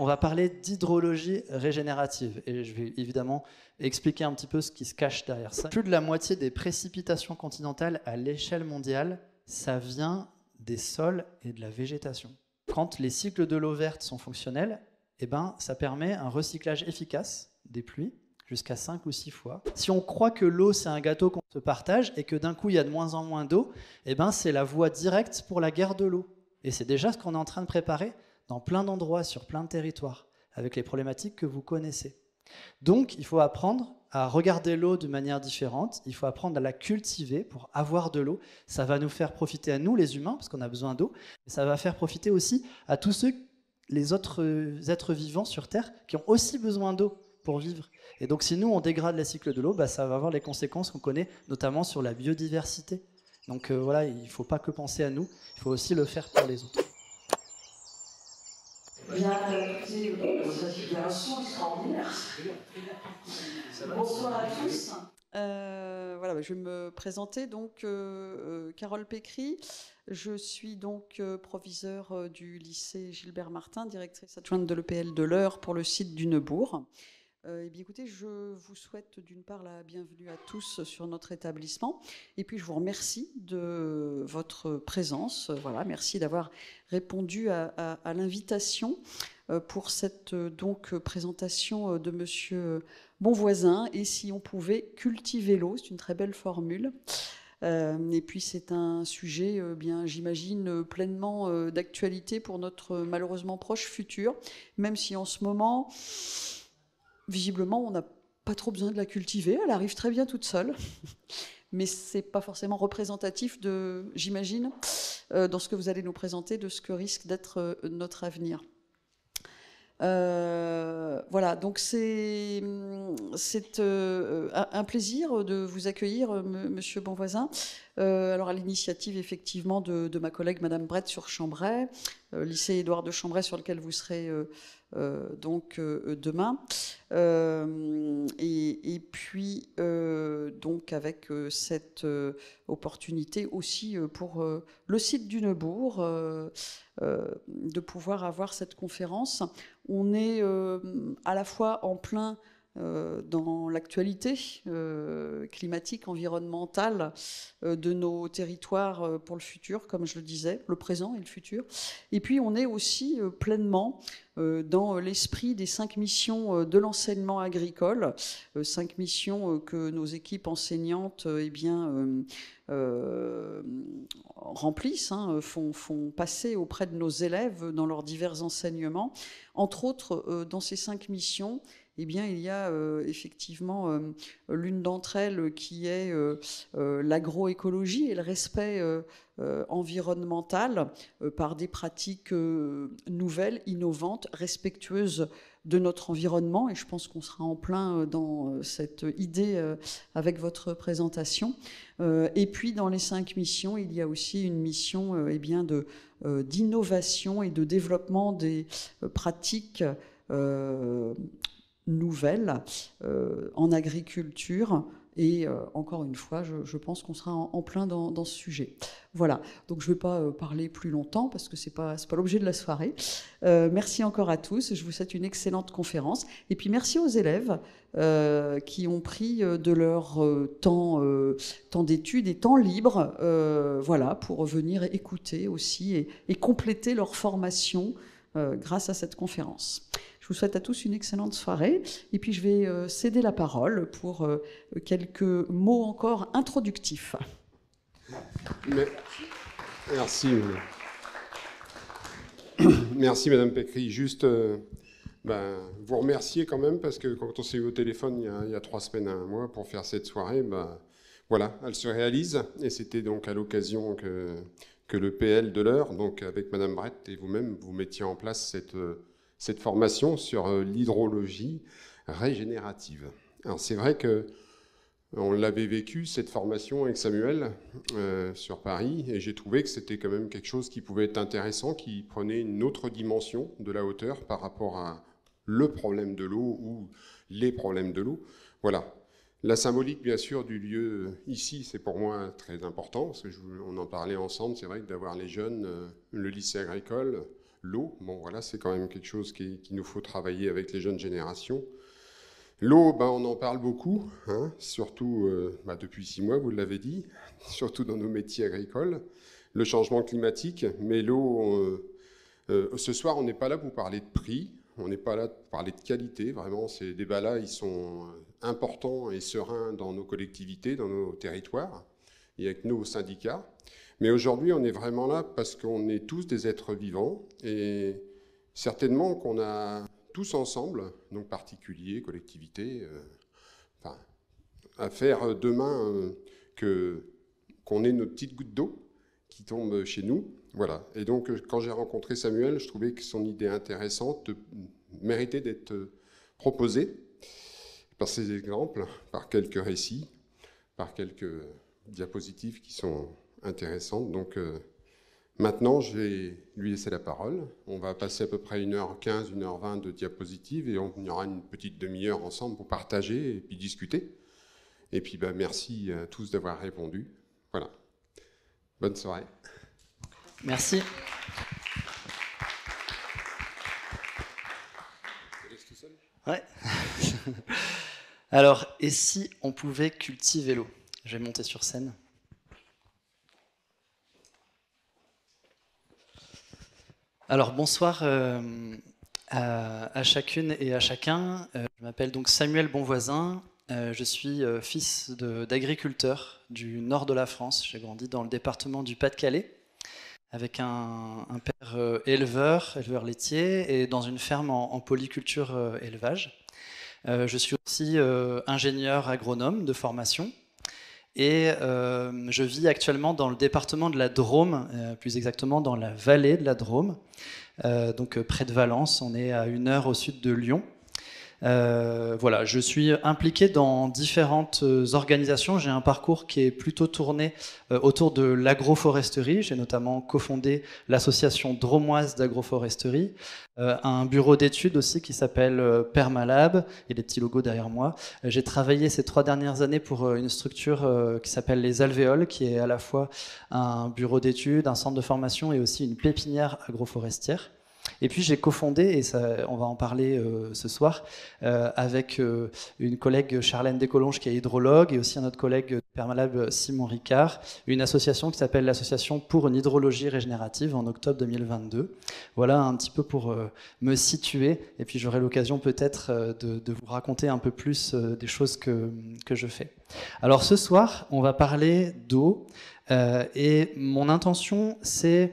on va parler d'hydrologie régénérative. Et je vais évidemment expliquer un petit peu ce qui se cache derrière ça. Plus de la moitié des précipitations continentales à l'échelle mondiale, ça vient des sols et de la végétation. Quand les cycles de l'eau verte sont fonctionnels, eh ben, ça permet un recyclage efficace des pluies jusqu'à 5 ou 6 fois. Si on croit que l'eau c'est un gâteau qu'on se partage et que d'un coup il y a de moins en moins d'eau, eh ben, c'est la voie directe pour la guerre de l'eau. Et c'est déjà ce qu'on est en train de préparer dans plein d'endroits, sur plein de territoires, avec les problématiques que vous connaissez. Donc, il faut apprendre à regarder l'eau de manière différente, il faut apprendre à la cultiver pour avoir de l'eau. Ça va nous faire profiter à nous, les humains, parce qu'on a besoin d'eau, ça va faire profiter aussi à tous ceux, les autres euh, êtres vivants sur Terre, qui ont aussi besoin d'eau pour vivre. Et donc, si nous, on dégrade les cycles de l'eau, bah, ça va avoir les conséquences qu'on connaît, notamment sur la biodiversité. Donc euh, voilà, il ne faut pas que penser à nous, il faut aussi le faire pour les autres bien adapté. Bonsoir à tous. Euh, voilà, bah, je vais me présenter donc euh, euh, Carole Pécry. Je suis donc proviseur du lycée Gilbert Martin, directrice adjointe de l'EPL de l'Eure pour le site du Neubourg. Euh, eh bien, écoutez, je vous souhaite d'une part la bienvenue à tous sur notre établissement, et puis je vous remercie de votre présence. Euh, voilà, merci d'avoir répondu à, l'invitation euh, pour cette donc présentation de Monsieur Bonvoisin. Et si on pouvait cultiver l'eau, c'est une très belle formule. et puis c'est un sujet, bien j'imagine, pleinement d'actualité pour notre malheureusement proche futur, même si en ce moment visiblement, on n'a pas trop besoin de la cultiver. Elle arrive très bien toute seule. Mais ce n'est pas forcément représentatif, de, j'imagine, euh, dans ce que vous allez nous présenter, de ce que risque d'être euh, notre avenir. Euh, voilà, donc c'est un plaisir de vous accueillir, Monsieur Bonvoisin. alors à l'initiative effectivement de, ma collègue Madame Brett sur Chambray, lycée Édouard de Chambray sur lequel vous serez euh, donc euh, demain. Euh, et, puis, donc avec cette opportunité aussi pour le site du Neubourg de pouvoir avoir cette conférence. On est à la fois en plein euh, dans l'actualité euh, climatique, environnementale euh, de nos territoires pour le futur, comme je le disais, le présent et le futur. Et puis on est aussi pleinement dans l'esprit des cinq missions de l'enseignement agricole, cinq missions que nos équipes enseignantes eh bien, remplissent, hein, font, font, passer auprès de nos élèves dans leurs divers enseignements. Entre autres, dans ces cinq missions, eh bien, il y a euh, effectivement euh, l'une d'entre elles qui est euh, l'agroécologie et le respect environnemental par des pratiques nouvelles, innovantes, respectueuses de notre environnement. Et je pense qu'on sera en plein dans cette idée avec votre présentation. et puis, dans les cinq missions, il y a aussi une mission eh bien, de, d'innovation et de développement des pratiques nouvelles euh, en agriculture. Et euh, encore une fois, je, pense qu'on sera en, plein dans, ce sujet. Voilà, donc je ne vais pas euh, parler plus longtemps parce que ce n'est pas, pas l'objet de la soirée. merci encore à tous, je vous souhaite une excellente conférence. Et puis merci aux élèves qui ont pris de leur temps, temps d'études et temps libre voilà, pour venir écouter aussi et, et compléter leur formation grâce à cette conférence vous souhaite à tous une excellente soirée. Et puis, je vais euh, céder la parole pour euh, quelques mots encore introductifs. merci. Euh, merci, Madame Pécry. Juste ben, vous remercier quand même parce que quand on s'est eu au téléphone il y, a, trois semaines, un mois, pour faire cette soirée, ben, voilà, elle se réalise. Et c'était donc à l'occasion que, que le PL de l'heure, donc avec Madame Brett et vous-même, vous mettiez en place cette, cette formation sur euh, l'hydrologie régénérative. Alors c'est vrai que euh, on l'avait vécu, cette formation avec Samuel euh, sur Paris, et j'ai trouvé que c'était quand même quelque chose qui pouvait être intéressant, qui prenait une autre dimension de la hauteur par rapport à le problème de l'eau ou les problèmes de l'eau. Voilà. La symbolique, bien sûr, du lieu ici, c'est pour moi très important, parce qu'on en parlait ensemble, c'est vrai que d'avoir les jeunes, le lycée agricole, l'eau, bon voilà, c'est quand même quelque chose qu'il qui nous faut travailler avec les jeunes générations. L'eau, ben, on en parle beaucoup, hein, surtout euh, ben, depuis six mois, vous l'avez dit, surtout dans nos métiers agricoles, le changement climatique, mais l'eau, euh, euh, ce soir, on n'est pas là pour parler de prix, on n'est pas là pour parler de qualité, vraiment, ces débats-là, ils sont importants et sereins dans nos collectivités, dans nos territoires, et avec nos syndicats. Mais aujourd'hui, on est vraiment là parce qu'on est tous des êtres vivants et certainement qu'on a tous ensemble, donc particuliers, collectivités, euh, à faire demain euh, que qu'on ait nos petites gouttes d'eau qui tombent chez nous. Voilà. Et donc, quand j'ai rencontré Samuel, je trouvais que son idée intéressante méritait d'être proposée par ses exemples, par quelques récits, par quelques diapositives qui sont intéressante. Donc euh, maintenant, je vais lui laisser la parole. On va passer à peu près 1 heure 15 1h20 de diapositives et on aura une petite demi-heure ensemble pour partager et puis discuter. Et puis bah, merci à tous d'avoir répondu. Voilà. Bonne soirée. Merci. Ouais. Alors, et si on pouvait cultiver l'eau Je vais monter sur scène. Alors bonsoir euh, à, chacune et à chacun. Euh, je m'appelle donc Samuel Bonvoisin. Euh, je suis fils d'agriculteur du nord de la France. J'ai grandi dans le département du Pas-de-Calais avec un, père éleveur, éleveur laitier, et dans une ferme en polyculture élevage. je suis aussi ingénieur agronome de formation. Et euh, je vis actuellement dans le département de la Drôme, euh, plus exactement dans la vallée de la Drôme, euh, donc près de Valence. On est à une heure au sud de Lyon. Euh, voilà, je suis impliqué dans différentes euh, organisations. J'ai un parcours qui est plutôt tourné euh, autour de l'agroforesterie. J'ai notamment cofondé l'association Dromoise d'agroforesterie, un bureau d'études aussi qui s'appelle Permalab. Il y a petits logos derrière moi. J'ai travaillé ces trois dernières années pour une structure qui s'appelle les Alvéoles, qui est à la fois un bureau d'études, un centre de formation et aussi une pépinière agroforestière. Et puis j'ai cofondé, et ça, on va en parler euh, ce soir, euh, avec euh, une collègue Charlène Descolonges qui est hydrologue et aussi un autre collègue permalab Simon Ricard, une association qui s'appelle l'Association pour une hydrologie régénérative en octobre 2022. Voilà un petit peu pour me situer et puis j'aurai l'occasion peut-être de, de, vous raconter un peu plus des choses que, que je fais. Alors ce soir, on va parler d'eau et mon intention c'est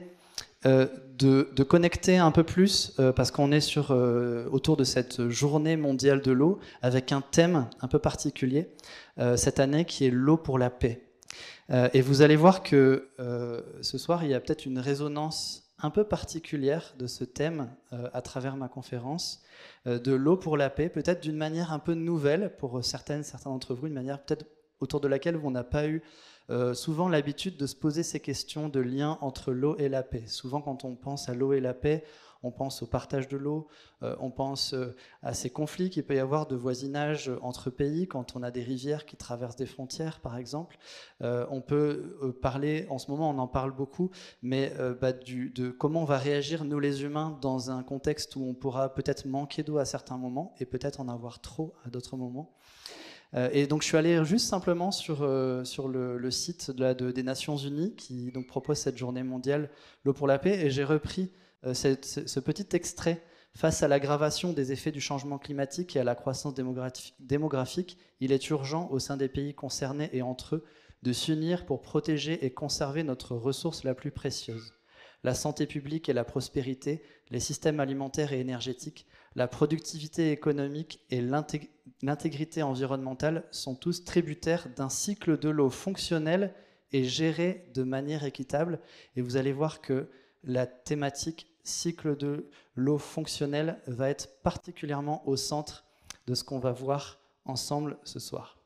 de, connecter un peu plus, euh, parce qu'on est sur, euh, autour de cette journée mondiale de l'eau, avec un thème un peu particulier euh, cette année qui est l'eau pour la paix. et vous allez voir que ce soir, il y a peut-être une résonance un peu particulière de ce thème à travers ma conférence, de l'eau pour la paix, peut-être d'une manière un peu nouvelle pour certaines, certains d'entre vous, une manière peut-être autour de laquelle on n'a pas eu euh, souvent l'habitude de se poser ces questions de lien entre l'eau et la paix. Souvent quand on pense à l'eau et la paix, on pense au partage de l'eau, euh, on pense euh, à ces conflits qu'il peut y avoir de voisinage entre pays quand on a des rivières qui traversent des frontières, par exemple. on peut parler, en ce moment on en parle beaucoup, mais bah, de comment on va réagir, nous les humains, dans un contexte où on pourra peut-être manquer d'eau à certains moments et peut-être en avoir trop à d'autres moments. Euh, et donc je suis allé juste simplement sur, euh, sur le, site de des Nations Unies qui donc, propose cette journée mondiale L'eau pour la paix et j'ai repris euh, ce petit extrait. Face à l'aggravation des effets du changement climatique et à la croissance démographique, il est urgent au sein des pays concernés et entre eux de s'unir pour protéger et conserver notre ressource la plus précieuse la santé publique et la prospérité, les systèmes alimentaires et énergétiques, la productivité économique et l'intégrité environnementale sont tous tributaires d'un cycle de l'eau fonctionnel et géré de manière équitable. Et vous allez voir que la thématique cycle de l'eau fonctionnel va être particulièrement au centre de ce qu'on va voir ensemble ce soir.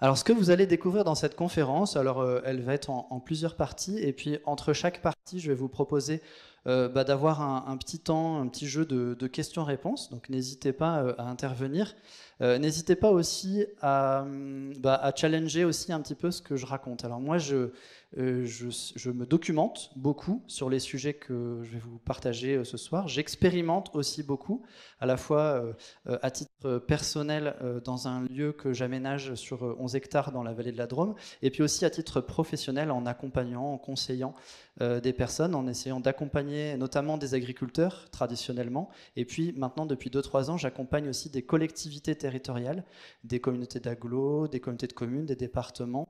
Alors ce que vous allez découvrir dans cette conférence, alors euh, elle va être en, plusieurs parties, et puis entre chaque partie, je vais vous proposer euh, bah, d'avoir un, petit temps, un petit jeu de, questions-réponses. Donc n'hésitez pas euh, à intervenir. Euh, n'hésitez pas aussi à, hum, bah, à, challenger aussi un petit peu ce que je raconte. Alors moi, je, je, je, me documente beaucoup sur les sujets que je vais vous partager ce soir. J'expérimente aussi beaucoup, à la fois à titre personnel euh, dans un lieu que j'aménage sur 11 euh, hectares dans la vallée de la Drôme, et puis aussi à titre professionnel en accompagnant, en conseillant euh, des personnes, en essayant d'accompagner notamment des agriculteurs traditionnellement, et puis maintenant depuis 2-3 ans j'accompagne aussi des collectivités territoriales, des communautés d'agglos, des communautés de communes, des départements,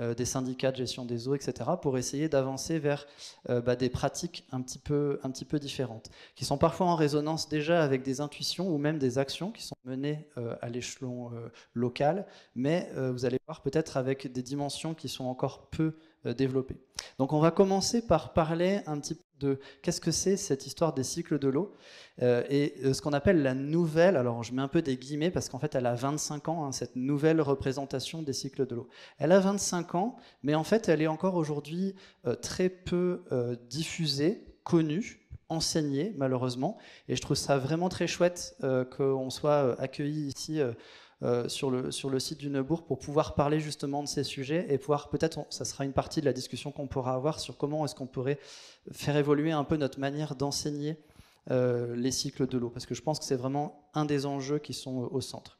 euh, des syndicats de gestion des eaux, etc., pour essayer d'avancer vers euh, bah, des pratiques un petit, peu, un petit peu différentes, qui sont parfois en résonance déjà avec des intuitions ou même des actions qui sont menées euh, à l'échelon local, mais vous allez voir peut-être avec des dimensions qui sont encore peu euh, développer. Donc on va commencer par parler un petit peu de qu'est-ce que c'est cette histoire des cycles de l'eau euh, et euh, ce qu'on appelle la nouvelle, alors je mets un peu des guillemets parce qu'en fait elle a 25 ans, hein, cette nouvelle représentation des cycles de l'eau. Elle a 25 ans, mais en fait elle est encore aujourd'hui très peu diffusée, connue, enseignée malheureusement, et je trouve ça vraiment très chouette qu'on soit accueilli ici euh, sur, le, sur le site du Neubourg pour pouvoir parler justement de ces sujets et pouvoir peut-être, ça sera une partie de la discussion qu'on pourra avoir sur comment est-ce qu'on pourrait faire évoluer un peu notre manière d'enseigner euh, les cycles de l'eau, parce que je pense que c'est vraiment un des enjeux qui sont au centre.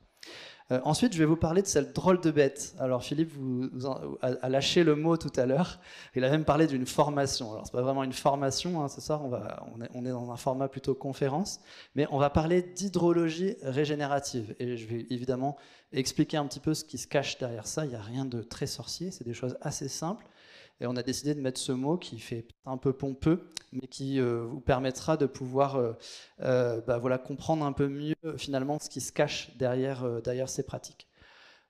Euh, ensuite, je vais vous parler de cette drôle de bête. Alors, Philippe vous, a, lâché le mot tout à l'heure. Il a même parlé d'une formation. Alors, c'est pas vraiment une formation, hein, c'est On, va, on, est, dans un format plutôt conférence, mais on va parler d'hydrologie régénérative. Et je vais évidemment expliquer un petit peu ce qui se cache derrière ça. Il n'y a rien de très sorcier. C'est des choses assez simples. Et on a décidé de mettre ce mot qui fait un peu pompeux, mais qui euh, vous permettra de pouvoir euh, euh, bah voilà, comprendre un peu mieux finalement ce qui se cache derrière, ces pratiques.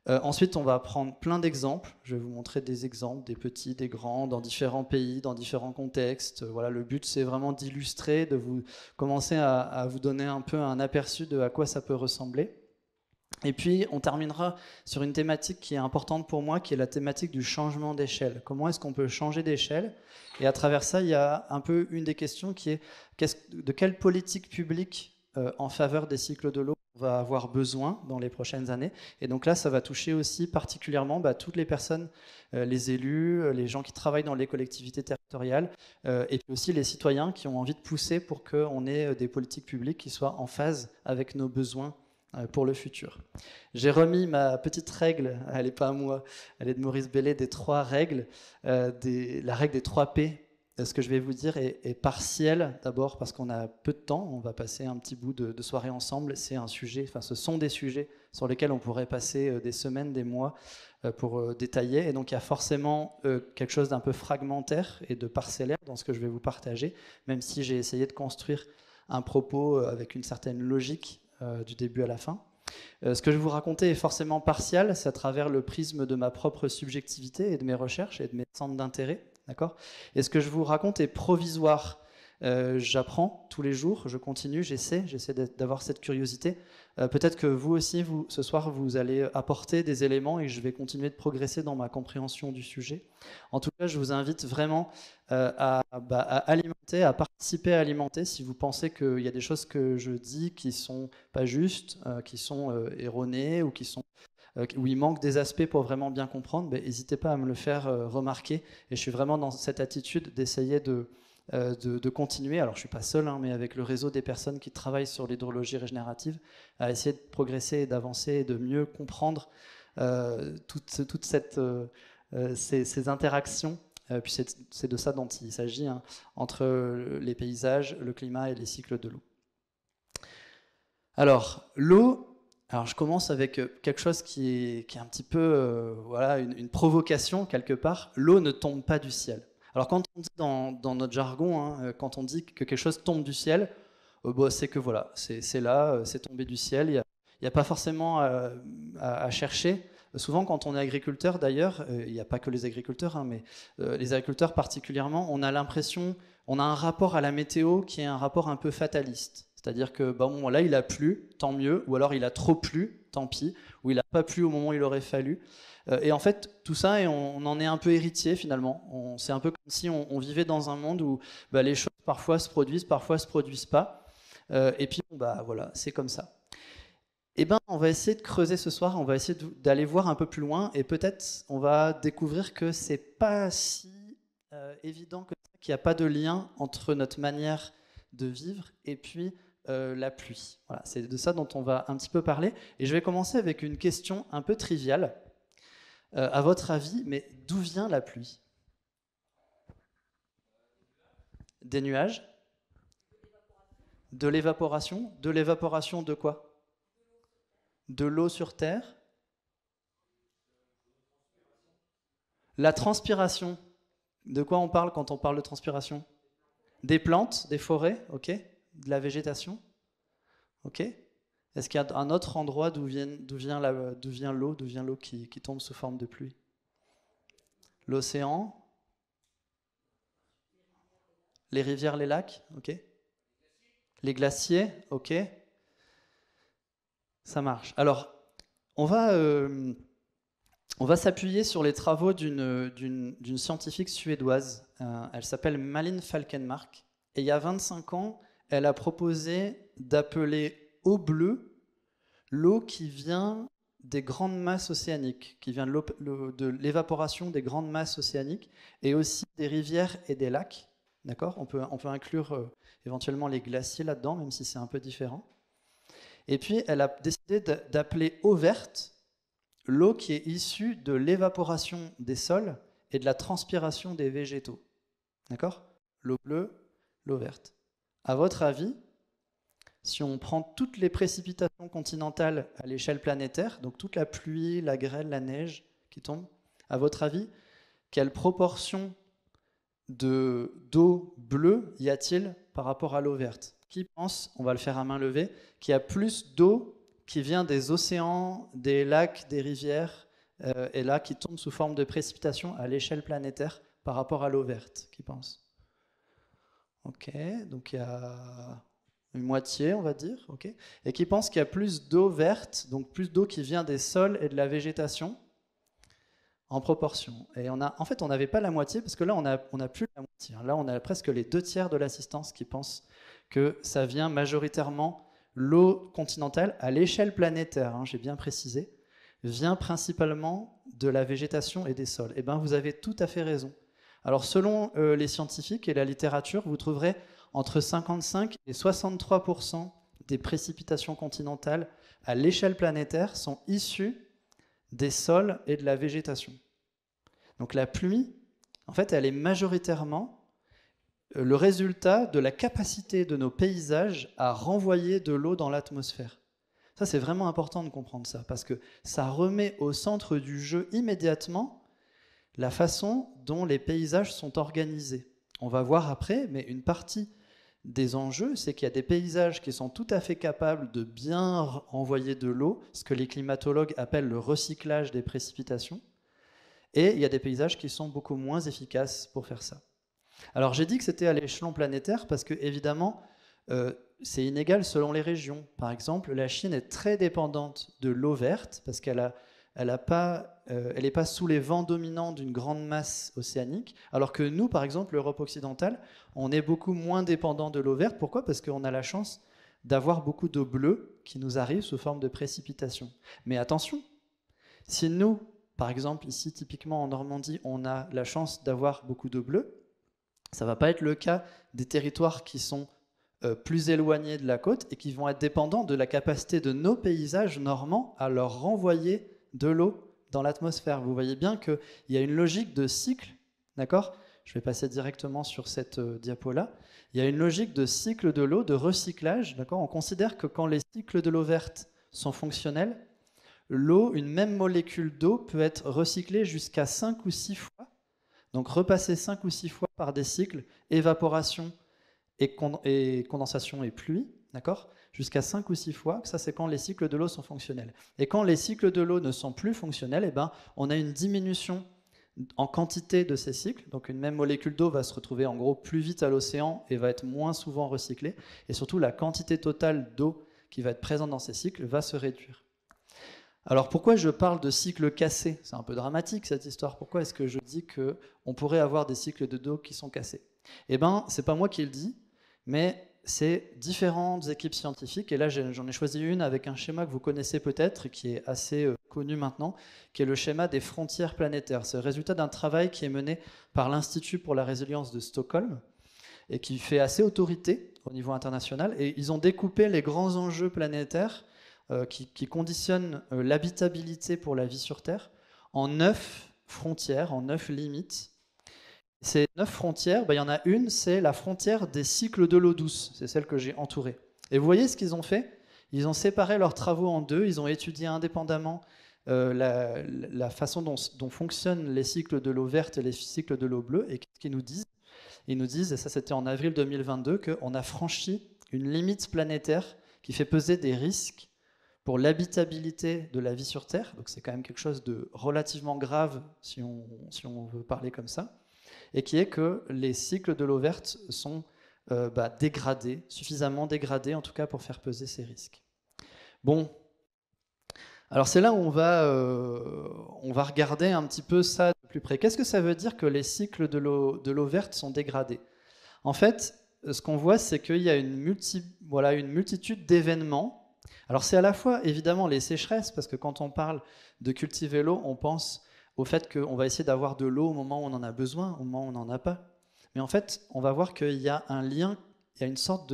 ensuite, on va prendre plein d'exemples. Je vais vous montrer des exemples, des petits, des grands, dans différents pays, dans différents contextes. Voilà, le but, c'est vraiment d'illustrer, de vous commencer à vous donner un peu un aperçu de à quoi ça peut ressembler. Et puis, on terminera sur une thématique qui est importante pour moi, qui est la thématique du changement d'échelle. Comment est-ce qu'on peut changer d'échelle Et à travers ça, il y a un peu une des questions qui est, de quelle politique publique euh, en faveur des cycles de l'eau on va avoir besoin dans les prochaines années. Et donc là, ça va toucher aussi particulièrement bah, toutes les personnes, euh, les élus, euh, les gens qui travaillent dans les collectivités territoriales, et puis aussi les citoyens qui ont envie de pousser pour qu'on ait des politiques publiques qui soient en phase avec nos besoins euh, pour le futur. J'ai remis ma petite règle, ah, elle n'est pas à moi, elle est de Maurice Bellet, des trois règles, euh, des, la règle des trois P. Euh, ce que je vais vous dire est, est partielle, d'abord parce qu'on a peu de temps, on va passer un petit bout de, soirée ensemble. C'est un sujet, enfin, ce sont des sujets sur lesquels on pourrait passer des semaines, des mois pour détailler. Et donc, il y a forcément quelque chose d'un peu fragmentaire et de parcellaire dans ce que je vais vous partager, même si j'ai essayé de construire un propos avec une certaine logique euh, du début à la fin. Euh, ce que je vais vous raconter est forcément partial, c'est à travers le prisme de ma propre subjectivité et de mes recherches et de mes centres d'intérêt. D'accord Et ce que je vous raconte est provisoire. Euh, j'apprends tous les jours, je continue, j'essaie, j'essaie d'avoir cette curiosité. Euh, peut-être que vous aussi, vous, ce soir, vous allez apporter des éléments et je vais continuer de progresser dans ma compréhension du sujet. En tout cas, je vous invite vraiment euh, bah, à, alimenter, à participer à alimenter si vous pensez qu'il y a des choses que je dis qui sont pas justes, euh, qui sont erronées ou qui sont où il manque des aspects pour vraiment bien comprendre, n'hésitez ben, pas à me le faire remarquer. Et je suis vraiment dans cette attitude d'essayer de, euh, de, continuer, alors je ne suis pas seul, hein, mais avec le réseau des personnes qui travaillent sur l'hydrologie régénérative, à essayer de progresser, d'avancer et de mieux comprendre euh, toutes euh, ces, interactions puis c'est de ça dont il s'agit, hein, entre les paysages, le climat et les cycles de l'eau. Alors, l'eau, alors je commence avec quelque chose qui est, un petit peu, voilà, une, provocation quelque part. L'eau ne tombe pas du ciel. Alors quand on dit dans, notre jargon, hein, euh, quand on dit que quelque chose tombe du ciel, euh, bah, c'est que voilà, c'est là, euh, c'est tombé du ciel, il n'y a, pas forcément à, chercher. Souvent quand on est agriculteur d'ailleurs, il n'y a pas que les agriculteurs, hein, mais les agriculteurs particulièrement, on a l'impression, on a un rapport à la météo qui est un rapport un peu fataliste. C'est-à-dire que bah, bon, là, il a plu, tant mieux, ou alors il a trop plu, tant pis, ou il n'a pas plu au moment où il aurait fallu. Euh, et en fait, tout ça, et on, en est un peu héritier finalement. C'est un peu comme si on, vivait dans un monde où bah, les choses parfois se produisent, parfois se produisent pas. Euh, et puis, bah, voilà, c'est comme ça. Eh ben, on va essayer de creuser ce soir, on va essayer d'aller voir un peu plus loin, et peut-être on va découvrir que c'est pas si euh, évident que qu'il n'y a pas de lien entre notre manière de vivre et puis la pluie. Voilà, c'est de ça dont on va un petit peu parler. Et je vais commencer avec une question un peu triviale. Euh, à votre avis, mais d'où vient la pluie Des nuages De l'évaporation De l'évaporation de quoi De l'eau sur Terre La transpiration. De quoi on parle quand on parle de transpiration Des plantes, des forêts, ok De la végétation Ok est-ce qu'il y a un autre endroit d'où vient, l'eau, d'où vient l'eau qui, tombe sous forme de pluie L'océan Les rivières, les lacs Ok. Les glaciers Ok. Ça marche. Alors, on va, euh, on va s'appuyer sur les travaux d'une scientifique suédoise. Euh, elle s'appelle Malin Falkenmark. Et il y a 25 ans, elle a proposé d'appeler eau bleue l'eau qui vient des grandes masses océaniques, qui vient de l'évaporation des grandes masses océaniques et aussi des rivières et des lacs. D'accord on peut, inclure euh, éventuellement les glaciers là-dedans, même si c'est un peu différent. Et puis, elle a décidé d'appeler eau verte l'eau qui est issue de l'évaporation des sols et de la transpiration des végétaux. D'accord L'eau bleue, l'eau verte. À votre avis, si on prend toutes les précipitations continentales à l'échelle planétaire, donc toute la pluie, la grêle, la neige qui tombe, à votre avis, quelle proportion de d'eau bleue y a-t-il par rapport à l'eau verte Qui pense, on va le faire à main levée, qu'il y a plus d'eau qui vient des océans, des lacs, des rivières, euh, et là qui tombe sous forme de précipitations à l'échelle planétaire par rapport à l'eau verte Qui pense Ok, donc il y a une moitié, on va dire, ok, et qui pense qu'il y a plus d'eau verte, donc plus d'eau qui vient des sols et de la végétation en proportion. Et on a, en fait, on n'avait pas la moitié, parce que là, on n'a on a plus la moitié. Hein. Là, on a presque les deux tiers de l'assistance qui pensent que ça vient majoritairement, l'eau continentale, à l'échelle planétaire, hein, j'ai bien précisé, vient principalement de la végétation et des sols. Eh bien, vous avez tout à fait raison. Alors, selon euh, les scientifiques et la littérature, vous trouverez entre 55 et 63 des précipitations continentales à l'échelle planétaire sont issues des sols et de la végétation. Donc la pluie, en fait, elle est majoritairement euh, le résultat de la capacité de nos paysages à renvoyer de l'eau dans l'atmosphère. Ça, c'est vraiment important de comprendre ça, parce que ça remet au centre du jeu immédiatement la façon dont les paysages sont organisés. On va voir après, mais une partie des enjeux, c'est qu'il y a des paysages qui sont tout à fait capables de bien envoyer de l'eau, ce que les climatologues appellent le recyclage des précipitations, et il y a des paysages qui sont beaucoup moins efficaces pour faire ça. Alors j'ai dit que c'était à l'échelon planétaire parce que évidemment euh, c'est inégal selon les régions. Par exemple, la Chine est très dépendante de l'eau verte parce qu'elle a elle n'est euh, pas, sous les vents dominants d'une grande masse océanique, alors que nous, par exemple, l'Europe occidentale, on est beaucoup moins dépendant de l'eau verte. Pourquoi Parce qu'on a la chance d'avoir beaucoup d'eau bleue qui nous arrive sous forme de précipitations. Mais attention, si nous, par exemple, ici, typiquement en Normandie, on a la chance d'avoir beaucoup d'eau bleue, ça ne va pas être le cas des territoires qui sont euh, plus éloignés de la côte et qui vont être dépendants de la capacité de nos paysages normands à leur renvoyer de l'eau dans l'atmosphère. Vous voyez bien qu'il y a une logique de cycle, d'accord Je vais passer directement sur cette euh, diapo-là. Il y a une logique de cycle de l'eau, de recyclage, d'accord On considère que quand les cycles de l'eau verte sont fonctionnels, l'eau, une même molécule d'eau, peut être recyclée jusqu'à 5 ou 6 fois. Donc repasser 5 ou 6 fois par des cycles, évaporation et condensation et pluie. D'accord Jusqu'à 5 ou 6 fois, ça c'est quand les cycles de l'eau sont fonctionnels. Et quand les cycles de l'eau ne sont plus fonctionnels, eh ben, on a une diminution en quantité de ces cycles. Donc une même molécule d'eau va se retrouver en gros plus vite à l'océan et va être moins souvent recyclée. Et surtout, la quantité totale d'eau qui va être présente dans ces cycles va se réduire. Alors pourquoi je parle de cycles cassés C'est un peu dramatique cette histoire. Pourquoi est-ce que je dis que on pourrait avoir des cycles de dos qui sont cassés Eh ben, c'est pas moi qui le dis, mais c'est différentes équipes scientifiques. Et là, j'en ai choisi une avec un schéma que vous connaissez peut-être, qui est assez euh, connu maintenant, qui est le schéma des frontières planétaires. C'est le résultat d'un travail qui est mené par l'Institut pour la résilience de Stockholm et qui fait assez autorité au niveau international. Et ils ont découpé les grands enjeux planétaires euh, qui, conditionnent euh, l'habitabilité pour la vie sur Terre en neuf frontières, en neuf limites ces neuf frontières, bah, il y en a une, c'est la frontière des cycles de l'eau douce. C'est celle que j'ai entourée. Et vous voyez ce qu'ils ont fait Ils ont séparé leurs travaux en deux. Ils ont étudié indépendamment euh, la, façon dont, fonctionnent les cycles de l'eau verte et les cycles de l'eau bleue. Et qu'est-ce qu'ils nous disent Ils nous disent, et ça c'était en avril 2022, qu'on a franchi une limite planétaire qui fait peser des risques pour l'habitabilité de la vie sur Terre. Donc c'est quand même quelque chose de relativement grave si on, si on veut parler comme ça et qui est que les cycles de l'eau verte sont euh, bah, dégradés, suffisamment dégradés en tout cas pour faire peser ces risques. Bon, alors c'est là où on va, euh, on va regarder un petit peu ça de plus près. Qu'est-ce que ça veut dire que les cycles de l'eau verte sont dégradés En fait, ce qu'on voit, c'est qu'il y a une, voilà, une multitude d'événements alors c'est à la fois évidemment les sécheresses, parce que quand on parle de cultiver l'eau, on pense au fait qu'on va essayer d'avoir de l'eau au moment où on en a besoin, au moment où on n'en a pas. Mais en fait, on va voir qu'il y a un lien, il y a une sorte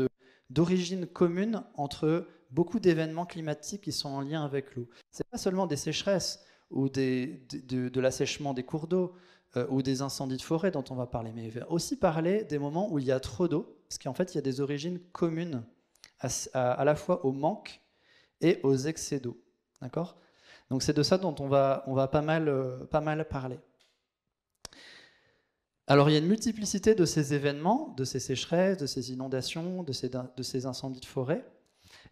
d'origine commune entre beaucoup d'événements climatiques qui sont en lien avec l'eau. Ce n'est pas seulement des sécheresses ou de, l'assèchement des cours d'eau euh, ou des incendies de forêt dont on va parler, mais va aussi parler des moments où il y a trop d'eau, parce qu'en fait, il y a des origines communes à, à la fois au manque et aux excès d'eau. D'accord donc c'est de ça dont on va, euh, pas, mal, parler. Alors il y a une multiplicité de ces événements, de ces sécheresses, de ces inondations, de ces, incendies de forêt.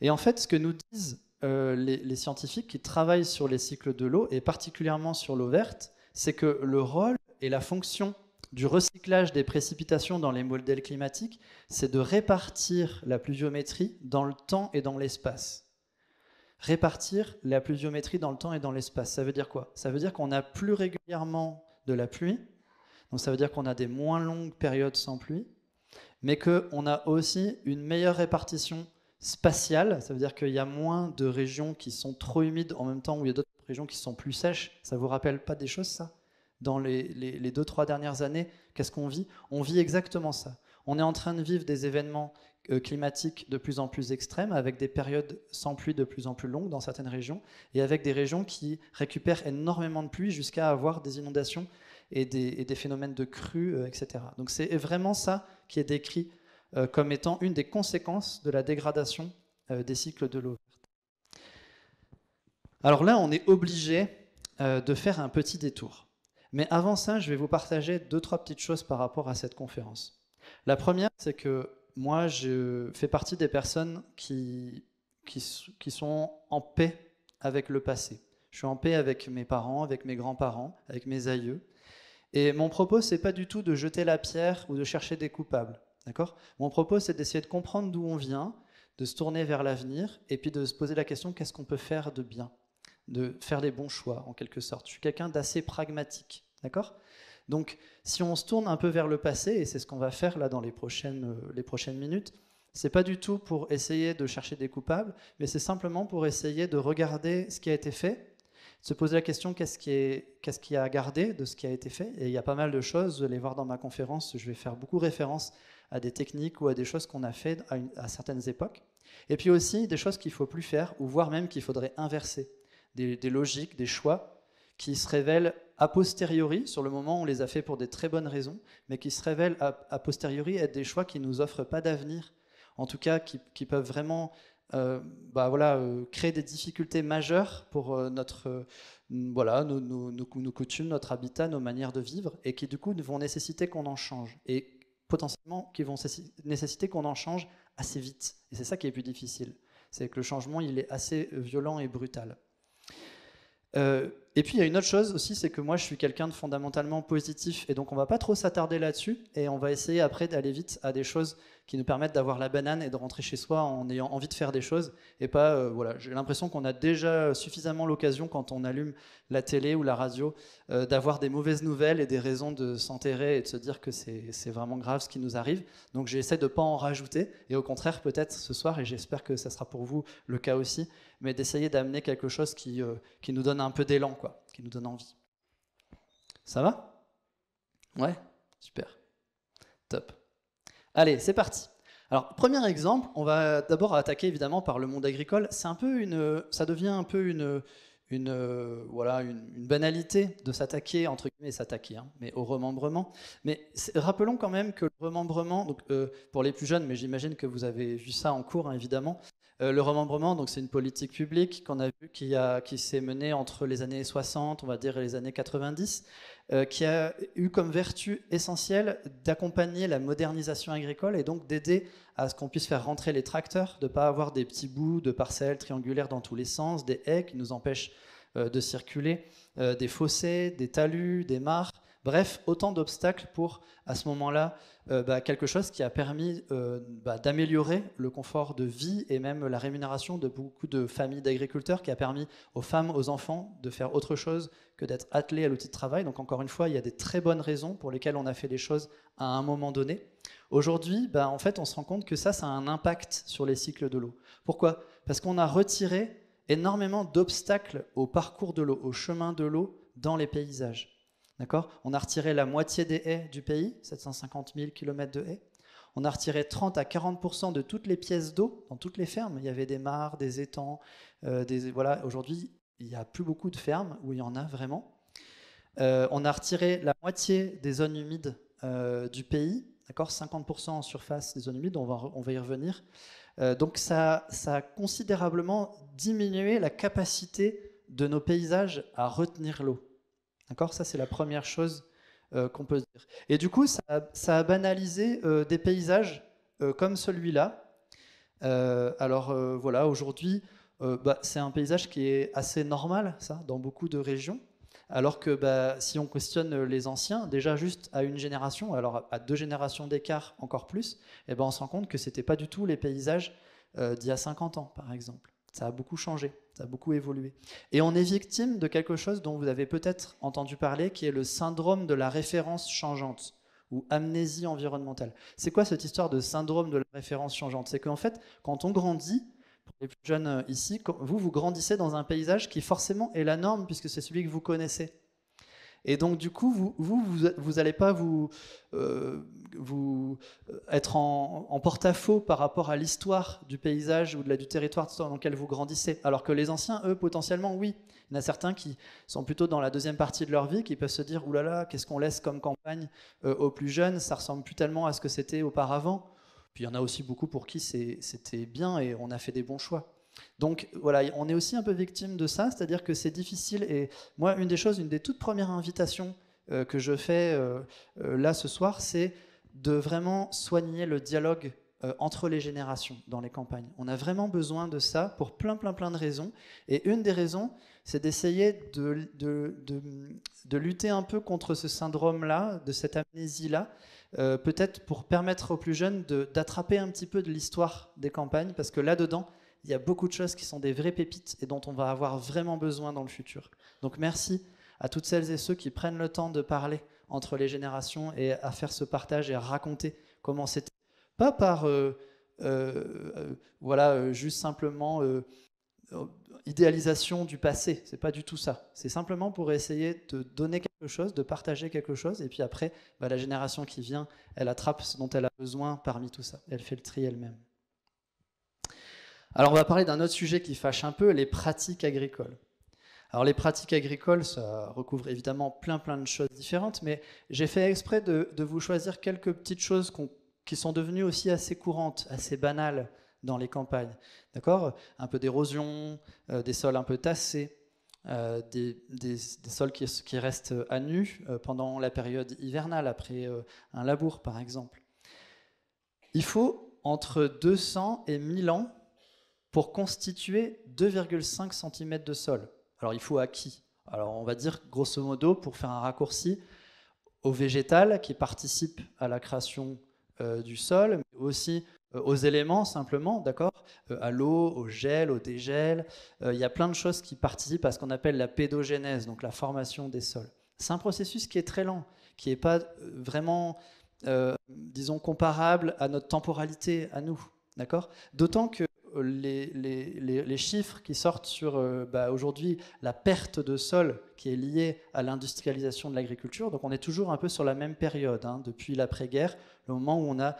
Et en fait, ce que nous disent euh, les, scientifiques qui travaillent sur les cycles de l'eau, et particulièrement sur l'eau verte, c'est que le rôle et la fonction du recyclage des précipitations dans les modèles climatiques, c'est de répartir la pluviométrie dans le temps et dans l'espace répartir la pluviométrie dans le temps et dans l'espace. Ça veut dire quoi Ça veut dire qu'on a plus régulièrement de la pluie, donc ça veut dire qu'on a des moins longues périodes sans pluie, mais qu'on a aussi une meilleure répartition spatiale, ça veut dire qu'il y a moins de régions qui sont trop humides en même temps où il y a d'autres régions qui sont plus sèches. Ça vous rappelle pas des choses, ça Dans les, les deux, trois dernières années, qu'est-ce qu'on vit On vit exactement ça. On est en train de vivre des événements euh, climatiques de plus en plus extrêmes, avec des périodes sans pluie de plus en plus longues dans certaines régions, et avec des régions qui récupèrent énormément de pluie jusqu'à avoir des inondations et des, phénomènes de crues, euh, etc. Donc c'est vraiment ça qui est décrit euh, comme étant une des conséquences de la dégradation des cycles de l'eau. Alors là, on est obligé de faire un petit détour. Mais avant ça, je vais vous partager deux, trois petites choses par rapport à cette conférence. La première, c'est que moi, je fais partie des personnes qui, qui, sont en paix avec le passé. Je suis en paix avec mes parents, avec mes grands-parents, avec mes aïeux. Et mon propos, c'est pas du tout de jeter la pierre ou de chercher des coupables. D'accord Mon propos, c'est d'essayer de comprendre d'où on vient, de se tourner vers l'avenir et puis de se poser la question qu'est-ce qu'on peut faire de bien, de faire les bons choix en quelque sorte. Je suis quelqu'un d'assez pragmatique. D'accord donc si on se tourne un peu vers le passé, et c'est ce qu'on va faire là dans les prochaines, euh, les prochaines minutes, c'est pas du tout pour essayer de chercher des coupables, mais c'est simplement pour essayer de regarder ce qui a été fait, se poser la question qu'est-ce qui, est, qu'est-ce qui a gardé de ce qui a été fait. Et il y a pas mal de choses, vous allez voir dans ma conférence, je vais faire beaucoup référence à des techniques ou à des choses qu'on a fait à, certaines époques. Et puis aussi des choses qu'il faut plus faire, ou voire même qu'il faudrait inverser, des logiques, des choix qui se révèlent a posteriori, sur le moment, on les a fait pour des très bonnes raisons, mais qui se révèlent a, posteriori être des choix qui ne nous offrent pas d'avenir, en tout cas qui, peuvent vraiment euh, bah voilà, euh, créer des difficultés majeures pour euh, notre, voilà, nos, nos, coutumes, notre habitat, nos manières de vivre, et qui du coup vont nécessiter qu'on en change, et potentiellement qui vont nécessiter qu'on en change assez vite. Et c'est ça qui est plus difficile, c'est que le changement, il est assez violent et brutal. Euh, et puis il y a une autre chose aussi, c'est que moi je suis quelqu'un de fondamentalement positif et donc on va pas trop s'attarder là-dessus et on va essayer après d'aller vite à des choses qui nous permettent d'avoir la banane et de rentrer chez soi en ayant envie de faire des choses et pas euh, voilà, j'ai l'impression qu'on a déjà suffisamment l'occasion quand on allume la télé ou la radio euh, d'avoir des mauvaises nouvelles et des raisons de s'enterrer et de se dire que c'est vraiment grave ce qui nous arrive. Donc j'essaie de pas en rajouter et au contraire peut-être ce soir et j'espère que ça sera pour vous le cas aussi mais d'essayer d'amener quelque chose euh, qui, nous donne un peu d'élan, quoi, qui nous donne envie. Ça va Ouais Super. Top. Allez, c'est parti. Alors, premier exemple, on va d'abord attaquer évidemment par le monde agricole. C'est un peu une, ça devient un peu une, euh, voilà, une, banalité de s'attaquer, entre guillemets, s'attaquer, hein, mais au remembrement. Mais rappelons quand même que le remembrement, donc, euh, pour les plus jeunes, mais j'imagine que vous avez vu ça en cours, hein, évidemment, euh, le remembrement, donc c'est une politique publique qu'on a vu qui, s'est menée entre les années 60, on va dire, et les années 90, euh, qui a eu comme vertu essentielle d'accompagner la modernisation agricole et donc d'aider à ce qu'on puisse faire rentrer les tracteurs, de ne pas avoir des petits bouts de parcelles triangulaires dans tous les sens, des haies qui nous empêchent euh, de circuler, des fossés, des talus, des mares. Bref, autant d'obstacles pour, à ce moment-là, euh, bah, quelque chose qui a permis euh, bah, d'améliorer le confort de vie et même la rémunération de beaucoup de familles d'agriculteurs, qui a permis aux femmes, aux enfants de faire autre chose que d'être attelés à l'outil de travail. Donc encore une fois, il y a des très bonnes raisons pour lesquelles on a fait les choses à un moment donné. Aujourd'hui, bah, en fait, on se rend compte que ça, ça a un impact sur les cycles de l'eau. Pourquoi Parce qu'on a retiré énormément d'obstacles au parcours de l'eau, au chemin de l'eau dans les paysages. D'accord On a retiré la moitié des haies du pays, 750 000 km de haies. On a retiré 30 à 40 de toutes les pièces d'eau dans toutes les fermes. Il y avait des mares, des étangs, euh, voilà. Aujourd'hui, il n'y a plus beaucoup de fermes où il y en a vraiment. Euh, on a retiré la moitié des zones humides euh, du pays, d'accord 50 en surface des zones humides. On va, y revenir. donc ça, ça a considérablement diminué la capacité de nos paysages à retenir l'eau. D'accord Ça, c'est la première chose euh, qu'on peut se dire. Et du coup, ça, a banalisé euh, des paysages euh, comme celui-là. alors voilà, aujourd'hui, bah, c'est un paysage qui est assez normal, ça, dans beaucoup de régions. Alors que bah, si on questionne les anciens, déjà juste à une génération, alors à deux générations d'écart encore plus, et eh ben on se rend compte que ce n'était pas du tout les paysages d'il y a 50 ans, par exemple. Ça a beaucoup changé, ça a beaucoup évolué. Et on est victime de quelque chose dont vous avez peut-être entendu parler, qui est le syndrome de la référence changeante ou amnésie environnementale. C'est quoi cette histoire de syndrome de la référence changeante C'est qu'en fait, quand on grandit, pour les plus jeunes euh, ici, vous, vous grandissez dans un paysage qui forcément est la norme, puisque c'est celui que vous connaissez. Et donc, du coup, vous, vous, vous, pas vous, euh, être en, porte-à-faux par rapport à l'histoire du paysage ou de du territoire dans lequel vous grandissez. Alors que les anciens, eux, potentiellement, oui. Il y en a certains qui sont plutôt dans la deuxième partie de leur vie, qui peuvent se dire, oulala, qu'est-ce qu'on laisse comme campagne euh, aux plus jeunes Ça ressemble plus tellement à ce que c'était auparavant. Puis il y en a aussi beaucoup pour qui c'était bien et on a fait des bons choix. Donc voilà, on est aussi un peu victime de ça, c'est-à-dire que c'est difficile. Et moi, une des choses, une des toutes premières invitations euh, que je fais euh, euh, là ce soir, c'est de vraiment soigner le dialogue entre les générations dans les campagnes. On a vraiment besoin de ça pour plein, plein, plein de raisons. Et une des raisons, c'est d'essayer de, de, de, de, lutter un peu contre ce syndrome-là, de cette amnésie-là, peut-être pour permettre aux plus jeunes d'attraper un petit peu de l'histoire des campagnes, parce que là-dedans, il y a beaucoup de choses qui sont des vraies pépites et dont on va avoir vraiment besoin dans le futur. Donc merci à toutes celles et ceux qui prennent le temps de parler entre les générations et à faire ce partage et à raconter comment c'était. Pas par, euh, euh, voilà, euh, juste simplement idéalisation du passé, c'est pas du tout ça. C'est simplement pour essayer de donner quelque chose, de partager quelque chose, et puis après, bah, la génération qui vient, elle attrape ce dont elle a besoin parmi tout ça. Elle fait le tri elle-même. Alors on va parler d'un autre sujet qui fâche un peu, les pratiques agricoles. Alors les pratiques agricoles, ça recouvre évidemment plein plein de choses différentes, mais j'ai fait exprès de, vous choisir quelques petites choses qui sont devenues aussi assez courantes, assez banales dans les campagnes. D'accord Un peu d'érosion, euh, des sols un peu tassés, euh, des, sols qui, qui, restent à nu euh, pendant la période hivernale, après un labour par exemple. Il faut entre 200 et 1000 ans pour constituer 2,5 cm de sol. Alors il faut à qui Alors on va dire grosso modo, pour faire un raccourci, aux végétales qui participent à la création euh, du sol, mais aussi euh, aux éléments simplement, d'accord euh, À l'eau, au gel, au dégel. Il y a plein de choses qui participent à ce qu'on appelle la pédogénèse, donc la formation des sols. C'est un processus qui est très lent, qui n'est pas vraiment, disons, comparable à notre temporalité, à nous. D'accord D'autant que les, chiffres qui sortent sur euh, bah, aujourd'hui la perte de sol qui est liée à l'industrialisation de l'agriculture. Donc on est toujours un peu sur la même période, hein, depuis l'après-guerre, le moment où on a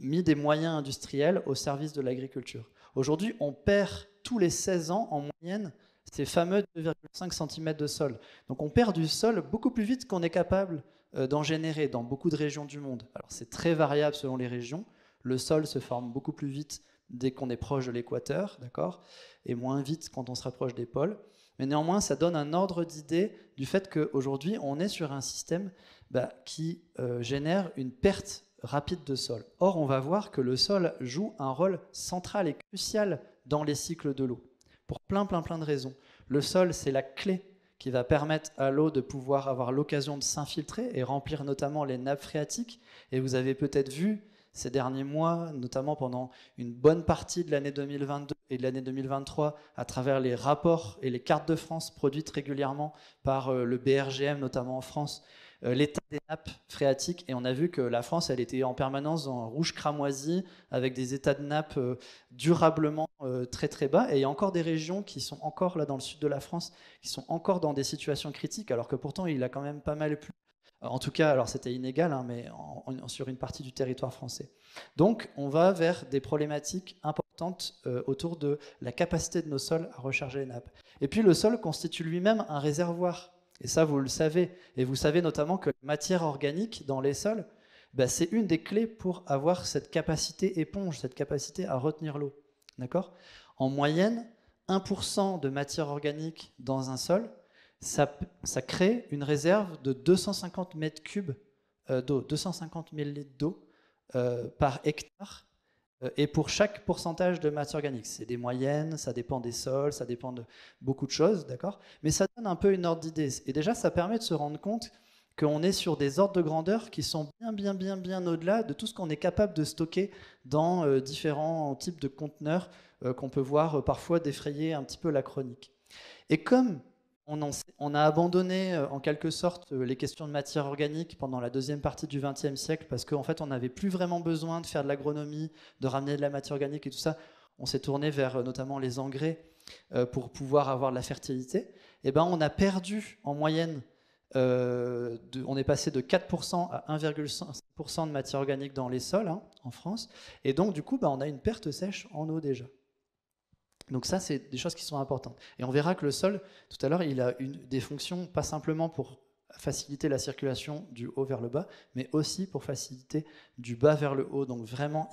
mis des moyens industriels au service de l'agriculture. Aujourd'hui, on perd tous les 16 ans en moyenne ces fameux 2,5 cm de sol. Donc on perd du sol beaucoup plus vite qu'on est capable euh, d'en générer dans beaucoup de régions du monde. Alors c'est très variable selon les régions. Le sol se forme beaucoup plus vite dès qu'on est proche de l'équateur, d'accord Et moins vite quand on se rapproche des pôles. Mais néanmoins, ça donne un ordre d'idée du fait qu'aujourd'hui, on est sur un système bah, qui euh, génère une perte rapide de sol. Or, on va voir que le sol joue un rôle central et crucial dans les cycles de l'eau, pour plein, plein, plein de raisons. Le sol, c'est la clé qui va permettre à l'eau de pouvoir avoir l'occasion de s'infiltrer et remplir notamment les nappes phréatiques. Et vous avez peut-être vu ces derniers mois, notamment pendant une bonne partie de l'année 2022 et de l'année 2023, à travers les rapports et les cartes de France produites régulièrement par euh, le BRGM, notamment en France, euh, l'état des nappes phréatiques. Et on a vu que la France, elle était en permanence en rouge cramoisi, avec des états de nappes euh, durablement très très bas. Et il y a encore des régions qui sont encore là dans le sud de la France, qui sont encore dans des situations critiques, alors que pourtant il a quand même pas mal plu en tout cas, alors c'était inégal, hein, mais sur une partie du territoire français. Donc, on va vers des problématiques importantes euh, autour de la capacité de nos sols à recharger les nappes. Et puis, le sol constitue lui-même un réservoir. Et ça, vous le savez. Et vous savez notamment que la matière organique dans les sols, bah, c'est une des clés pour avoir cette capacité éponge, cette capacité à retenir l'eau. D'accord En moyenne, 1% de matière organique dans un sol, ça, crée une réserve de 250 mètres cubes euh, d'eau, 250 000 d'eau euh, par hectare euh, et pour chaque pourcentage de matière organique. C'est des moyennes, ça dépend des sols, ça dépend de beaucoup de choses, d'accord Mais ça donne un peu une ordre d'idée. Et déjà, ça permet de se rendre compte qu'on est sur des ordres de grandeur qui sont bien, bien, bien, bien au-delà de tout ce qu'on est capable de stocker dans différents types de conteneurs qu'on peut voir parfois défrayer un petit peu la chronique. Et comme on, a abandonné euh, en quelque sorte euh, les questions de matière organique pendant la deuxième partie du XXe siècle parce qu'en fait on n'avait plus vraiment besoin de faire de l'agronomie, de ramener de la matière organique et tout ça. On s'est tourné vers euh, notamment les engrais pour pouvoir avoir de la fertilité. Et eh ben on a perdu en moyenne, on est passé de 4% à 1,5% de matière organique dans les sols hein, en France. Et donc du coup bah, on a une perte sèche en eau déjà. Donc ça, c'est des choses qui sont importantes. Et on verra que le sol, tout à l'heure, il a une, des fonctions, pas simplement pour faciliter la circulation du haut vers le bas, mais aussi pour faciliter du bas vers le haut. Donc vraiment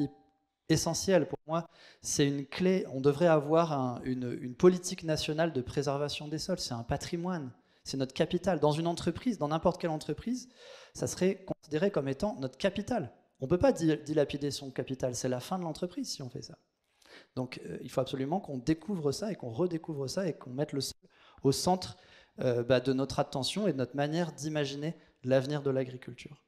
essentiel pour moi, c'est une clé. On devrait avoir une, politique nationale de préservation des sols. C'est un patrimoine, c'est notre capital. Dans une entreprise, dans n'importe quelle entreprise, ça serait considéré comme étant notre capital. On ne peut pas dilapider son capital, c'est la fin de l'entreprise si on fait ça. Donc euh, il faut absolument qu'on découvre ça et qu'on redécouvre ça et qu'on mette le sol au centre euh, bah, de notre attention et de notre manière d'imaginer l'avenir de l'agriculture.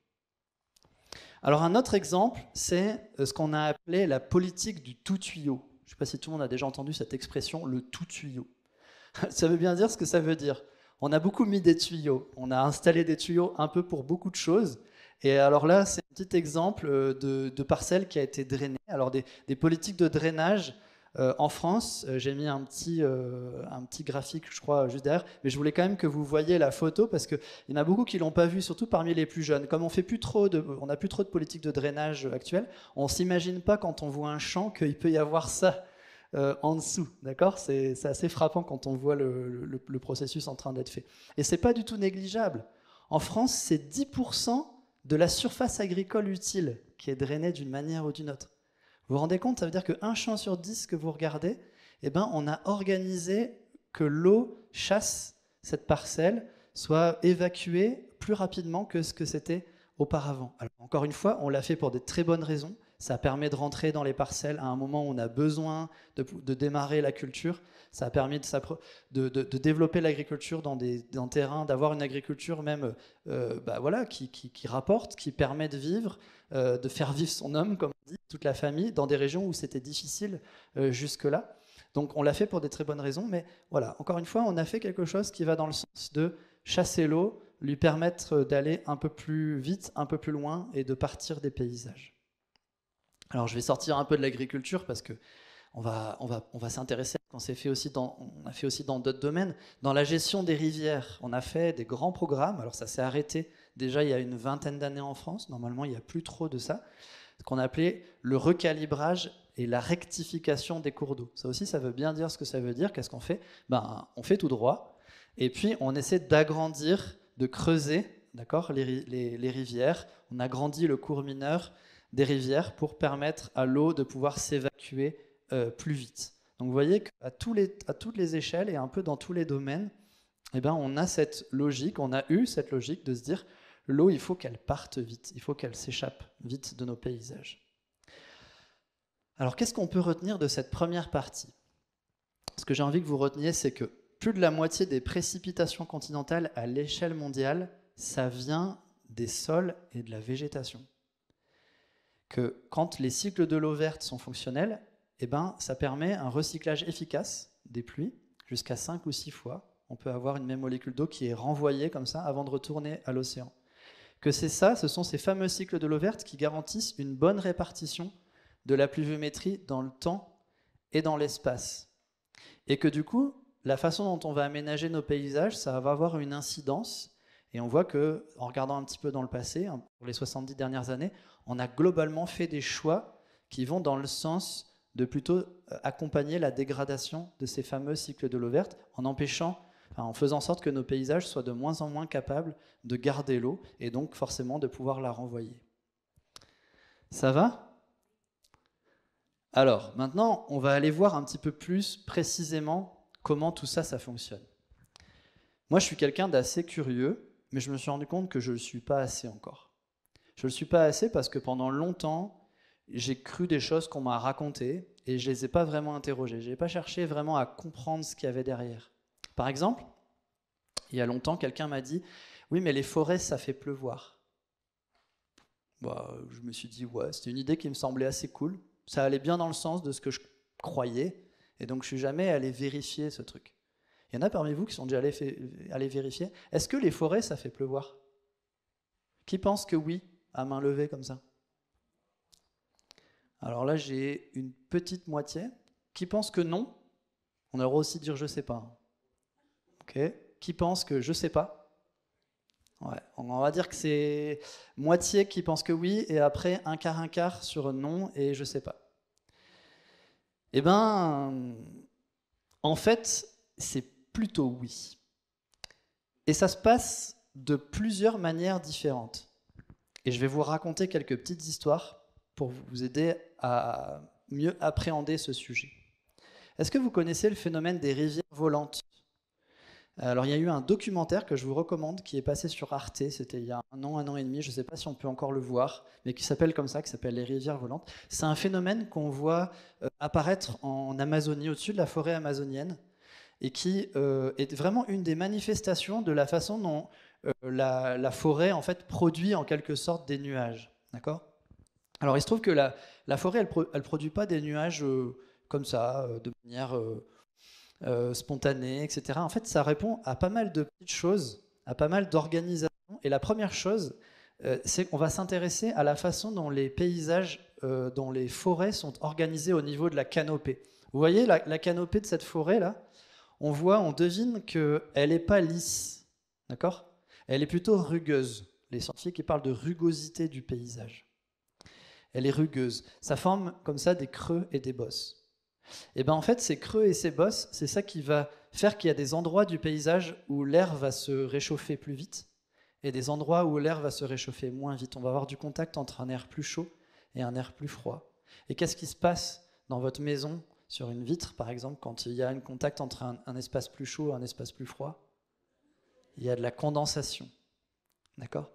Alors un autre exemple, c'est euh, ce qu'on a appelé la politique du tout tuyau. Je ne sais pas si tout le monde a déjà entendu cette expression, le tout tuyau. ça veut bien dire ce que ça veut dire. On a beaucoup mis des tuyaux, on a installé des tuyaux un peu pour beaucoup de choses, et alors là, c'est un petit exemple euh, de, parcelle qui a été drainée. Alors des, politiques de drainage euh, en France, euh, j'ai mis un petit, un petit graphique, je crois, juste derrière, mais je voulais quand même que vous voyiez la photo parce qu'il y en a beaucoup qui l'ont pas vue, surtout parmi les plus jeunes. Comme on fait plus trop de, on n'a plus trop de politiques de drainage actuelles on s'imagine pas quand on voit un champ qu'il peut y avoir ça. en dessous. D'accord c'est, assez frappant quand on voit le, le, le processus en train d'être fait. Et c'est pas du tout négligeable. En France, c'est 10% de la surface agricole utile qui est drainée d'une manière ou d'une autre. Vous vous rendez compte, ça veut dire qu'un champ sur dix que vous regardez, eh ben, on a organisé que l'eau chasse cette parcelle, soit évacuée plus rapidement que ce que c'était auparavant. encore une fois, on l'a fait pour des très bonnes raisons, ça permet de rentrer dans les parcelles à un moment où on a besoin de, démarrer la culture, ça a permis de, de, développer l'agriculture dans des terrains, d'avoir une agriculture même euh, euh, bah voilà, qui, rapporte, qui permet de vivre, euh, de faire vivre son homme, comme on dit, toute la famille, dans des régions où c'était difficile jusque-là. Donc on l'a fait pour des très bonnes raisons, mais voilà, encore une fois, on a fait quelque chose qui va dans le sens de chasser l'eau, lui permettre d'aller un peu plus vite, un peu plus loin et de partir des paysages. Alors je vais sortir un peu de l'agriculture parce que on va, on s'intéresser à ce qu'on fait aussi on a fait aussi dans d'autres domaines. Dans la gestion des rivières, on a fait des grands programmes. Alors ça s'est arrêté déjà il y a une vingtaine d'années en France. Normalement, il n'y a plus trop de ça. Ce qu'on appelait le recalibrage et la rectification des cours d'eau. Ça aussi, ça veut bien dire ce que ça veut dire. Qu'est-ce qu'on fait ben, On fait tout droit et puis on essaie d'agrandir, de creuser d'accord les rivières. On agrandit le cours mineur des rivières pour permettre à l'eau de pouvoir s'évacuer euh, plus vite. Donc vous voyez qu'à à toutes les échelles et un peu dans tous les domaines, eh ben, on a cette logique, on a eu cette logique de se dire l'eau, il faut qu'elle parte vite, il faut qu'elle s'échappe vite de nos paysages. Alors qu'est-ce qu'on peut retenir de cette première partie Ce que j'ai envie que vous reteniez, c'est que plus de la moitié des précipitations continentales à l'échelle mondiale, ça vient des sols et de la végétation que quand les cycles de l'eau verte sont fonctionnels, eh ben, ça permet un recyclage efficace des pluies jusqu'à 5 ou 6 fois. On peut avoir une même molécule d'eau qui est renvoyée comme ça avant de retourner à l'océan. Que c'est ça, ce sont ces fameux cycles de l'eau verte qui garantissent une bonne répartition de la pluviométrie dans le temps et dans l'espace. Et que du coup, la façon dont on va aménager nos paysages, ça va avoir une incidence et on voit que, en regardant un petit peu dans le passé, hein, pour les 70 dernières années, on a globalement fait des choix qui vont dans le sens de plutôt euh, accompagner la dégradation de ces fameux cycles de l'eau verte en empêchant, en faisant en sorte que nos paysages soient de moins en moins capables de garder l'eau et donc forcément de pouvoir la renvoyer. Ça va alors, maintenant, on va aller voir un petit peu plus précisément comment tout ça, ça fonctionne. Moi, je suis quelqu'un d'assez curieux mais je me suis rendu compte que je ne le suis pas assez encore. Je ne le suis pas assez parce que pendant longtemps, j'ai cru des choses qu'on m'a racontées et je ne les ai pas vraiment interrogées. Je n'ai pas cherché vraiment à comprendre ce qu'il y avait derrière. Par exemple, il y a longtemps, quelqu'un m'a dit Oui, mais les forêts, ça fait pleuvoir. Bah, je me suis dit Ouais, c'était une idée qui me semblait assez cool. Ça allait bien dans le sens de ce que je croyais. Et donc, je suis jamais allé vérifier ce truc. Il y en a parmi vous qui sont déjà allés, vérifier. Est-ce que les forêts, ça fait pleuvoir Qui pense que oui, à main levée comme ça Alors là, j'ai une petite moitié. Qui pense que non On aura aussi dire je sais pas. Ok. Qui pense que je sais pas Ouais, on va dire que c'est moitié qui pense que oui et après un quart un quart sur non et je sais pas. Eh ben, en fait, c'est Plutôt oui. Et ça se passe de plusieurs manières différentes. Et je vais vous raconter quelques petites histoires pour vous aider à mieux appréhender ce sujet. Est-ce que vous connaissez le phénomène des rivières volantes Alors il y a eu un documentaire que je vous recommande qui est passé sur Arte, c'était il y a un an, un an et demi, je ne sais pas si on peut encore le voir, mais qui s'appelle comme ça, qui s'appelle les rivières volantes. C'est un phénomène qu'on voit euh, apparaître en Amazonie, au-dessus de la forêt amazonienne et qui euh, est vraiment une des manifestations de la façon dont euh, la, forêt en fait produit en quelque sorte des nuages. D'accord Alors il se trouve que la, forêt, elle, produit pas des nuages euh, comme ça, de manière spontanée, etc. En fait, ça répond à pas mal de petites choses, à pas mal d'organisations. Et la première chose, c'est qu'on va s'intéresser à la façon dont les paysages, dont les forêts sont organisées au niveau de la canopée. Vous voyez la canopée de cette forêt là on voit, on devine qu'elle n'est pas lisse, d'accord Elle est plutôt rugueuse. Les scientifiques parlent de rugosité du paysage. Elle est rugueuse. Ça forme comme ça des creux et des bosses. Et eh bien en fait, ces creux et ces bosses, c'est ça qui va faire qu'il y a des endroits du paysage où l'air va se réchauffer plus vite et des endroits où l'air va se réchauffer moins vite. On va avoir du contact entre un air plus chaud et un air plus froid. Et qu'est-ce qui se passe dans votre maison sur une vitre, par exemple, quand il y a un contact entre un, espace plus chaud et un espace plus froid, il y a de la condensation. D'accord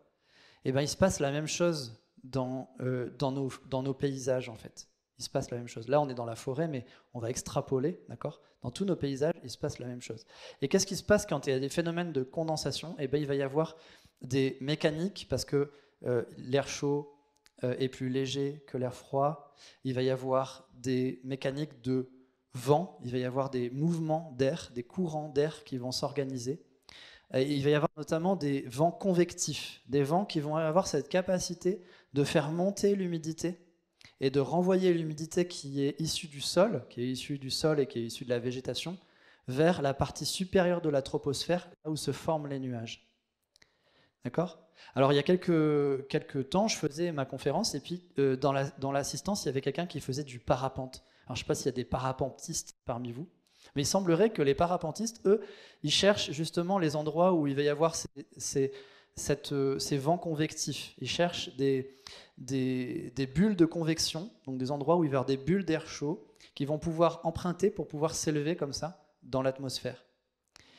Eh bien, il se passe la même chose dans, euh, dans, nos, dans nos paysages, en fait. Il se passe la même chose. Là, on est dans la forêt, mais on va extrapoler, d'accord Dans tous nos paysages, il se passe la même chose. Et qu'est-ce qui se passe quand il y a des phénomènes de condensation Eh bien, il va y avoir des mécaniques, parce que euh, l'air chaud, euh, est plus léger que l'air froid. Il va y avoir des mécaniques de vent, il va y avoir des mouvements d'air, des courants d'air qui vont s'organiser. Il va y avoir notamment des vents convectifs, des vents qui vont avoir cette capacité de faire monter l'humidité et de renvoyer l'humidité qui est issue du sol, qui est issue du sol et qui est issue de la végétation, vers la partie supérieure de la troposphère, là où se forment les nuages. D'accord alors il y a quelques, temps, je faisais ma conférence et puis euh, dans l'assistance, il y avait quelqu'un qui faisait du parapente. Alors je ne sais pas s'il y a des parapentistes parmi vous, mais il semblerait que les parapentistes, eux, ils cherchent justement les endroits où il va y avoir ces, euh, vents convectifs. Ils cherchent des, bulles de convection, donc des endroits où il va y avoir des bulles d'air chaud qui vont pouvoir emprunter pour pouvoir s'élever comme ça dans l'atmosphère.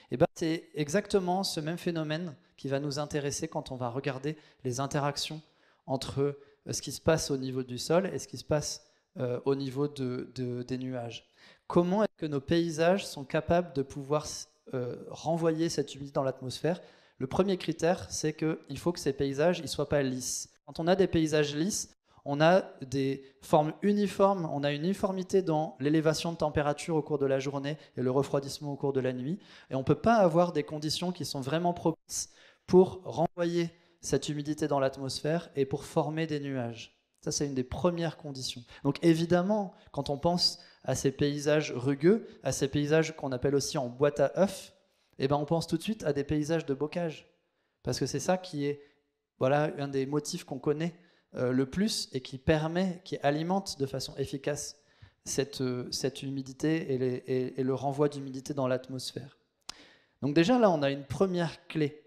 Et bien c'est exactement ce même phénomène qui va nous intéresser quand on va regarder les interactions entre euh, ce qui se passe au niveau du sol et ce qui se passe euh, au niveau des nuages. Comment est-ce que nos paysages sont capables de pouvoir euh, renvoyer cette humidité dans l'atmosphère Le premier critère, c'est qu'il faut que ces paysages ne soient pas lisses. Quand on a des paysages lisses, on a des formes uniformes, on a une uniformité dans l'élévation de température au cours de la journée et le refroidissement au cours de la nuit. Et on ne peut pas avoir des conditions qui sont vraiment propices pour renvoyer cette humidité dans l'atmosphère et pour former des nuages. Ça, c'est une des premières conditions. Donc évidemment, quand on pense à ces paysages rugueux, à ces paysages qu'on appelle aussi en boîte à œufs, eh ben, on pense tout de suite à des paysages de bocage. Parce que c'est ça qui est voilà, un des motifs qu'on connaît euh, le plus et qui permet, qui alimente de façon efficace cette, euh, cette humidité et le renvoi d'humidité dans l'atmosphère. Donc déjà là, on a une première clé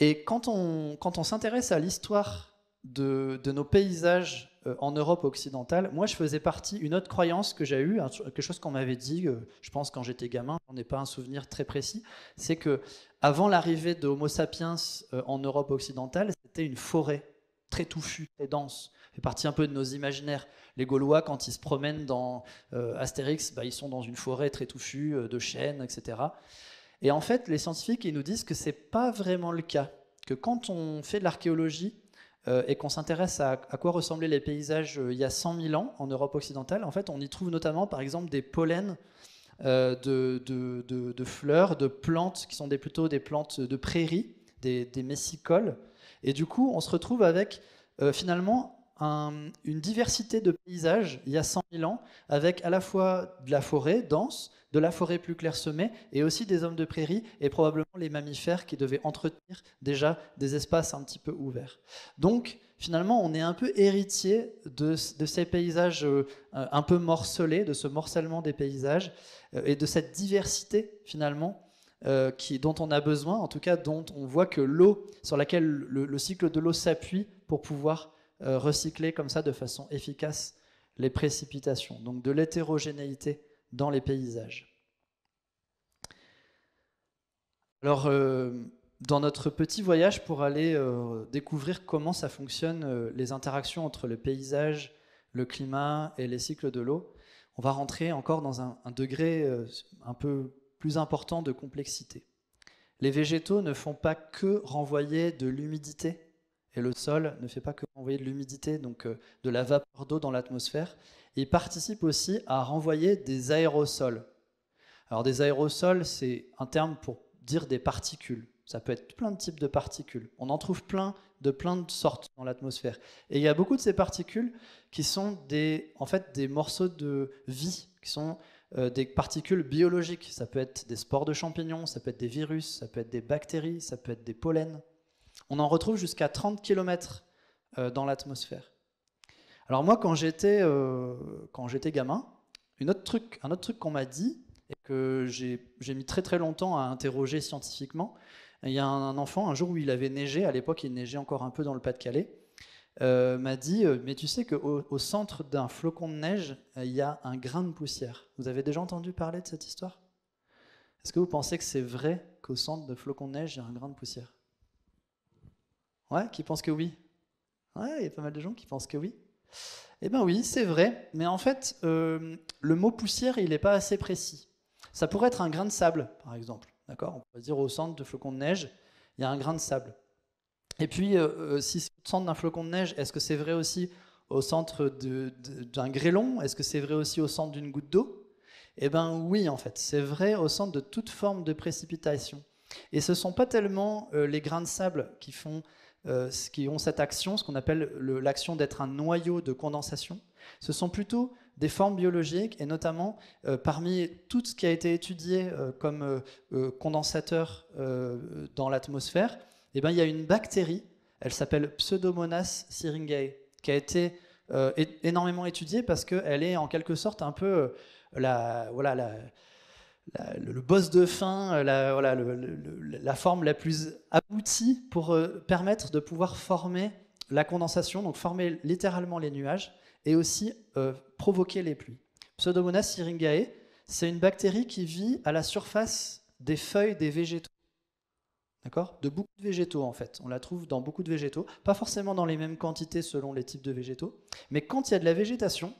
et quand on, quand on s'intéresse à l'histoire de, de, nos paysages euh, en Europe occidentale, moi je faisais partie, une autre croyance que j'ai eue, quelque chose qu'on m'avait dit, euh, je pense quand j'étais gamin, on n'est pas un souvenir très précis, c'est que avant l'arrivée de Homo sapiens euh, en Europe occidentale, c'était une forêt très touffue, très dense. fait partie un peu de nos imaginaires. Les Gaulois, quand ils se promènent dans Astérix, bah, ils sont dans une forêt très touffue de chênes, etc. Et en fait, les scientifiques, ils nous disent que c'est pas vraiment le cas, que quand on fait de l'archéologie euh, et qu'on s'intéresse à, à, quoi ressemblaient les paysages euh, il y a 100 000 ans en Europe occidentale, en fait, on y trouve notamment, par exemple, des pollens euh, de, de, fleurs, de plantes qui sont des, plutôt des plantes de prairies, des, des messicoles. Et du coup, on se retrouve avec finalement une diversité de paysages il y a 100 000 ans, avec à la fois de la forêt dense, de la forêt plus clairsemée, et aussi des hommes de prairie, et probablement les mammifères qui devaient entretenir déjà des espaces un petit peu ouverts. Donc, finalement, on est un peu héritier de, ces paysages euh, un peu morcelés, de ce morcellement des paysages, euh, et de cette diversité, finalement, euh, qui, dont on a besoin, en tout cas dont on voit que l'eau, sur laquelle le cycle de l'eau s'appuie pour pouvoir euh, recycler comme ça de façon efficace les précipitations, donc de l'hétérogénéité dans les paysages. Alors, euh, dans notre petit voyage pour aller euh, découvrir comment ça fonctionne, les interactions entre le paysage, le climat et les cycles de l'eau, on va rentrer encore dans un degré un peu plus important de complexité. Les végétaux ne font pas que renvoyer de l'humidité et le sol ne fait pas que renvoyer de l'humidité, donc euh, de la vapeur d'eau dans l'atmosphère. Il participe aussi à renvoyer des aérosols. Alors des aérosols, c'est un terme pour dire des particules. Ça peut être plein de types de particules. On en trouve plein de plein de sortes dans l'atmosphère. Et il y a beaucoup de ces particules qui sont des, en fait, des morceaux de vie, qui sont euh, des particules biologiques. Ça peut être des spores de champignons, ça peut être des virus, ça peut être des bactéries, ça peut être des pollens on en retrouve jusqu'à 30 km euh, dans l'atmosphère. Alors moi, quand j'étais euh, gamin, autre truc, un autre truc qu'on m'a dit, et que j'ai mis très très longtemps à interroger scientifiquement, il y a un enfant, un jour où il avait neigé, à l'époque il neigeait encore un peu dans le Pas-de-Calais, euh, m'a dit Mais tu sais qu'au au centre d'un flocon de neige, il y a un grain de poussière. Vous avez déjà entendu parler de cette histoire Est-ce que vous pensez que c'est vrai qu'au centre d'un flocon de neige, il y a un grain de poussière Ouais, qui pensent que oui. Ouais, il y a pas mal de gens qui pensent que oui. Eh bien oui, c'est vrai, mais en fait, euh, le mot poussière, il n'est pas assez précis. Ça pourrait être un grain de sable, par exemple. D'accord On peut dire au centre de flocons de neige, il y a un grain de sable. Et puis, euh, euh, si c'est au centre d'un flocon de neige, est-ce que c'est vrai aussi au centre d'un grêlon Est-ce que c'est vrai aussi au centre d'une goutte d'eau Eh bien oui, en fait, c'est vrai au centre de toute forme de précipitation. Et ce ne sont pas tellement les grains de sable qui font euh, qui ont cette action, ce qu'on appelle l'action d'être un noyau de condensation, ce sont plutôt des formes biologiques, et notamment euh, parmi tout ce qui a été étudié euh, comme condensateur dans l'atmosphère, eh ben, il y a une bactérie, elle s'appelle Pseudomonas syringae, qui a été énormément étudiée parce qu'elle est en quelque sorte un peu la, le boss de fin, euh, la, forme la plus aboutie pour euh, permettre de pouvoir former la condensation, donc former littéralement les nuages, et aussi euh, provoquer les pluies. Pseudomonas syringae, c'est une bactérie qui vit à la surface des feuilles des végétaux. D'accord De beaucoup de végétaux, en fait. On la trouve dans beaucoup de végétaux, pas forcément dans les mêmes quantités selon les types de végétaux, mais quand il y a de la végétation,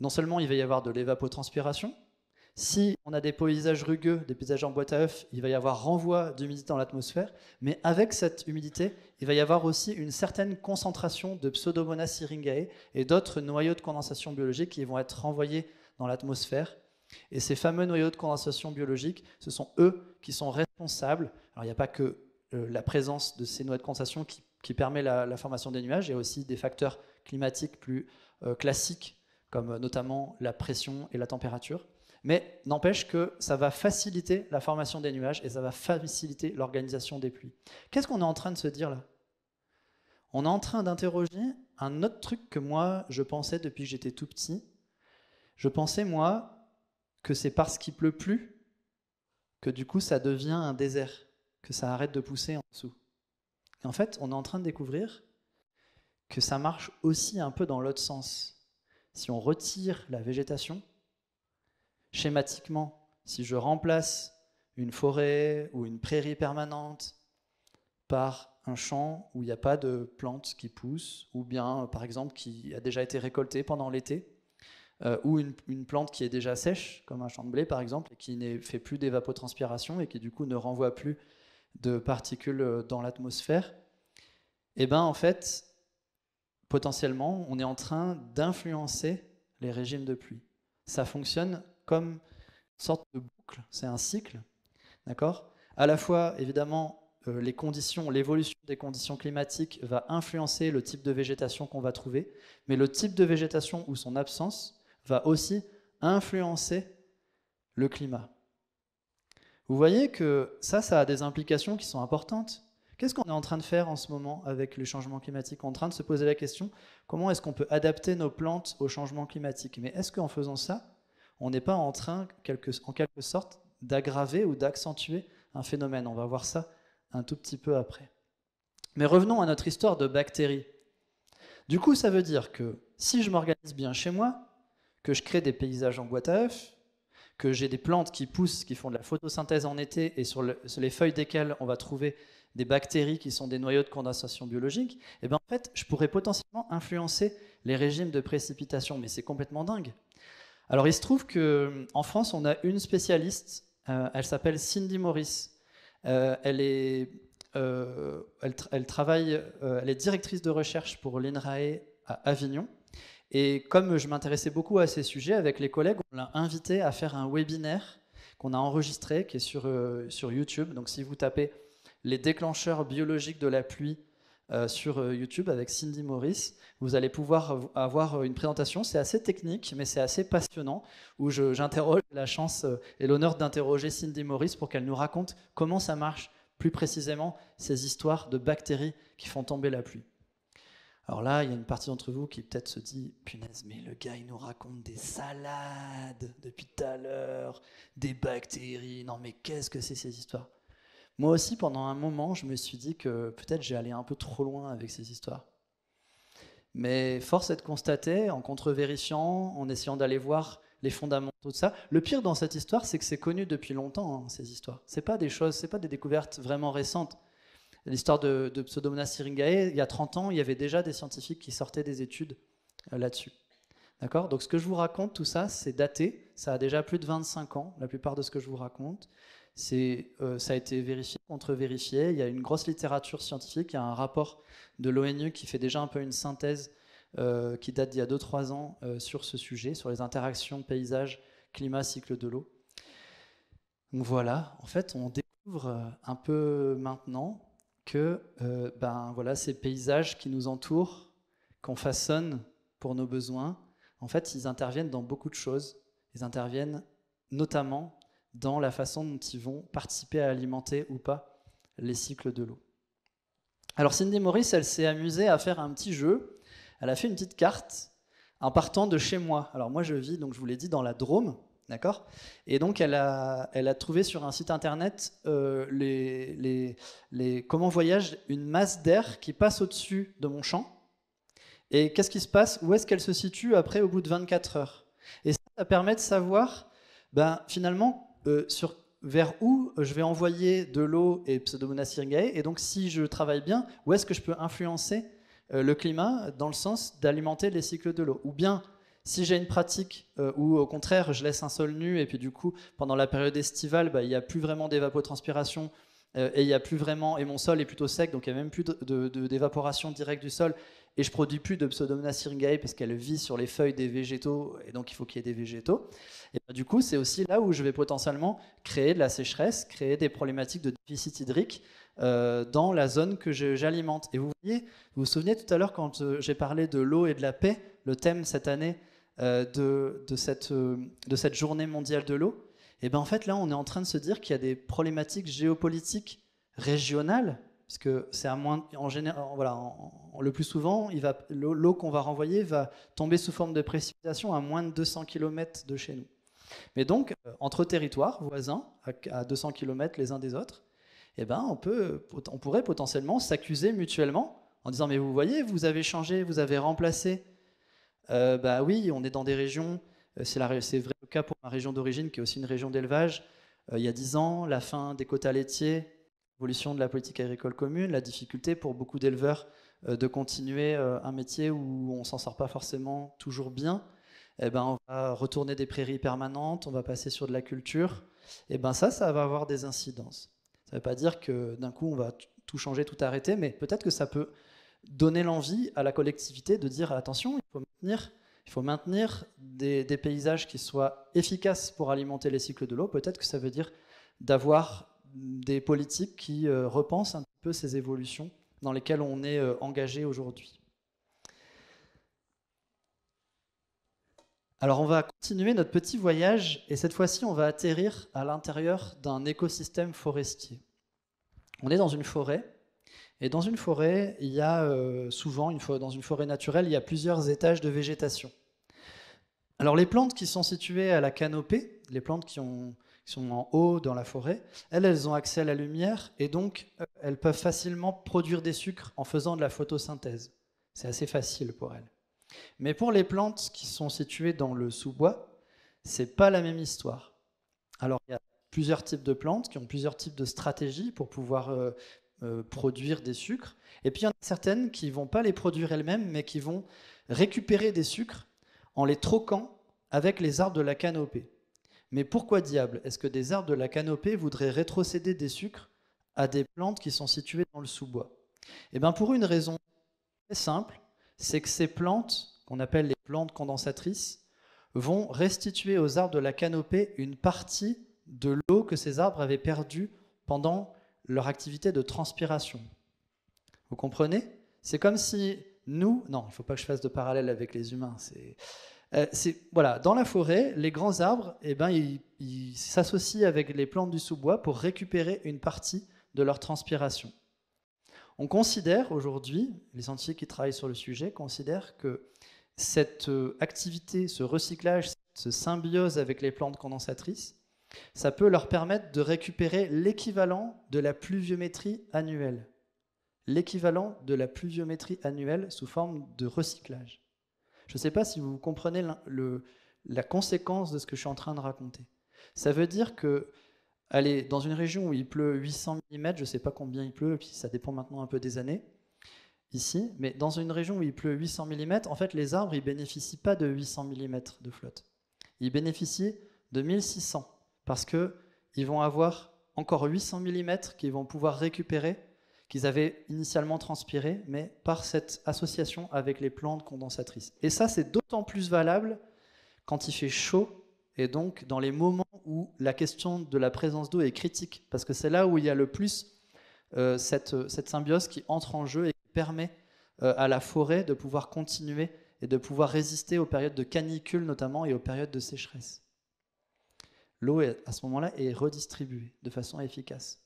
non seulement il va y avoir de l'évapotranspiration, si on a des paysages rugueux, des paysages en boîte à œufs, il va y avoir renvoi d'humidité dans l'atmosphère, mais avec cette humidité, il va y avoir aussi une certaine concentration de Pseudomonas syringae et d'autres noyaux de condensation biologique qui vont être renvoyés dans l'atmosphère. Et ces fameux noyaux de condensation biologique, ce sont eux qui sont responsables. il n'y a pas que euh, la présence de ces noyaux de condensation qui, permet la, formation des nuages, il y a aussi des facteurs climatiques plus euh, classiques, comme euh, notamment la pression et la température. Mais n'empêche que ça va faciliter la formation des nuages et ça va faciliter l'organisation des pluies. Qu'est-ce qu'on est en train de se dire là On est en train d'interroger un autre truc que moi je pensais depuis que j'étais tout petit. Je pensais moi que c'est parce qu'il pleut plus que du coup ça devient un désert, que ça arrête de pousser en dessous. Et en fait, on est en train de découvrir que ça marche aussi un peu dans l'autre sens. Si on retire la végétation, Schématiquement, si je remplace une forêt ou une prairie permanente par un champ où il n'y a pas de plantes qui poussent, ou bien par exemple qui a déjà été récoltée pendant l'été, euh, ou une, plante qui est déjà sèche, comme un champ de blé par exemple, et qui ne fait plus d'évapotranspiration et qui du coup ne renvoie plus de particules euh, dans l'atmosphère, et eh bien en fait, potentiellement, on est en train d'influencer les régimes de pluie. Ça fonctionne comme une sorte de boucle, c'est un cycle, d'accord À la fois, évidemment, euh, les conditions, l'évolution des conditions climatiques va influencer le type de végétation qu'on va trouver, mais le type de végétation ou son absence va aussi influencer le climat. Vous voyez que ça, ça a des implications qui sont importantes. Qu'est-ce qu'on est en train de faire en ce moment avec le changement climatique On est en train de se poser la question comment est-ce qu'on peut adapter nos plantes au changement climatique Mais est-ce qu'en faisant ça, on n'est pas en train, en quelque sorte, d'aggraver ou d'accentuer un phénomène. On va voir ça un tout petit peu après. Mais revenons à notre histoire de bactéries. Du coup, ça veut dire que si je m'organise bien chez moi, que je crée des paysages en boîte à que j'ai des plantes qui poussent, qui font de la photosynthèse en été et sur, les feuilles desquelles on va trouver des bactéries qui sont des noyaux de condensation biologique, et eh bien en fait, je pourrais potentiellement influencer les régimes de précipitation. Mais c'est complètement dingue. Alors il se trouve qu'en France, on a une spécialiste, euh, elle s'appelle Cindy Morris. Euh, elle, est, euh, travaille, elle est directrice de recherche pour l'INRAE à Avignon. Et comme je m'intéressais beaucoup à ces sujets, avec les collègues, on l'a invitée à faire un webinaire qu'on a enregistré, qui est sur, sur YouTube. Donc si vous tapez les déclencheurs biologiques de la pluie euh, sur euh, YouTube avec Cindy Morris. Vous allez pouvoir avoir euh, une présentation. C'est assez technique, mais c'est assez passionnant, où j'interroge la chance et l'honneur d'interroger Cindy Morris pour qu'elle nous raconte comment ça marche plus précisément ces histoires de bactéries qui font tomber la pluie. Alors là, il y a une partie d'entre vous qui peut-être se dit punaise, mais le gars, il nous raconte des salades depuis tout à l'heure, des bactéries. Non, mais qu'est-ce que c'est ces histoires moi aussi, pendant un moment, je me suis dit que peut-être j'ai allé un peu trop loin avec ces histoires. Mais force est de constater, en contre-vérifiant, en essayant d'aller voir les fondamentaux de ça. Le pire dans cette histoire, c'est que c'est connu depuis longtemps, hein, ces histoires. C'est pas des choses, c'est pas des découvertes vraiment récentes. L'histoire de, Pseudomonas syringae, il y a 30 ans, il y avait déjà des scientifiques qui sortaient des études euh, là-dessus. D'accord Donc ce que je vous raconte, tout ça, c'est daté. Ça a déjà plus de 25 ans, la plupart de ce que je vous raconte. C'est euh, ça a été vérifié, contre-vérifié. Il y a une grosse littérature scientifique. Il y a un rapport de l'ONU qui fait déjà un peu une synthèse euh, qui date d'il y a 2-3 ans euh, sur ce sujet, sur les interactions paysage, climat, cycle de l'eau. Donc voilà, en fait, on découvre un peu maintenant que ben, voilà, ces paysages qui nous entourent, qu'on façonne pour nos besoins, en fait, ils interviennent dans beaucoup de choses. Ils interviennent notamment dans la façon dont ils vont participer à alimenter ou pas les cycles de l'eau. Alors Cindy Morris, elle s'est amusée à faire un petit jeu. Elle a fait une petite carte en partant de chez moi. Alors moi je vis, donc je vous l'ai dit, dans la Drôme, D'accord Et donc, elle a, elle a, trouvé sur un site internet euh, les, les, les, comment voyage une masse d'air qui passe au-dessus de mon champ. Et qu'est-ce qui se passe Où est-ce qu'elle se situe après, au bout de 24 heures Et ça, ça permet de savoir, ben, finalement, euh, vers où je vais envoyer de l'eau et Pseudomonas syringae et donc si je travaille bien, où est-ce que je peux influencer euh, le climat dans le sens d'alimenter les cycles de l'eau Ou bien, si j'ai une pratique euh, où au contraire je laisse un sol nu, et puis du coup, pendant la période estivale, bah, il n'y a plus vraiment d'évapotranspiration, et il a plus vraiment, et mon sol est plutôt sec, donc il n'y a même plus d'évaporation directe du sol, et je produis plus de pseudomonas syringae parce qu'elle vit sur les feuilles des végétaux et donc il faut qu'il y ait des végétaux. Et ben, du coup, c'est aussi là où je vais potentiellement créer de la sécheresse, créer des problématiques de déficit hydrique euh, dans la zone que j'alimente. Et vous voyez, vous vous souvenez tout à l'heure quand euh, j'ai parlé de l'eau et de la paix, le thème cette année euh, de, cette, de cette journée mondiale de l'eau Et bien en fait là on est en train de se dire qu'il y a des problématiques géopolitiques régionales parce que c'est à moins, en général, le plus souvent, l'eau qu'on va renvoyer va tomber sous forme de précipitation à moins de 200 km de chez nous. Mais donc, euh, entre territoires voisins, à, 200 km les uns des autres, eh ben, on, peut, on pourrait potentiellement s'accuser mutuellement en disant, mais vous voyez, vous avez changé, vous avez remplacé. Euh, bah oui, on est dans des régions, euh, c'est, vrai le cas pour ma région d'origine, qui est aussi une région d'élevage. il y a 10 ans, la fin des quotas laitiers, l'évolution de la politique agricole commune, la difficulté pour beaucoup d'éleveurs euh, de continuer euh, un métier où on s'en sort pas forcément toujours bien. Eh ben, on va retourner des prairies permanentes, on va passer sur de la culture. Et eh ben ça, ça va avoir des incidences. Ça ne veut pas dire que d'un coup on va tout changer, tout arrêter, mais peut-être que ça peut donner l'envie à la collectivité de dire attention, il faut maintenir, il faut maintenir des, des paysages qui soient efficaces pour alimenter les cycles de l'eau. Peut-être que ça veut dire d'avoir des politiques qui euh, repensent un peu ces évolutions dans lesquelles on est euh, engagé aujourd'hui. Alors on va continuer notre petit voyage et cette fois-ci on va atterrir à l'intérieur d'un écosystème forestier. On est dans une forêt et dans une forêt il y a euh, souvent, une dans une forêt naturelle, il y a plusieurs étages de végétation. Alors les plantes qui sont situées à la canopée, les plantes qui ont sont en haut dans la forêt, elles, elles ont accès à la lumière et donc euh, elles peuvent facilement produire des sucres en faisant de la photosynthèse. C'est assez facile pour elles. Mais pour les plantes qui sont situées dans le sous-bois, c'est pas la même histoire. Alors il y a plusieurs types de plantes qui ont plusieurs types de stratégies pour pouvoir euh, euh, produire des sucres. Et puis il y en a certaines qui vont pas les produire elles-mêmes, mais qui vont récupérer des sucres en les troquant avec les arbres de la canopée. Mais pourquoi diable est-ce que des arbres de la canopée voudraient rétrocéder des sucres à des plantes qui sont situées dans le sous-bois Eh bien pour une raison très simple, c'est que ces plantes, qu'on appelle les plantes condensatrices, vont restituer aux arbres de la canopée une partie de l'eau que ces arbres avaient perdue pendant leur activité de transpiration. Vous comprenez C'est comme si nous... Non, il ne faut pas que je fasse de parallèle avec les humains, c'est... Euh, voilà, dans la forêt, les grands arbres, eh ben, ils s'associent avec les plantes du sous-bois pour récupérer une partie de leur transpiration. On considère aujourd'hui, les scientifiques qui travaillent sur le sujet considèrent que cette euh, activité, ce recyclage, ce symbiose avec les plantes condensatrices, ça peut leur permettre de récupérer l'équivalent de la pluviométrie annuelle. L'équivalent de la pluviométrie annuelle sous forme de recyclage. Je ne sais pas si vous comprenez la conséquence de ce que je suis en train de raconter. Ça veut dire que, allez, dans une région où il pleut 800 mm, je ne sais pas combien il pleut, puis ça dépend maintenant un peu des années, ici, mais dans une région où il pleut 800 mm, en fait, les arbres, ils bénéficient pas de 800 mm de flotte. Ils bénéficient de 1600, parce que ils vont avoir encore 800 mm qu'ils vont pouvoir récupérer qu'ils avaient initialement transpiré, mais par cette association avec les plantes condensatrices. Et ça, c'est d'autant plus valable quand il fait chaud et donc dans les moments où la question de la présence d'eau est critique, parce que c'est là où il y a le plus euh, euh, cette, symbiose qui entre en jeu et qui permet euh, à la forêt de pouvoir continuer et de pouvoir résister aux périodes de canicule notamment et aux périodes de sécheresse. L'eau à ce moment-là est redistribuée de façon efficace.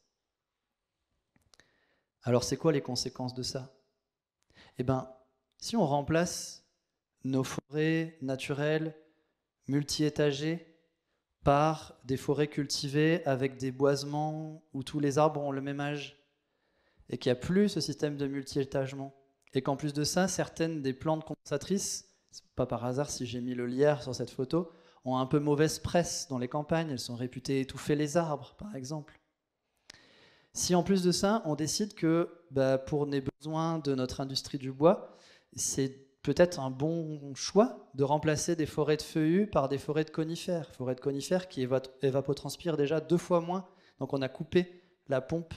Alors c'est quoi les conséquences de ça Eh bien, si on remplace nos forêts naturelles multi-étagées par des forêts cultivées avec des boisements où tous les arbres ont le même âge, et qu'il n'y a plus ce système de multi et qu'en plus de ça, certaines des plantes compensatrices, pas par hasard si j'ai mis le lierre sur cette photo, ont un peu mauvaise presse dans les campagnes, elles sont réputées étouffer les arbres, par exemple. Si en plus de ça, on décide que bah, pour les besoins de notre industrie du bois, c'est peut-être un bon choix de remplacer des forêts de feuillus par des forêts de conifères. Forêts de conifères qui évapotranspirent déjà deux fois moins. Donc on a coupé la pompe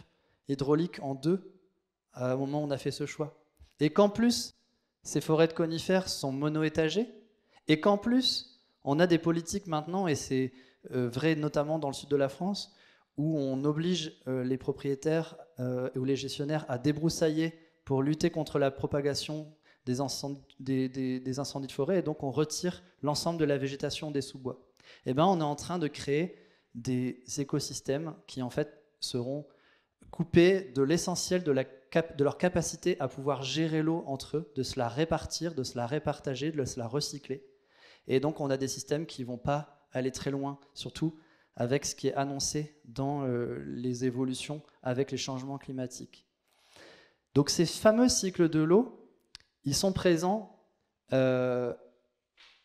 hydraulique en deux à un moment où on a fait ce choix. Et qu'en plus, ces forêts de conifères sont monoétagées. Et qu'en plus, on a des politiques maintenant, et c'est euh, vrai notamment dans le sud de la France, où on oblige euh, les propriétaires euh, ou les gestionnaires à débroussailler pour lutter contre la propagation des incendies, de forêt, et donc on retire l'ensemble de la végétation des sous-bois. Eh ben, on est en train de créer des écosystèmes qui en fait seront coupés de l'essentiel de, de, leur capacité à pouvoir gérer l'eau entre eux, de se la répartir, de se la répartager, de se la recycler. Et donc on a des systèmes qui ne vont pas aller très loin, surtout avec ce qui est annoncé dans euh, les évolutions avec les changements climatiques. Donc ces fameux cycles de l'eau, ils sont présents euh,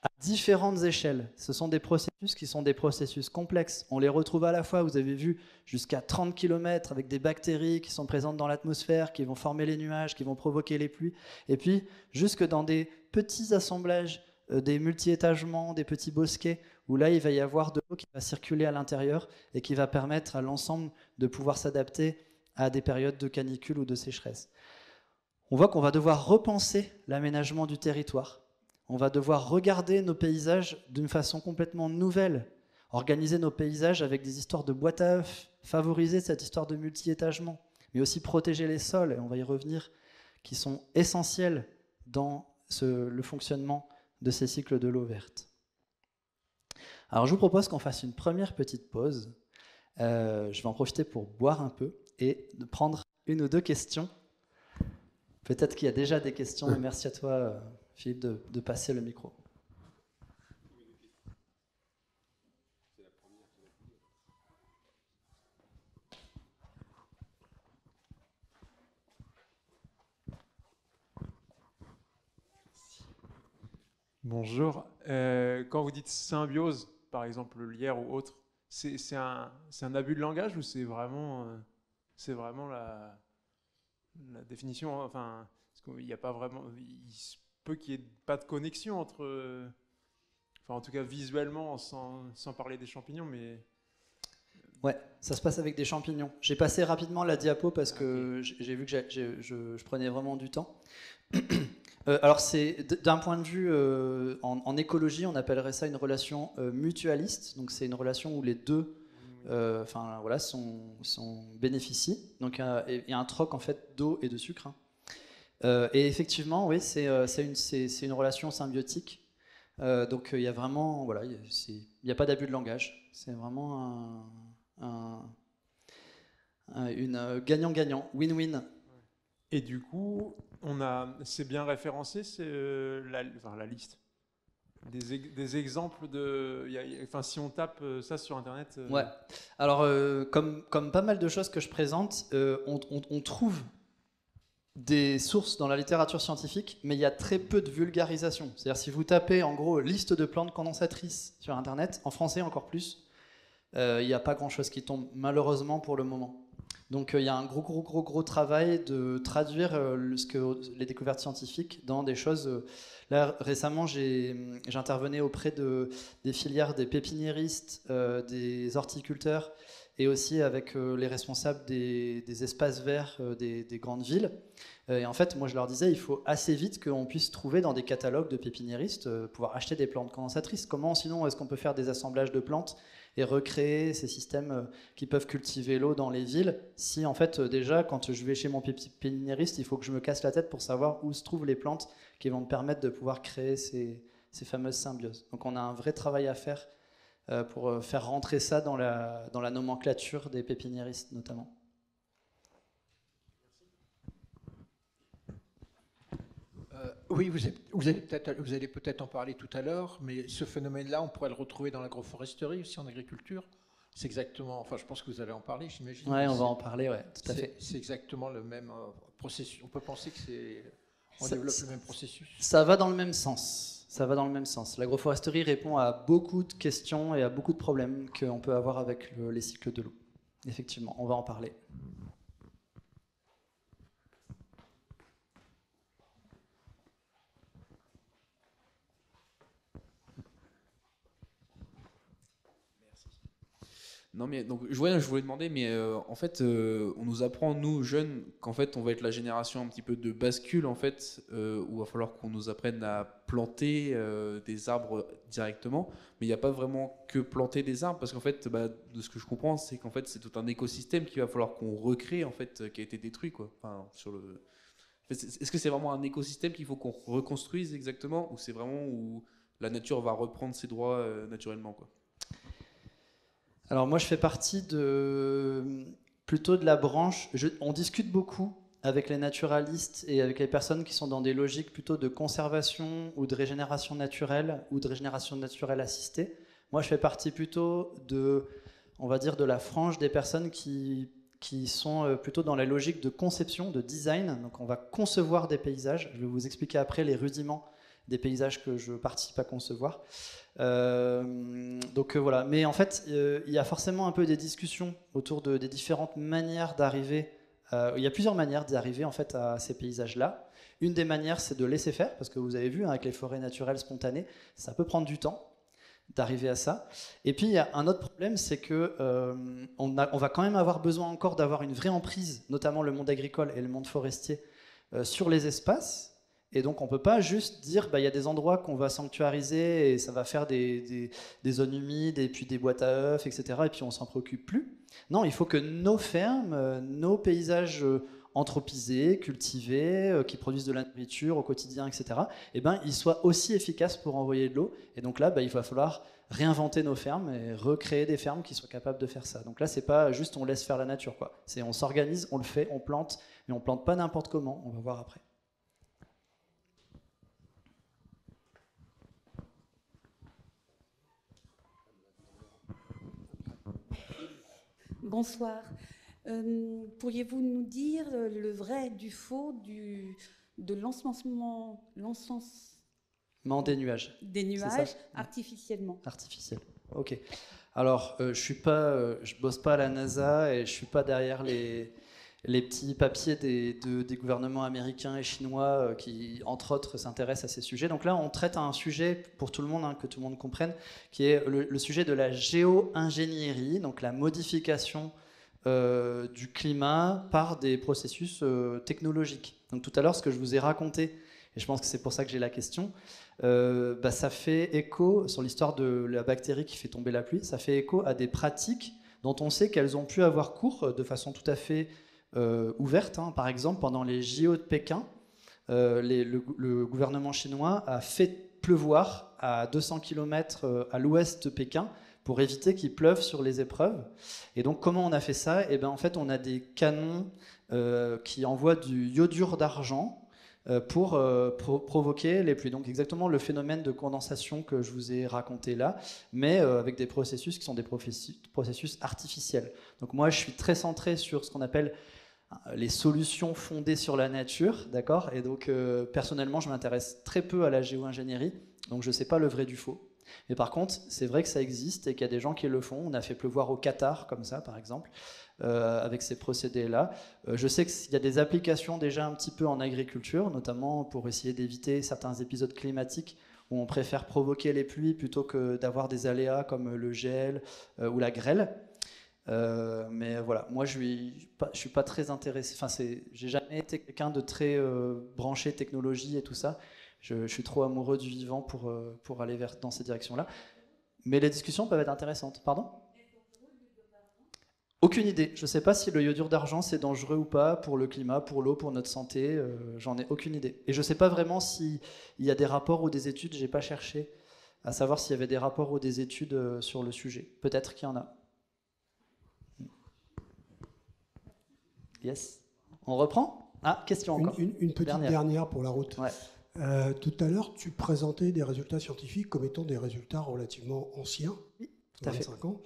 à différentes échelles. Ce sont des processus qui sont des processus complexes. On les retrouve à la fois, vous avez vu, jusqu'à 30 km avec des bactéries qui sont présentes dans l'atmosphère, qui vont former les nuages, qui vont provoquer les pluies, et puis jusque dans des petits assemblages euh, des multi-étagements, des petits bosquets, où là, il va y avoir de l'eau qui va circuler à l'intérieur et qui va permettre à l'ensemble de pouvoir s'adapter à des périodes de canicule ou de sécheresse. On voit qu'on va devoir repenser l'aménagement du territoire. On va devoir regarder nos paysages d'une façon complètement nouvelle, organiser nos paysages avec des histoires de boîte à œufs, favoriser cette histoire de multi-étagement, mais aussi protéger les sols, et on va y revenir, qui sont essentiels dans le fonctionnement de ces cycles de l'eau verte. Alors je vous propose qu'on fasse une première petite pause. Euh, je vais en profiter pour boire un peu et de prendre une ou deux questions. Peut-être qu'il y a déjà des questions, mais merci à toi euh, Philippe de passer le micro. Bonjour. Euh, quand vous dites symbiose, par exemple le lierre ou autre, c'est un, abus de langage ou c'est vraiment, euh, vraiment la, définition Enfin, il n'y a pas vraiment. Il peut qu'il n'y ait pas de connexion entre. enfin, en tout cas visuellement, sans, parler des champignons, mais. Ouais, ça se passe avec des champignons. J'ai passé rapidement la diapo parce que ah, j'ai vu que je, prenais vraiment du temps. Euh, alors c'est d'un point de vue euh, en, écologie, on appellerait ça une relation euh, mutualiste. Donc c'est une relation où les deux, enfin voilà, sont, bénéficient. Donc il y a un troc en fait d'eau et de sucre. Hein. et effectivement, oui, c'est une, une, relation symbiotique. donc il y a vraiment, voilà, il n'y a, pas d'abus de langage. C'est vraiment un, une gagnant-gagnant, win-win. Et du coup, on a, c'est bien référencé, c'est euh, la, liste. Des, exemples de. enfin, si on tape euh, ça sur Internet. Euh, ouais. Alors, comme, comme pas mal de choses que je présente, on, on, trouve des sources dans la littérature scientifique, mais il y a très peu de vulgarisation. C'est-à-dire, si vous tapez en gros liste de plantes condensatrices sur Internet, en français encore plus, il n'y a pas grand-chose qui tombe, malheureusement pour le moment. Donc euh, il y a un gros, gros, gros, gros travail de traduire euh, ce que, les découvertes scientifiques dans des choses. Euh, là, récemment, j'intervenais auprès des filières des pépiniéristes, des horticulteurs et aussi avec les responsables des, espaces verts des, des, grandes villes. et en fait, moi, je leur disais, il faut assez vite qu'on puisse trouver dans des catalogues de pépiniéristes, pouvoir acheter des plantes condensatrices. Comment sinon est-ce qu'on peut faire des assemblages de plantes et recréer ces systèmes euh, qui peuvent cultiver l'eau dans les villes si en fait euh, déjà quand je vais chez mon pépiniériste il faut que je me casse la tête pour savoir où se trouvent les plantes qui vont me permettre de pouvoir créer ces, ces fameuses symbioses. Donc on a un vrai travail à faire euh, pour faire rentrer ça dans dans la nomenclature des pépiniéristes notamment. Oui, vous, allez peut-être en parler tout à l'heure, mais ce phénomène-là, on pourrait le retrouver dans l'agroforesterie aussi en agriculture. C'est exactement, enfin, je pense que vous allez en parler, j'imagine. Oui, on va en parler, oui, tout à fait. C'est exactement le même euh, processus. On peut penser que c'est on développe le même processus. Ça va dans le même sens. Ça va dans le même sens. L'agroforesterie répond à beaucoup de questions et à beaucoup de problèmes qu'on peut avoir avec les cycles de l'eau. Effectivement, on va en parler. Non, mais donc, je, voulais, je voulais demander, mais euh, en fait, euh, on nous apprend, nous, jeunes, qu'en fait, on va être la génération un petit peu de bascule, en fait, euh, où il va falloir qu'on nous apprenne à planter des arbres directement. Mais il n'y a pas vraiment que planter des arbres, parce qu'en fait, bah, de ce que je comprends, c'est qu'en fait, c'est tout un écosystème qu'il va falloir qu'on recrée, en fait, qui a été détruit, quoi. Enfin, sur le. Est-ce que c'est vraiment un écosystème qu'il faut qu'on reconstruise exactement, ou c'est vraiment où la nature va reprendre ses droits naturellement, quoi alors moi, je fais partie de plutôt de la branche. on discute beaucoup avec les naturalistes et avec les personnes qui sont dans des logiques plutôt de conservation ou de régénération naturelle ou de régénération naturelle assistée. Moi, je fais partie plutôt de, on va dire, de la frange des personnes qui, qui sont euh, plutôt dans la logique de conception, de design. Donc, on va concevoir des paysages. Je vais vous expliquer après les rudiments des paysages que je participe à concevoir. Euh, donc euh, voilà, mais en fait, euh, il y a forcément un peu des discussions autour des différentes manières d'arriver. il y a plusieurs manières d'arriver en fait à ces paysages-là. Une des manières, c'est de laisser faire, parce que vous avez vu, hein, avec les forêts naturelles spontanées, ça peut prendre du temps d'arriver à ça. Et puis il y a un autre problème, c'est que on, va quand même avoir besoin encore d'avoir une vraie emprise, notamment le monde agricole et le monde forestier, sur les espaces. Et donc, on ne peut pas juste dire, bah, il y a des endroits qu'on va sanctuariser et ça va faire des, zones humides et puis des boîtes à œufs, etc. Et puis, on s'en préoccupe plus. Non, il faut que nos fermes, nos paysages euh, anthropisés, cultivés, euh, qui produisent de la nourriture au quotidien, etc., eh ben, ils soient aussi efficaces pour envoyer de l'eau. Et donc là, bah, il va falloir réinventer nos fermes et recréer des fermes qui soient capables de faire ça. Donc là, c'est pas juste on laisse faire la nature, quoi. C'est on s'organise, on le fait, on plante, mais on plante pas n'importe comment. On va voir après. Bonsoir. Euh, pourriez-vous nous dire le vrai du faux du, de l'encensement des nuages Des nuages artificiellement. Artificiel. Ok. Alors, euh, je suis pas, euh, je bosse pas à la NASA et je suis pas derrière les les petits papiers des, gouvernements américains et chinois euh, qui, entre autres, s'intéressent à ces sujets. Donc là, on traite un sujet pour tout le monde, hein, que tout le monde comprenne, qui est le, sujet de la géo-ingénierie, donc la modification euh, du climat par des processus euh, technologiques. Donc tout à l'heure, ce que je vous ai raconté, et je pense que c'est pour ça que j'ai la question, bah, ça fait écho sur l'histoire de la bactérie qui fait tomber la pluie, ça fait écho à des pratiques dont on sait qu'elles ont pu avoir cours de façon tout à fait euh, ouverte, ouvertes. Hein. Par exemple, pendant les JO de Pékin, euh, le, gouvernement chinois a fait pleuvoir à 200 km euh, à l'ouest de Pékin pour éviter qu'il pleuve sur les épreuves. Et donc, comment on a fait ça Eh bien, en fait, on a des canons qui envoient du iodure d'argent pour provoquer les pluies. Donc exactement le phénomène de condensation que je vous ai raconté là, mais avec des processus qui sont des processus artificiels. Donc moi, je suis très centré sur ce qu'on appelle les solutions fondées sur la nature, d'accord Et donc, euh, personnellement, je m'intéresse très peu à la géo-ingénierie, donc je ne sais pas le vrai du faux. Mais par contre, c'est vrai que ça existe et qu'il y a des gens qui le font. On a fait pleuvoir au Qatar, comme ça, par exemple, euh, avec ces procédés-là. Euh, je sais qu'il y a des applications déjà un petit peu en agriculture, notamment pour essayer d'éviter certains épisodes climatiques où on préfère provoquer les pluies plutôt que d'avoir des aléas comme le gel ou la grêle. Euh, mais voilà, moi je suis pas, je suis pas très intéressé. Enfin, c'est, j'ai jamais été quelqu'un de très euh, branché technologie et tout ça. Je, suis trop amoureux du vivant pour, euh, pour aller vers dans ces directions-là. Mais les discussions peuvent être intéressantes. Pardon Aucune idée. Je sais pas si le iodure d'argent c'est dangereux ou pas pour le climat, pour l'eau, pour notre santé. j'en ai aucune idée. Et je sais pas vraiment s'il y a des rapports ou des études. J'ai pas cherché à savoir s'il y avait des rapports ou des études sur le sujet. Peut-être qu'il y en a. Yes. On reprend Ah, question encore. Une, petite dernière. pour la route. Euh, tout à l'heure, tu présentais des résultats scientifiques comme étant des résultats relativement anciens, oui, tout à ans.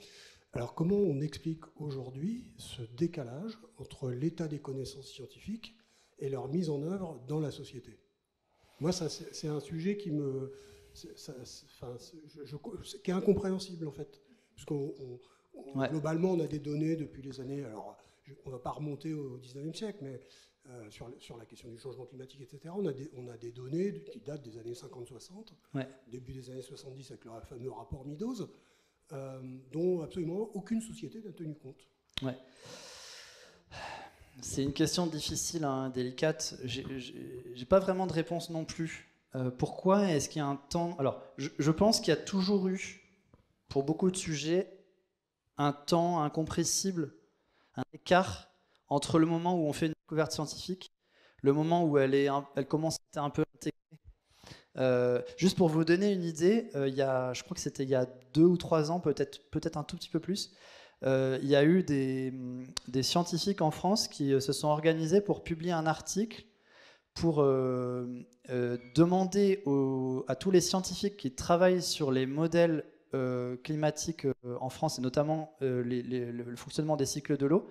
Alors comment on explique aujourd'hui ce décalage entre l'état des connaissances scientifiques et leur mise en œuvre dans la société Moi, c'est un sujet qui me... qui est incompréhensible en fait. Parce globalement, on a des données depuis les années on ne va pas remonter au 19e siècle, mais euh, sur, la question du changement climatique, etc., on a des, données qui datent des années 50-60, début des années 70 avec le fameux rapport Midos, euh, dont absolument aucune société n'a tenu compte. C'est une question difficile, hein, délicate. délicate. n'ai pas vraiment de réponse non plus. Euh, pourquoi est-ce qu'il y a un temps Alors, je, je pense qu'il y a toujours eu, pour beaucoup de sujets, un temps incompressible un écart entre le moment où on fait une découverte scientifique, le moment où elle, est, elle commence à être un peu intégrée. Euh, juste pour vous donner une idée, euh, il y a, je crois que c'était il y a deux ou trois ans, peut-être peut un tout petit peu plus, euh, il y a eu des, scientifiques en France qui se sont organisés pour publier un article pour demander à tous les scientifiques qui travaillent sur les modèles euh, climatique euh, en France, et notamment euh, le fonctionnement des cycles de l'eau,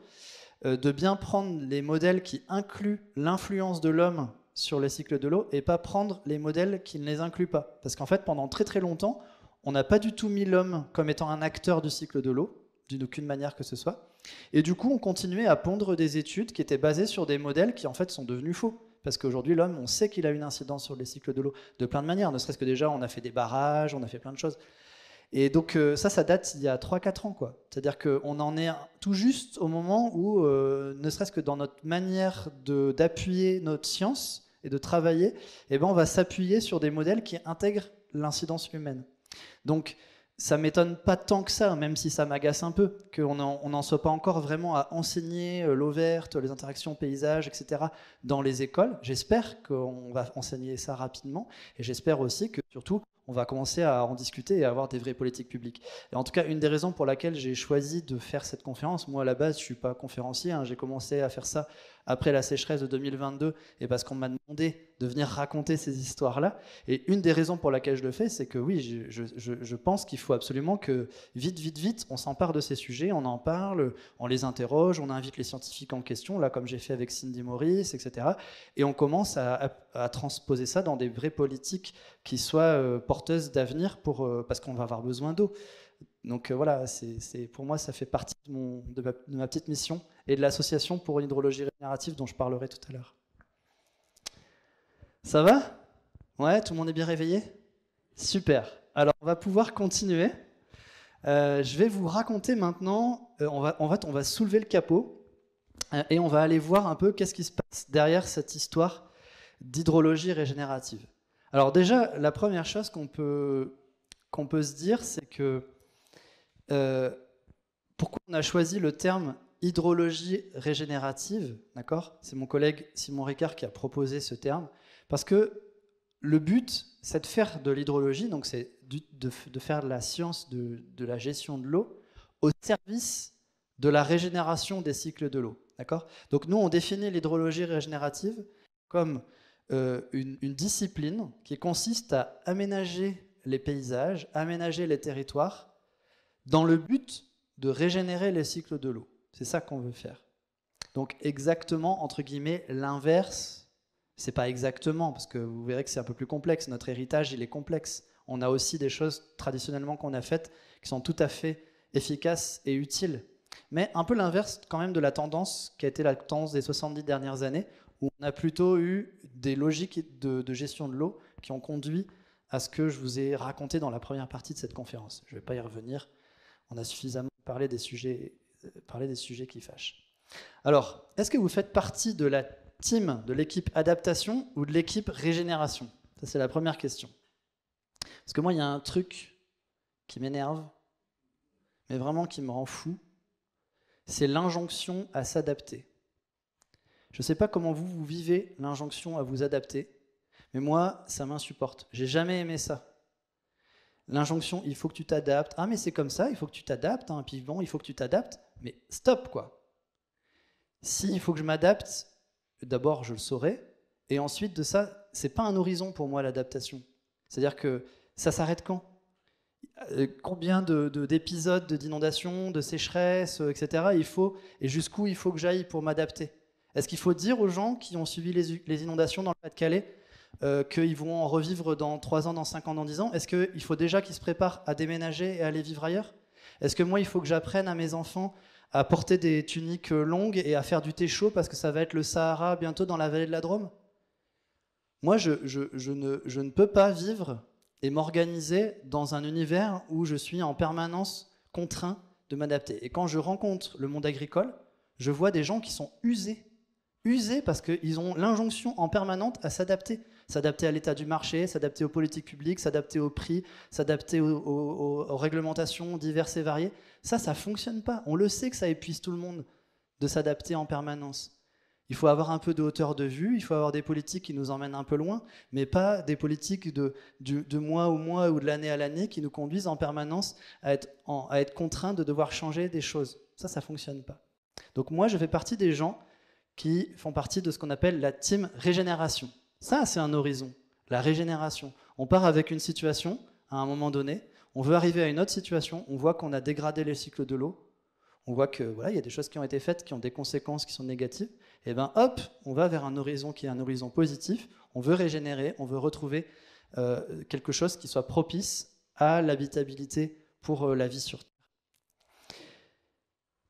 de bien prendre les modèles qui incluent l'influence de l'homme sur les cycles de l'eau et pas prendre les modèles qui ne les incluent pas. Parce qu'en fait, pendant très très longtemps, on n'a pas du tout mis l'homme comme étant un acteur du cycle de l'eau, d'une aucune manière que ce soit. Et du coup, on continuait à pondre des études qui étaient basées sur des modèles qui en fait sont devenus faux. Parce qu'aujourd'hui, l'homme, on sait qu'il a une incidence sur les cycles de l'eau de plein de manières, ne serait-ce que déjà, on a fait des barrages, on a fait plein de choses. Et donc euh, ça, ça date il y a 3-4 ans. quoi. C'est-à-dire qu'on en est tout juste au moment où, euh, ne serait-ce que dans notre manière d'appuyer notre science et de travailler, eh ben, on va s'appuyer sur des modèles qui intègrent l'incidence humaine. Donc ça m'étonne pas tant que ça, même si ça m'agace un peu, qu'on n'en soit pas encore vraiment à enseigner euh, l'eau verte, les interactions paysages, etc. dans les écoles. J'espère qu'on va enseigner ça rapidement et j'espère aussi que surtout on va commencer à en discuter et à avoir des vraies politiques publiques. Et en tout cas, une des raisons pour laquelle j'ai choisi de faire cette conférence, moi à la base, je suis pas conférencier, hein, j'ai commencé à faire ça après la sécheresse de 2022 et parce qu'on m'a demandé de venir raconter ces histoires-là. Et une des raisons pour laquelle je le fais, c'est que oui, je, pense qu'il faut absolument que vite, vite, vite, on s'empare de ces sujets, on en parle, on les interroge, on invite les scientifiques en question, là comme j'ai fait avec Cindy Maurice, etc. Et on commence à, transposer ça dans des vraies politiques qui soient portées euh, d'avenir pour, euh, parce qu'on va avoir besoin d'eau. Donc euh, voilà, c'est pour moi, ça fait partie de, mon, de, ma, petite mission et de l'association pour une hydrologie régénérative dont je parlerai tout à l'heure. Ça va Ouais, tout le monde est bien réveillé Super. Alors, on va pouvoir continuer. Euh, je vais vous raconter maintenant, on va, en fait, on va soulever le capot et on va aller voir un peu qu'est-ce qui se passe derrière cette histoire d'hydrologie régénérative. Alors déjà, la première chose qu'on peut, qu'on peut se dire, c'est que euh, pourquoi on a choisi le terme hydrologie régénérative, d'accord C'est mon collègue Simon Ricard qui a proposé ce terme, parce que le but, c'est de faire de l'hydrologie, donc c'est de, faire de la science de, de la gestion de l'eau au service de la régénération des cycles de l'eau, d'accord Donc nous, on définit l'hydrologie régénérative comme euh, une, une, discipline qui consiste à aménager les paysages, aménager les territoires, dans le but de régénérer les cycles de l'eau. C'est ça qu'on veut faire. Donc exactement, entre guillemets, l'inverse, c'est pas exactement, parce que vous verrez que c'est un peu plus complexe, notre héritage, il est complexe. On a aussi des choses traditionnellement qu'on a faites qui sont tout à fait efficaces et utiles mais un peu l'inverse quand même de la tendance qui a été la tendance des 70 dernières années, on a plutôt eu des logiques de, gestion de l'eau qui ont conduit à ce que je vous ai raconté dans la première partie de cette conférence. Je ne vais pas y revenir, on a suffisamment parlé des sujets, euh, parlé des sujets qui fâchent. Alors, est-ce que vous faites partie de la team, de l'équipe adaptation ou de l'équipe régénération Ça, c'est la première question. Parce que moi, il y a un truc qui m'énerve, mais vraiment qui me rend fou, c'est l'injonction à s'adapter. Je ne sais pas comment vous, vous vivez l'injonction à vous adapter, mais moi, ça m'insupporte. J'ai jamais aimé ça. L'injonction, il faut que tu t'adaptes. Ah, mais c'est comme ça, il faut que tu t'adaptes. Un hein. puis il faut que tu t'adaptes. Mais stop, quoi. S'il faut que je m'adapte, d'abord, je le saurai. Et ensuite de ça, c'est pas un horizon pour moi, l'adaptation. C'est-à-dire que ça s'arrête quand euh, Combien d'épisodes de, d'inondations, de, de sécheresses, euh, etc. il faut, et jusqu'où il faut que j'aille pour m'adapter est-ce qu'il faut dire aux gens qui ont subi les, inondations dans le Pas-de-Calais euh, qu'ils vont en revivre dans 3 ans, dans 5 ans, dans 10 ans Est-ce qu'il faut déjà qu'ils se préparent à déménager et à aller vivre ailleurs Est-ce que moi, il faut que j'apprenne à mes enfants à porter des tuniques longues et à faire du thé chaud parce que ça va être le Sahara bientôt dans la vallée de la Drôme Moi, je ne peux pas vivre et m'organiser dans un univers où je suis en permanence contraint de m'adapter. Et quand je rencontre le monde agricole, je vois des gens qui sont usés usés parce qu'ils ont l'injonction en permanente à s'adapter. S'adapter à l'état du marché, s'adapter aux politiques publiques, s'adapter aux prix, s'adapter aux, réglementations diverses et variées. Ça, ça fonctionne pas. On le sait que ça épuise tout le monde de s'adapter en permanence. Il faut avoir un peu de hauteur de vue, il faut avoir des politiques qui nous emmènent un peu loin, mais pas des politiques de, de mois au mois ou de l'année à l'année qui nous conduisent en permanence à être, à être contraints de devoir changer des choses. Ça, ça fonctionne pas. Donc moi, je fais partie des gens qui font partie de ce qu'on appelle la team régénération. Ça, c'est un horizon, la régénération. On part avec une situation à un moment donné, on veut arriver à une autre situation, on voit qu'on a dégradé les cycles de l'eau, on voit qu'il voilà, y a des choses qui ont été faites qui ont des conséquences qui sont négatives, et bien hop, on va vers un horizon qui est un horizon positif, on veut régénérer, on veut retrouver euh, quelque chose qui soit propice à l'habitabilité pour euh, la vie sur Terre.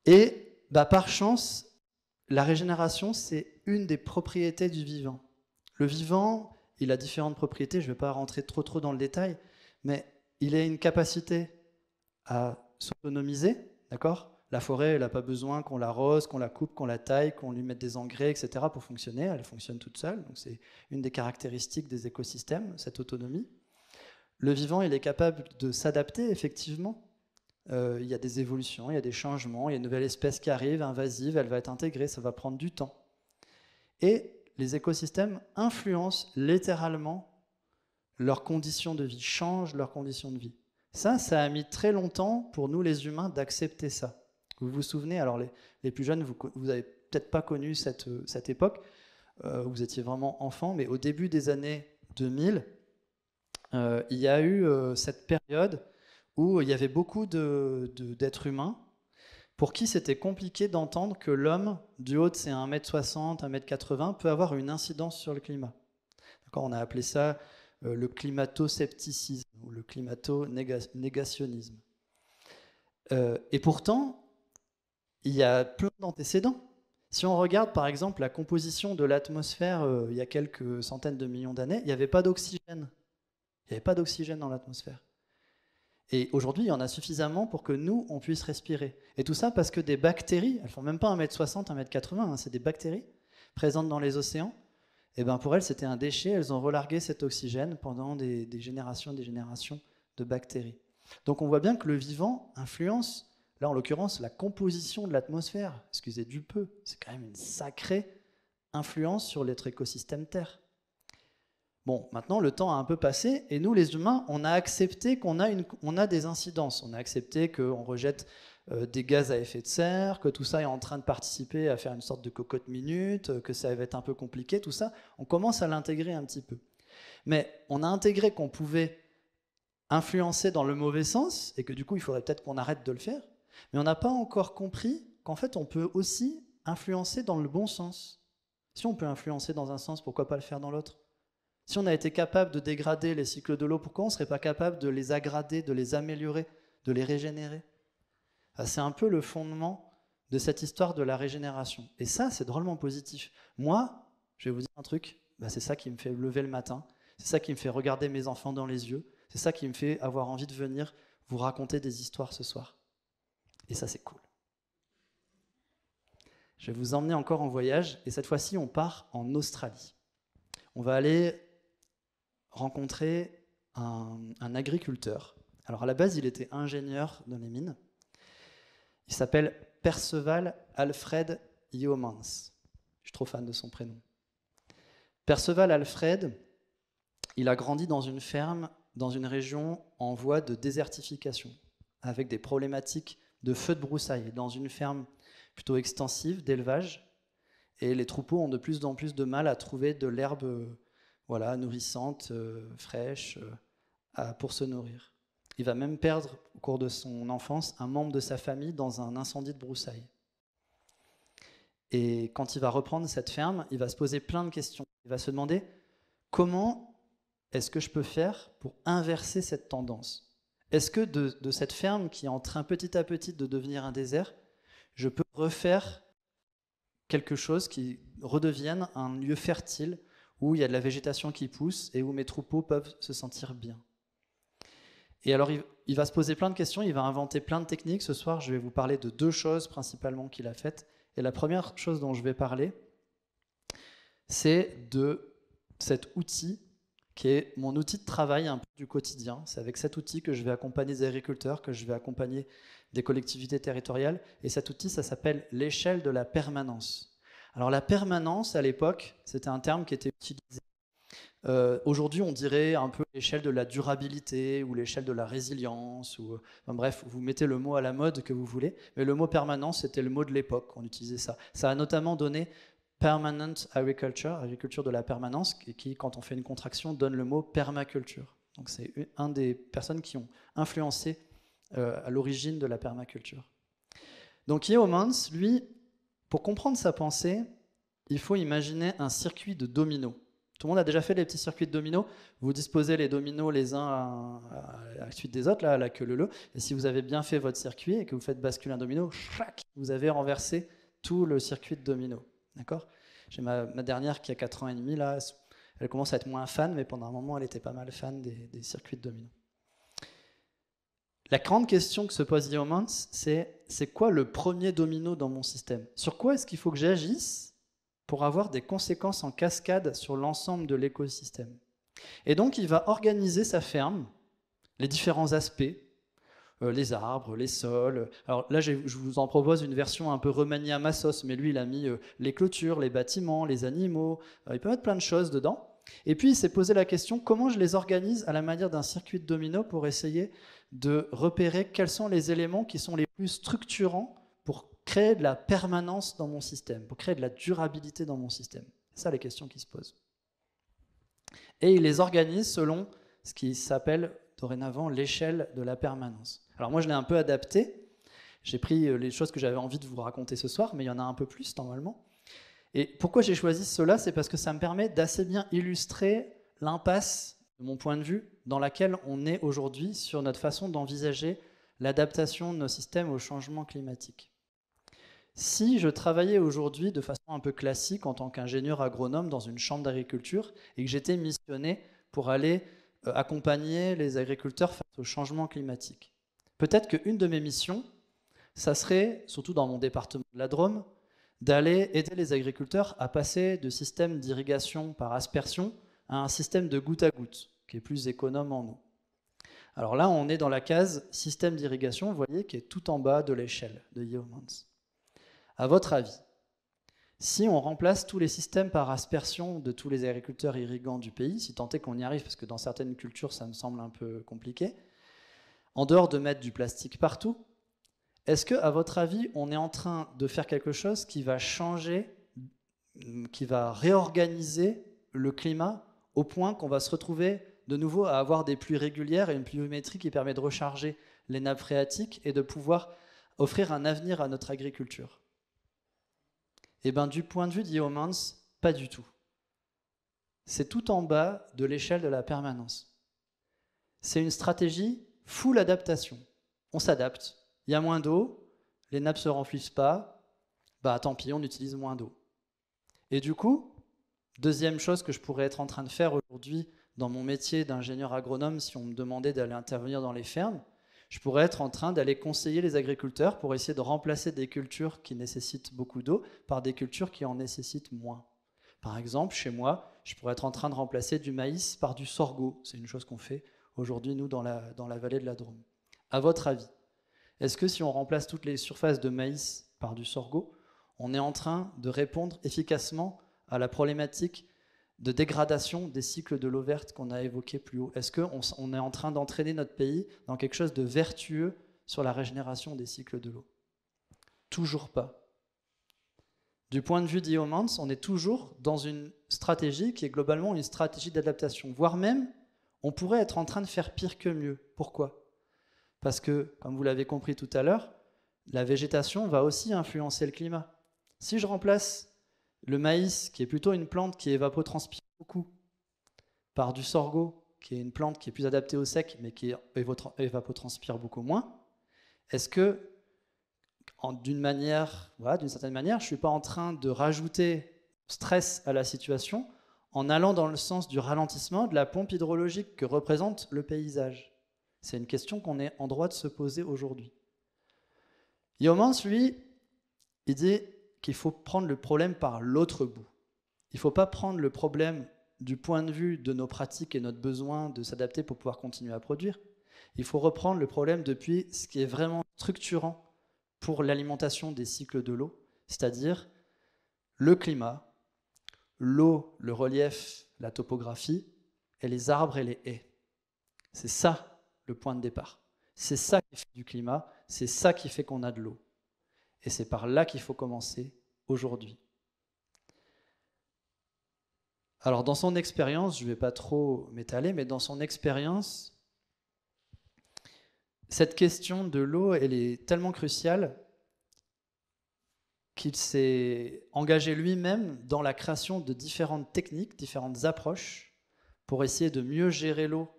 Et bah, par chance, la régénération, c'est une des propriétés du vivant. Le vivant, il a différentes propriétés, je ne vais pas rentrer trop trop dans le détail, mais il a une capacité à s'autonomiser, d'accord La forêt, elle n'a pas besoin qu'on l'arrose, qu'on la coupe, qu'on la taille, qu'on lui mette des engrais, etc. pour fonctionner, elle fonctionne toute seule, donc c'est une des caractéristiques des écosystèmes, cette autonomie. Le vivant, il est capable de s'adapter, effectivement, euh, il y a des évolutions, il y a des changements, il y a une nouvelle espèce qui arrive, invasive, elle va être intégrée, ça va prendre du temps. Et les écosystèmes influencent littéralement leurs conditions de vie, changent leurs conditions de vie. Ça, ça a mis très longtemps pour nous les humains d'accepter ça. Vous vous souvenez, alors les, les plus jeunes, vous n'avez peut-être pas connu cette, cette époque, euh, vous étiez vraiment enfant, mais au début des années 2000, euh, il y a eu euh, cette période où il y avait beaucoup d'êtres humains pour qui c'était compliqué d'entendre que l'homme, du haut de ses 1m60, 1m80, peut avoir une incidence sur le climat. On a appelé ça euh, le climato-scepticisme ou le climato-négationnisme. Euh, et pourtant, il y a plein d'antécédents. Si on regarde par exemple la composition de l'atmosphère euh, il y a quelques centaines de millions d'années, il n'y avait pas d'oxygène. Il n'y avait pas d'oxygène dans l'atmosphère. Et aujourd'hui, il y en a suffisamment pour que nous, on puisse respirer. Et tout ça parce que des bactéries, elles font même pas 1m60, 1m80, hein, c'est des bactéries présentes dans les océans. Et ben pour elles, c'était un déchet, elles ont relargué cet oxygène pendant des, des générations et des générations de bactéries. Donc on voit bien que le vivant influence, là en l'occurrence, la composition de l'atmosphère, excusez du peu, c'est quand même une sacrée influence sur l'être écosystème Terre. Bon, maintenant le temps a un peu passé et nous les humains, on a accepté qu'on a, des incidences, on a accepté qu'on rejette euh, des gaz à effet de serre, que tout ça est en train de participer à faire une sorte de cocotte minute, euh, que ça va être un peu compliqué, tout ça, on commence à l'intégrer un petit peu. Mais on a intégré qu'on pouvait influencer dans le mauvais sens et que du coup il faudrait peut-être qu'on arrête de le faire, mais on n'a pas encore compris qu'en fait on peut aussi influencer dans le bon sens. Si on peut influencer dans un sens, pourquoi pas le faire dans l'autre si on a été capable de dégrader les cycles de l'eau, pourquoi on ne serait pas capable de les agrader, de les améliorer, de les régénérer ah, C'est un peu le fondement de cette histoire de la régénération. Et ça, c'est drôlement positif. Moi, je vais vous dire un truc, bah, c'est ça qui me fait lever le matin, c'est ça qui me fait regarder mes enfants dans les yeux, c'est ça qui me fait avoir envie de venir vous raconter des histoires ce soir. Et ça, c'est cool. Je vais vous emmener encore en voyage, et cette fois-ci, on part en Australie. On va aller rencontrer un, agriculteur. Alors à la base, il était ingénieur dans les mines. Il s'appelle Perceval Alfred Iomans. Je suis trop fan de son prénom. Perceval Alfred, il a grandi dans une ferme, dans une région en voie de désertification, avec des problématiques de feux de broussailles, dans une ferme plutôt extensive d'élevage. Et les troupeaux ont de plus en plus de mal à trouver de l'herbe voilà, nourrissante, euh, fraîche, euh, pour se nourrir. Il va même perdre, au cours de son enfance, un membre de sa famille dans un incendie de broussailles. Et quand il va reprendre cette ferme, il va se poser plein de questions. Il va se demander comment est-ce que je peux faire pour inverser cette tendance Est-ce que de, de, cette ferme qui est en train petit à petit de devenir un désert, je peux refaire quelque chose qui redevienne un lieu fertile où il y a de la végétation qui pousse et où mes troupeaux peuvent se sentir bien. Et alors, il, va se poser plein de questions, il va inventer plein de techniques. Ce soir, je vais vous parler de deux choses principalement qu'il a faites. Et la première chose dont je vais parler, c'est de cet outil qui est mon outil de travail du quotidien. C'est avec cet outil que je vais accompagner des agriculteurs, que je vais accompagner des collectivités territoriales. Et cet outil, ça s'appelle l'échelle de la permanence. Alors la permanence, à l'époque, c'était un terme qui était utilisé. Euh, aujourd'hui, on dirait un peu l'échelle de la durabilité ou l'échelle de la résilience. Ou, euh, bref, vous mettez le mot à la mode que vous voulez. Mais le mot permanence, c'était le mot de l'époque. On utilisait ça. Ça a notamment donné permanent agriculture, agriculture de la permanence, qui, quand on fait une contraction, donne le mot permaculture. Donc c'est un des personnes qui ont influencé euh, à l'origine de la permaculture. Donc Yeomans, lui, pour comprendre sa pensée, il faut imaginer un circuit de dominos. Tout le monde a déjà fait les petits circuits de dominos. Vous disposez les dominos les uns à, la suite des autres, là, à la queue le. Et si vous avez bien fait votre circuit et que vous faites basculer un domino, vous avez renversé tout le circuit de dominos. D'accord J'ai ma, dernière qui a 4 ans et demi, là, elle commence à être moins fan, mais pendant un moment, elle était pas mal fan des, des circuits de dominos. La grande question que se pose The c'est c'est quoi le premier domino dans mon système Sur quoi est-ce qu'il faut que j'agisse pour avoir des conséquences en cascade sur l'ensemble de l'écosystème Et donc, il va organiser sa ferme, les différents aspects, euh, les arbres, les sols. Alors là, je vous en propose une version un peu remaniée à ma sauce, mais lui, il a mis euh, les clôtures, les bâtiments, les animaux. Euh, il peut mettre plein de choses dedans. Et puis, il s'est posé la question comment je les organise à la manière d'un circuit de domino pour essayer de repérer quels sont les éléments qui sont les plus structurants pour créer de la permanence dans mon système, pour créer de la durabilité dans mon système. C'est ça les questions qui se posent. Et il les organise selon ce qui s'appelle dorénavant l'échelle de la permanence. Alors moi je l'ai un peu adapté, j'ai pris euh, les choses que j'avais envie de vous raconter ce soir, mais il y en a un peu plus normalement. Et pourquoi j'ai choisi cela C'est parce que ça me permet d'assez bien illustrer l'impasse, de mon point de vue, dans laquelle on est aujourd'hui sur notre façon d'envisager l'adaptation de nos systèmes au changement climatique. Si je travaillais aujourd'hui de façon un peu classique en tant qu'ingénieur agronome dans une chambre d'agriculture et que j'étais missionné pour aller euh, accompagner les agriculteurs face au changement climatique, peut-être qu'une de mes missions, ça serait, surtout dans mon département de la Drôme, d'aller aider les agriculteurs à passer de système d'irrigation par aspersion à un système de goutte à goutte qui est plus économe en eau. Alors là, on est dans la case système d'irrigation, vous voyez, qui est tout en bas de l'échelle de Yeomans. À votre avis, si on remplace tous les systèmes par aspersion de tous les agriculteurs irrigants du pays, si tant est qu'on y arrive, parce que dans certaines cultures, ça me semble un peu compliqué, en dehors de mettre du plastique partout, est-ce que, à votre avis, on est en train de faire quelque chose qui va changer, qui va réorganiser le climat au point qu'on va se retrouver de nouveau à avoir des pluies régulières et une pluviométrie qui permet de recharger les nappes phréatiques et de pouvoir offrir un avenir à notre agriculture. Et eh bien du point de vue d'Iomans, pas du tout. C'est tout en bas de l'échelle de la permanence. C'est une stratégie full adaptation. On s'adapte. Il y a moins d'eau, les nappes se remplissent pas, bah tant pis, on utilise moins d'eau. Et du coup, deuxième chose que je pourrais être en train de faire aujourd'hui dans mon métier d'ingénieur agronome, si on me demandait d'aller intervenir dans les fermes, je pourrais être en train d'aller conseiller les agriculteurs pour essayer de remplacer des cultures qui nécessitent beaucoup d'eau par des cultures qui en nécessitent moins. Par exemple, chez moi, je pourrais être en train de remplacer du maïs par du sorgho. C'est une chose qu'on fait aujourd'hui, nous, dans la, vallée de la Drôme. À votre avis, est-ce que si on remplace toutes les surfaces de maïs par du sorgho, on est en train de répondre efficacement à la problématique de dégradation des cycles de l'eau verte qu'on a évoqué plus haut Est-ce qu'on est en train d'entraîner notre pays dans quelque chose de vertueux sur la régénération des cycles de l'eau Toujours pas. Du point de vue d'Iomans, on est toujours dans une stratégie qui est globalement une stratégie d'adaptation, voire même on pourrait être en train de faire pire que mieux. Pourquoi Parce que, comme vous l'avez compris tout à l'heure, la végétation va aussi influencer le climat. Si je remplace le maïs, qui est plutôt une plante qui évapotranspire beaucoup, par du sorgho, qui est une plante qui est plus adaptée au sec, mais qui évapotranspire beaucoup moins, est-ce que, d'une manière, voilà, d'une certaine manière, je ne suis pas en train de rajouter stress à la situation en allant dans le sens du ralentissement de la pompe hydrologique que représente le paysage C'est une question qu'on est en droit de se poser aujourd'hui. Yomans lui, il dit qu'il faut prendre le problème par l'autre bout. Il ne faut pas prendre le problème du point de vue de nos pratiques et notre besoin de s'adapter pour pouvoir continuer à produire. Il faut reprendre le problème depuis ce qui est vraiment structurant pour l'alimentation des cycles de l'eau, c'est-à-dire le climat, l'eau, le relief, la topographie, et les arbres et les haies. C'est ça le point de départ. C'est ça qui fait du climat, c'est ça qui fait qu'on a de l'eau. Et c'est par là qu'il faut commencer aujourd'hui. Alors dans son expérience, je ne vais pas trop m'étaler, mais dans son expérience, cette question de l'eau, elle est tellement cruciale qu'il s'est engagé lui-même dans la création de différentes techniques, différentes approches pour essayer de mieux gérer l'eau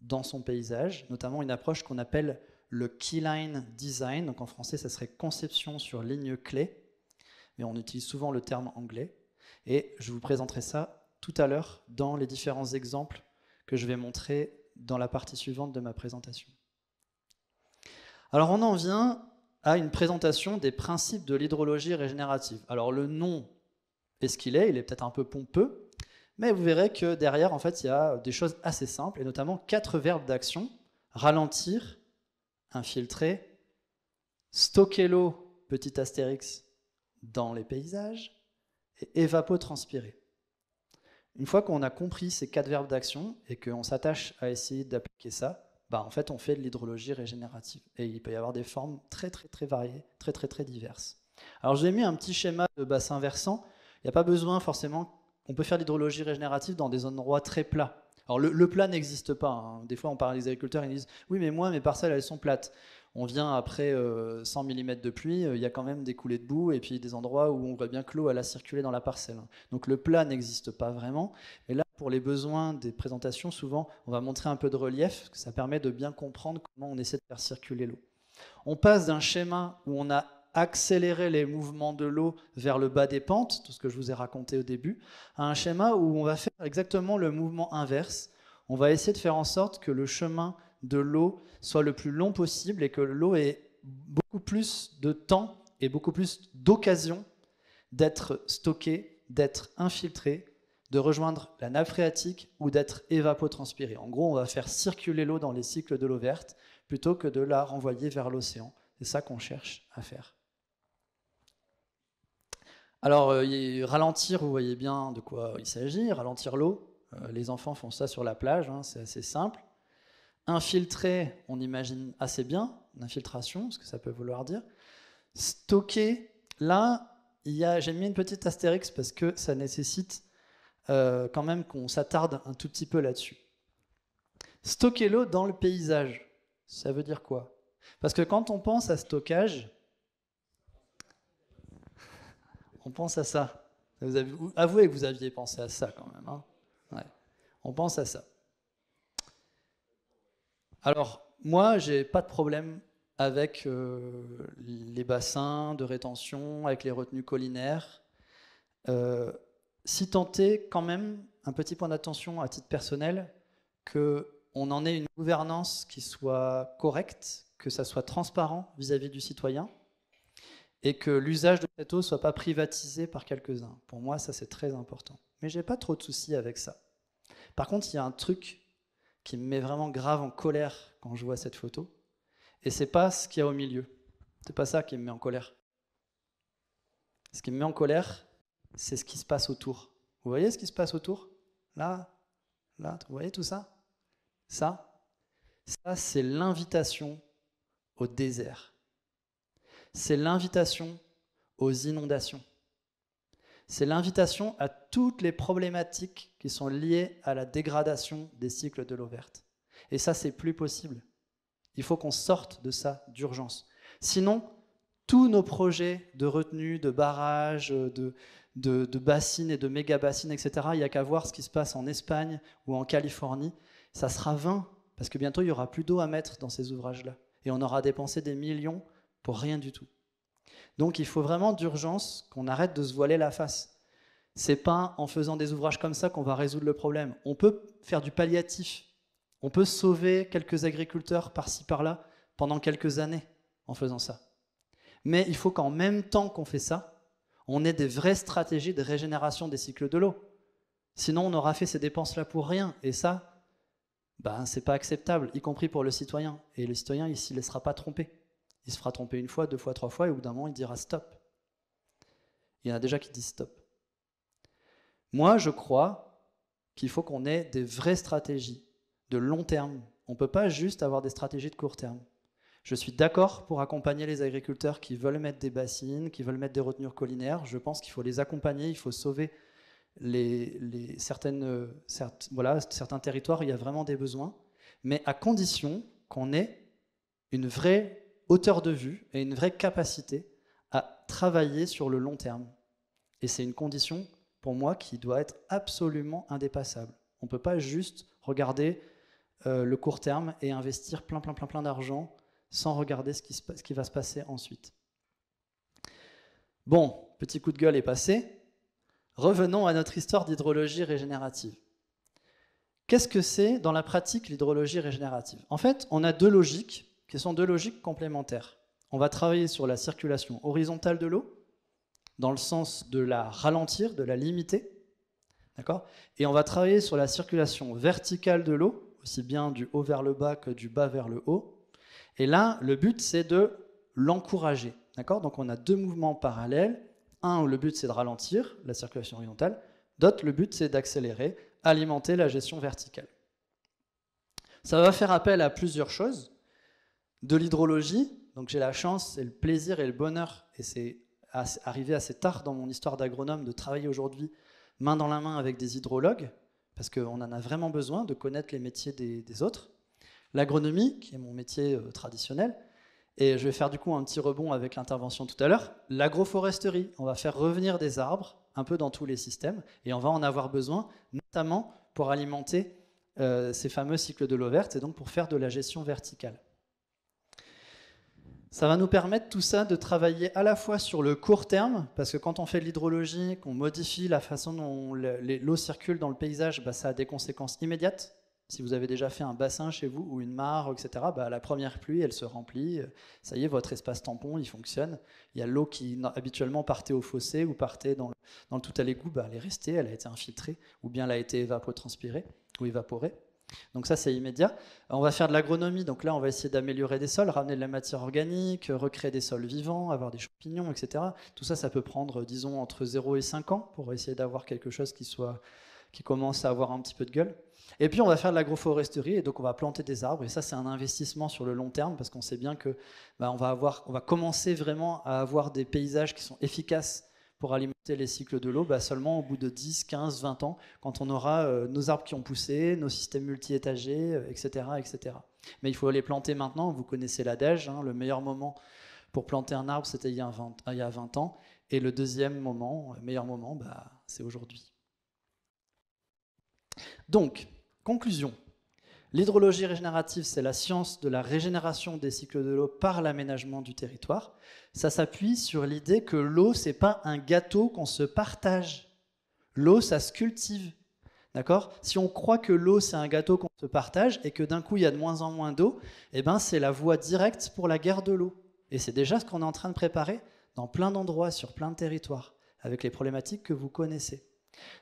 dans son paysage, notamment une approche qu'on appelle le Keyline Design, donc en français ça serait conception sur ligne clé, mais on utilise souvent le terme anglais, et je vous présenterai ça tout à l'heure dans les différents exemples que je vais montrer dans la partie suivante de ma présentation. Alors on en vient à une présentation des principes de l'hydrologie régénérative. Alors le nom est ce qu'il est, il est peut-être un peu pompeux, mais vous verrez que derrière, en fait, il y a des choses assez simples, et notamment quatre verbes d'action, ralentir, infiltrer, stocker l'eau, petit astérix, dans les paysages, et évapotranspirer. Une fois qu'on a compris ces quatre verbes d'action et qu'on s'attache à essayer d'appliquer ça, bah, en fait on fait de l'hydrologie régénérative. Et il peut y avoir des formes très très très variées, très très très diverses. Alors j'ai mis un petit schéma de bassin versant. Il n'y a pas besoin forcément, on peut faire l'hydrologie régénérative dans des endroits très plats. Alors le, plat n'existe pas. Hein. Des fois, on parle des agriculteurs, ils disent oui, mais moi, mes parcelles, elles sont plates. On vient après 100 euh, mm de pluie, euh, il y a quand même des coulées de boue et puis des endroits où on voit bien que l'eau elle a circulé dans la parcelle. Hein. Donc le plat n'existe pas vraiment. Et là, pour les besoins des présentations, souvent, on va montrer un peu de relief, que ça permet de bien comprendre comment on essaie de faire circuler l'eau. On passe d'un schéma où on a accélérer les mouvements de l'eau vers le bas des pentes, tout ce que je vous ai raconté au début, à un schéma où on va faire exactement le mouvement inverse. On va essayer de faire en sorte que le chemin de l'eau soit le plus long possible et que l'eau ait beaucoup plus de temps et beaucoup plus d'occasion d'être stockée, d'être infiltrée, de rejoindre la nappe phréatique ou d'être évapotranspirée. En gros, on va faire circuler l'eau dans les cycles de l'eau verte plutôt que de la renvoyer vers l'océan. C'est ça qu'on cherche à faire. Alors, euh, ralentir, vous voyez bien de quoi il s'agit, ralentir l'eau. Euh, les enfants font ça sur la plage, hein, c'est assez simple. Infiltrer, on imagine assez bien, l'infiltration, ce que ça peut vouloir dire. Stocker, là, j'ai mis une petite astérix parce que ça nécessite euh, quand même qu'on s'attarde un tout petit peu là-dessus. Stocker l'eau dans le paysage, ça veut dire quoi Parce que quand on pense à stockage, on pense à ça. avouez que vous aviez pensé à ça quand même. Hein. On pense à ça. Alors, moi, j'ai pas de problème avec euh, les bassins de rétention, avec les retenues collinaires. Euh, si tenter quand même un petit point d'attention à titre personnel qu'on en ait une gouvernance qui soit correcte, que ça soit transparent vis à -vis du citoyen, et que l'usage de cette eau ne soit pas privatisé par quelques-uns. Pour moi, ça c'est très important. Mais je n'ai pas trop de soucis avec ça. Par contre, il y a un truc qui me met vraiment grave en colère quand je vois cette photo, et c'est pas ce qu'il y a au milieu. C'est pas ça qui me met en colère. Ce qui me met en colère, c'est ce qui se passe autour. Vous voyez ce qui se passe autour Là, là, vous voyez tout ça Ça, ça c'est l'invitation au désert c'est l'invitation aux inondations. C'est l'invitation à toutes les problématiques qui sont liées à la dégradation des cycles de l'eau verte. Et ça, c'est plus possible. Il faut qu'on sorte de ça d'urgence. Sinon, tous nos projets de retenue, de barrages, de, bassines et de méga-bassines, etc., il n'y a qu'à voir ce qui se passe en Espagne ou en Californie. Ça sera vain, parce que bientôt, il n'y aura plus d'eau à mettre dans ces ouvrages-là. Et on aura dépensé des millions pour rien du tout. Donc il faut vraiment d'urgence qu'on arrête de se voiler la face. C'est pas en faisant des ouvrages comme ça qu'on va résoudre le problème. On peut faire du palliatif. On peut sauver quelques agriculteurs par-ci par-là pendant quelques années en faisant ça. Mais il faut qu'en même temps qu'on fait ça, on ait des vraies stratégies de régénération des cycles de l'eau. Sinon, on aura fait ces dépenses-là pour rien. Et ça, ben, c'est pas acceptable, y compris pour le citoyen. Et le citoyen, il s'y laissera pas tromper il se fera tromper une fois, deux fois, trois fois, et au bout d'un moment, il dira stop. Il y en a déjà qui disent stop. Moi, je crois qu'il faut qu'on ait des vraies stratégies de long terme. On ne peut pas juste avoir des stratégies de court terme. Je suis d'accord pour accompagner les agriculteurs qui veulent mettre des bassines, qui veulent mettre des retenues collinaires. Je pense qu'il faut les accompagner, il faut sauver les, certaines, certains territoires où il y a vraiment des besoins, mais à condition qu'on ait une vraie hauteur de vue et une vraie capacité à travailler sur le long terme. Et c'est une condition pour moi qui doit être absolument indépassable. On ne peut pas juste regarder euh, le court terme et investir plein, plein, plein, plein d'argent sans regarder ce qui, ce qui va se passer ensuite. Bon, petit coup de gueule est passé. Revenons à notre histoire d'hydrologie régénérative. Qu'est-ce que c'est dans la pratique l'hydrologie régénérative En fait, on a deux logiques qui sont deux logiques complémentaires. On va travailler sur la circulation horizontale de l'eau, dans le sens de la ralentir, de la limiter, d'accord Et on va travailler sur la circulation verticale de l'eau, aussi bien du haut vers le bas que du bas vers le haut. Et là, le but, c'est de l'encourager, Donc on a deux mouvements parallèles. Un où le but, c'est de ralentir la circulation horizontale. D'autre, le but, c'est d'accélérer, alimenter la gestion verticale. Ça va faire appel à plusieurs choses de l'hydrologie. Donc j'ai la chance et le plaisir et le bonheur, et c'est arrivé assez tard dans mon histoire d'agronome, de travailler aujourd'hui main dans la main avec des hydrologues, parce qu'on en a vraiment besoin de connaître les métiers des, autres. L'agronomie, qui est mon métier euh, traditionnel, et je vais faire du coup un petit rebond avec l'intervention tout à l'heure. L'agroforesterie, on va faire revenir des arbres un peu dans tous les systèmes et on va en avoir besoin, notamment pour alimenter euh, ces fameux cycles de l'eau verte et donc pour faire de la gestion verticale. Ça va nous permettre tout ça de travailler à la fois sur le court terme, parce que quand on fait de l'hydrologie, qu'on modifie la façon dont l'eau circule dans le paysage, bah, ça a des conséquences immédiates. Si vous avez déjà fait un bassin chez vous ou une mare, etc., bah, la première pluie, elle se remplit. Ça y est, votre espace tampon, il fonctionne. Il y a l'eau qui habituellement partait au fossé ou partait dans le, tout à l'égout, bah, elle est restée, elle a été infiltrée, ou bien elle a été évapotranspirée ou évaporée. Donc ça, c'est immédiat. Euh, on va faire de l'agronomie, donc là, on va essayer d'améliorer des sols, ramener de la matière organique, euh, recréer des sols vivants, avoir des champignons, etc. Tout ça, ça peut prendre, euh, disons, entre 0 et 5 ans pour essayer d'avoir quelque chose qui, soit, qui commence à avoir un petit peu de gueule. Et puis, on va faire de l'agroforesterie, et donc on va planter des arbres, et ça, c'est un investissement sur le long terme, parce qu'on sait bien que bah, on va commencer vraiment à avoir des paysages qui sont efficaces pour alimenter les cycles de l'eau bah seulement au bout de 10, 15, 20 ans, quand on aura euh, nos arbres qui ont poussé, nos systèmes multi-étagés, etc., euh, etc. Mais il faut les planter maintenant, vous connaissez la hein, le meilleur moment pour planter un arbre, c'était il, y a 20 ans, et le deuxième moment, euh, meilleur moment, bah, c'est aujourd'hui. Donc, conclusion. L'hydrologie régénérative, c'est la science de la régénération des cycles de l'eau par l'aménagement du territoire. Ça s'appuie sur l'idée que l'eau, c'est pas un gâteau qu'on se partage. L'eau, ça se cultive. D'accord Si on croit que l'eau, c'est un gâteau qu'on se partage et que d'un coup, il y a de moins en moins d'eau, eh ben, c'est la voie directe pour la guerre de l'eau. Et c'est déjà ce qu'on est en train de préparer dans plein d'endroits, sur plein de territoires, avec les problématiques que vous connaissez.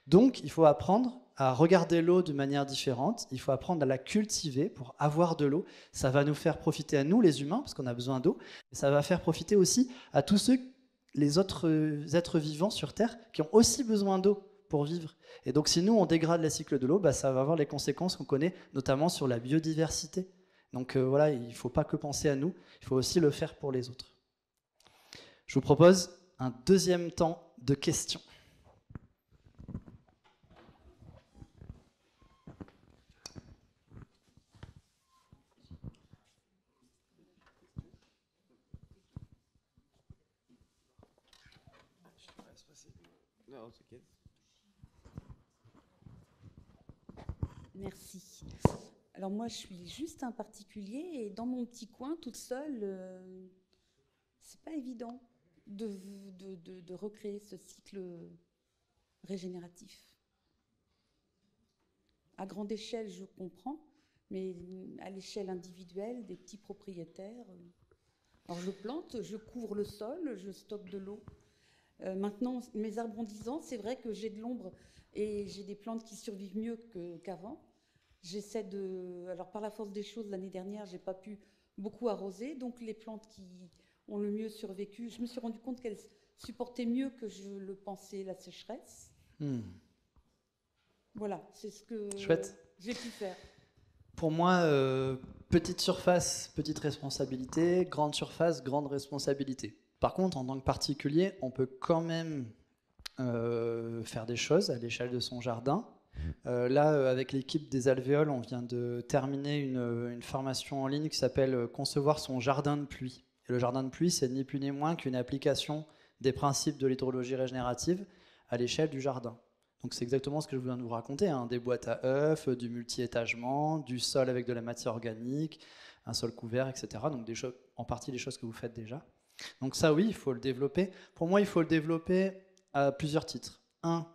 Donc, il faut apprendre à regarder l'eau de manière différente, il faut apprendre à la cultiver pour avoir de l'eau. Ça va nous faire profiter à nous les humains, parce qu'on a besoin d'eau, ça va faire profiter aussi à tous ceux, les autres euh, êtres vivants sur Terre, qui ont aussi besoin d'eau pour vivre. Et donc si nous, on dégrade les cycle de l'eau, bah, ça va avoir les conséquences qu'on connaît, notamment sur la biodiversité. Donc euh, voilà, il ne faut pas que penser à nous, il faut aussi le faire pour les autres. Je vous propose un deuxième temps de questions. Alors moi, je suis juste un particulier et dans mon petit coin, toute seule, euh, c'est pas évident de, de, recréer ce cycle régénératif. À grande échelle, je comprends, mais à l'échelle individuelle, des petits propriétaires. Euh. Alors je plante, je couvre le sol, je stocke de l'eau. Euh, maintenant, mes arbres c'est vrai que j'ai de l'ombre et j'ai des plantes qui survivent mieux qu'avant. J'essaie de. Alors, par la force des choses, l'année dernière, j'ai pas pu beaucoup arroser. Donc, les plantes qui ont le mieux survécu, je me suis rendu compte qu'elles supportaient mieux que je le pensais la sécheresse. Hmm. Voilà, c'est ce que j'ai pu faire. Pour moi, euh, petite surface, petite responsabilité, grande surface, grande responsabilité. Par contre, en tant que particulier, on peut quand même euh, faire des choses à l'échelle de son jardin euh, là, euh, avec l'équipe des Alvéoles, on vient de terminer une, euh, formation en ligne qui s'appelle Concevoir son jardin de pluie. Et le jardin de pluie, c'est ni plus ni moins qu'une application des principes de l'hydrologie régénérative à l'échelle du jardin. Donc c'est exactement ce que je viens de vous raconter, hein. des boîtes à œufs, du multi-étagement, du sol avec de la matière organique, un sol couvert, etc. Donc en partie des choses que vous faites déjà. Donc ça oui, il faut le développer. Pour moi, il faut le développer à plusieurs titres. Un,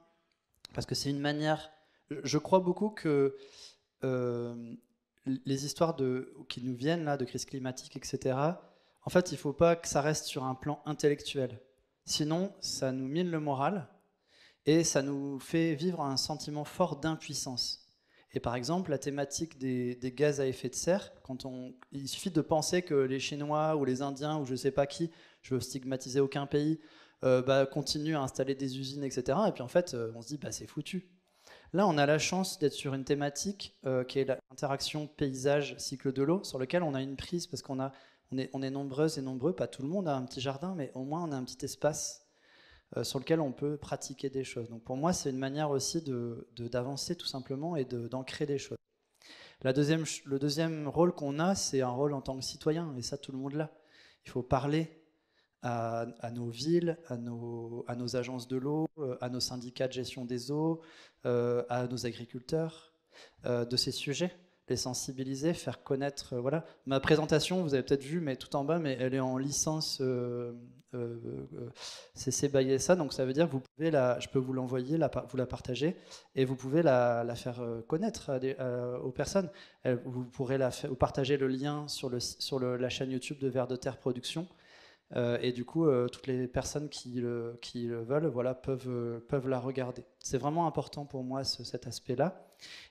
parce que c'est une manière je crois beaucoup que euh, les histoires de, qui nous viennent là, de crise climatique, etc., en fait, il ne faut pas que ça reste sur un plan intellectuel. Sinon, ça nous mine le moral et ça nous fait vivre un sentiment fort d'impuissance. Et par exemple, la thématique des, gaz à effet de serre, quand on, il suffit de penser que les Chinois ou les Indiens ou je ne sais pas qui, je veux stigmatiser aucun pays, euh, bah, continuent à installer des usines, etc. Et puis en fait, euh, on se dit, bah, c'est foutu. Là, on a la chance d'être sur une thématique euh, qui est l'interaction paysage-cycle de l'eau, sur laquelle on a une prise parce qu'on a, on est, on nombreuses et nombreux. Pas tout le monde a un petit jardin, mais au moins on a un petit espace euh, sur lequel on peut pratiquer des choses. Donc pour moi, c'est une manière aussi d'avancer de, d'avancer tout simplement et d'ancrer des choses. La deuxième, le deuxième rôle qu'on a, c'est un rôle en tant que citoyen, et ça, tout le monde l'a. Il faut parler à, nos villes, à nos, à nos agences de l'eau, euh, à nos syndicats de gestion des eaux, euh, à nos agriculteurs euh, de ces sujets, les sensibiliser, faire connaître. voilà, ma présentation, vous avez peut-être vu, mais tout en bas, mais elle est en licence CC BY SA, donc ça veut dire que vous pouvez la, je peux vous l'envoyer, vous la partager et vous pouvez la, faire connaître aux personnes. Vous pourrez la partager le lien sur, le, sur la chaîne YouTube de Vers de Terre Productions euh, et du coup, euh, toutes les personnes qui le, veulent voilà, euh, peuvent, la regarder. C'est vraiment important pour moi cet aspect-là.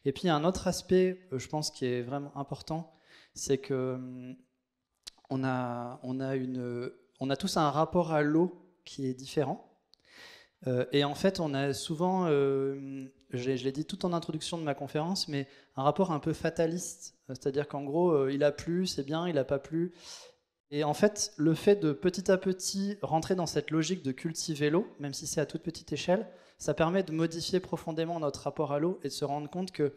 Et puis, un autre aspect, je pense, qui est vraiment important, c'est que hum, on, a, a tous un rapport à l'eau qui est différent. et en fait, on a souvent, hum, je l'ai dit tout en introduction de ma conférence, mais un rapport un peu fataliste. C'est-à-dire qu'en gros, il a plu, c'est bien, il n'a pas plu et en fait, le fait de petit à petit rentrer dans cette logique de cultiver l'eau, même si c'est à toute petite échelle, ça permet de modifier profondément notre rapport à l'eau et de se rendre compte que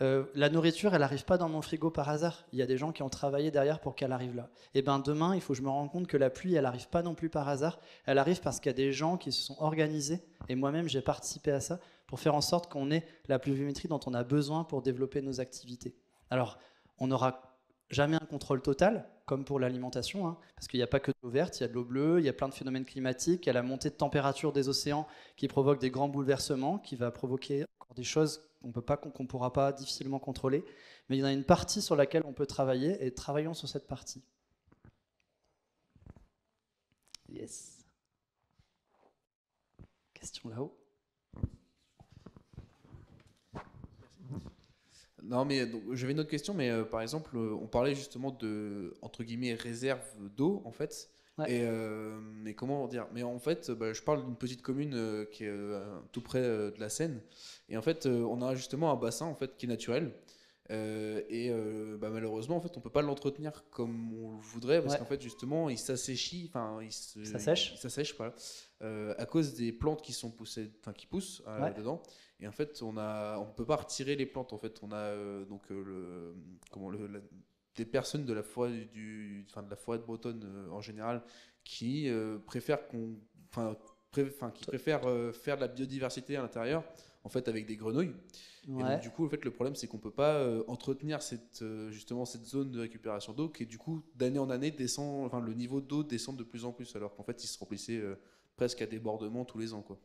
euh, la nourriture, elle n'arrive pas dans mon frigo par hasard. Il y a des gens qui ont travaillé derrière pour qu'elle arrive là. Et eh ben demain, il faut que je me rende compte que la pluie, elle n'arrive pas non plus par hasard. Elle arrive parce qu'il y a des gens qui se sont organisés. Et moi-même, j'ai participé à ça pour faire en sorte qu'on ait la pluviométrie dont on a besoin pour développer nos activités. Alors, on aura jamais un contrôle total, comme pour l'alimentation, hein, parce qu'il n'y a pas que de l'eau verte, il y a de l'eau bleue, il y a plein de phénomènes climatiques, il y a la montée de température des océans qui provoque des grands bouleversements, qui va provoquer encore des choses qu'on ne pourra pas difficilement contrôler. Mais il y en a une partie sur laquelle on peut travailler, et travaillons sur cette partie. Yes. Question là-haut. Non, mais j'avais une autre question, mais euh, par exemple, euh, on parlait justement de, entre guillemets, réserve d'eau, en fait. Et, euh, mais comment dire Mais en fait, bah, je parle d'une petite commune qui est tout près de la Seine. Et en fait, on a justement un bassin en fait, qui est naturel. et bah, malheureusement, en fait, on peut pas l'entretenir comme on le voudrait parce qu'en fait, justement, il s'asséchit. Enfin, il s'assèche. Il s'assèche, voilà. Euh, à cause des plantes qui sont poussées, qui poussent là euh, dedans. Et en fait, on a, on peut pas retirer les plantes. En fait, on a euh, donc le, comment des personnes de la forêt du, de la forêt bretonne en général qui préfèrent qu'on, qui préfèrent faire de la biodiversité à l'intérieur en fait avec des grenouilles. Et du coup, en fait, le problème, c'est qu'on peut pas entretenir cette, justement cette zone de récupération d'eau qui, du coup, d'année en année, descend, enfin, le niveau d'eau descend de plus en plus, alors qu'en fait, il se remplissait presque à débordement tous les ans. Quoi.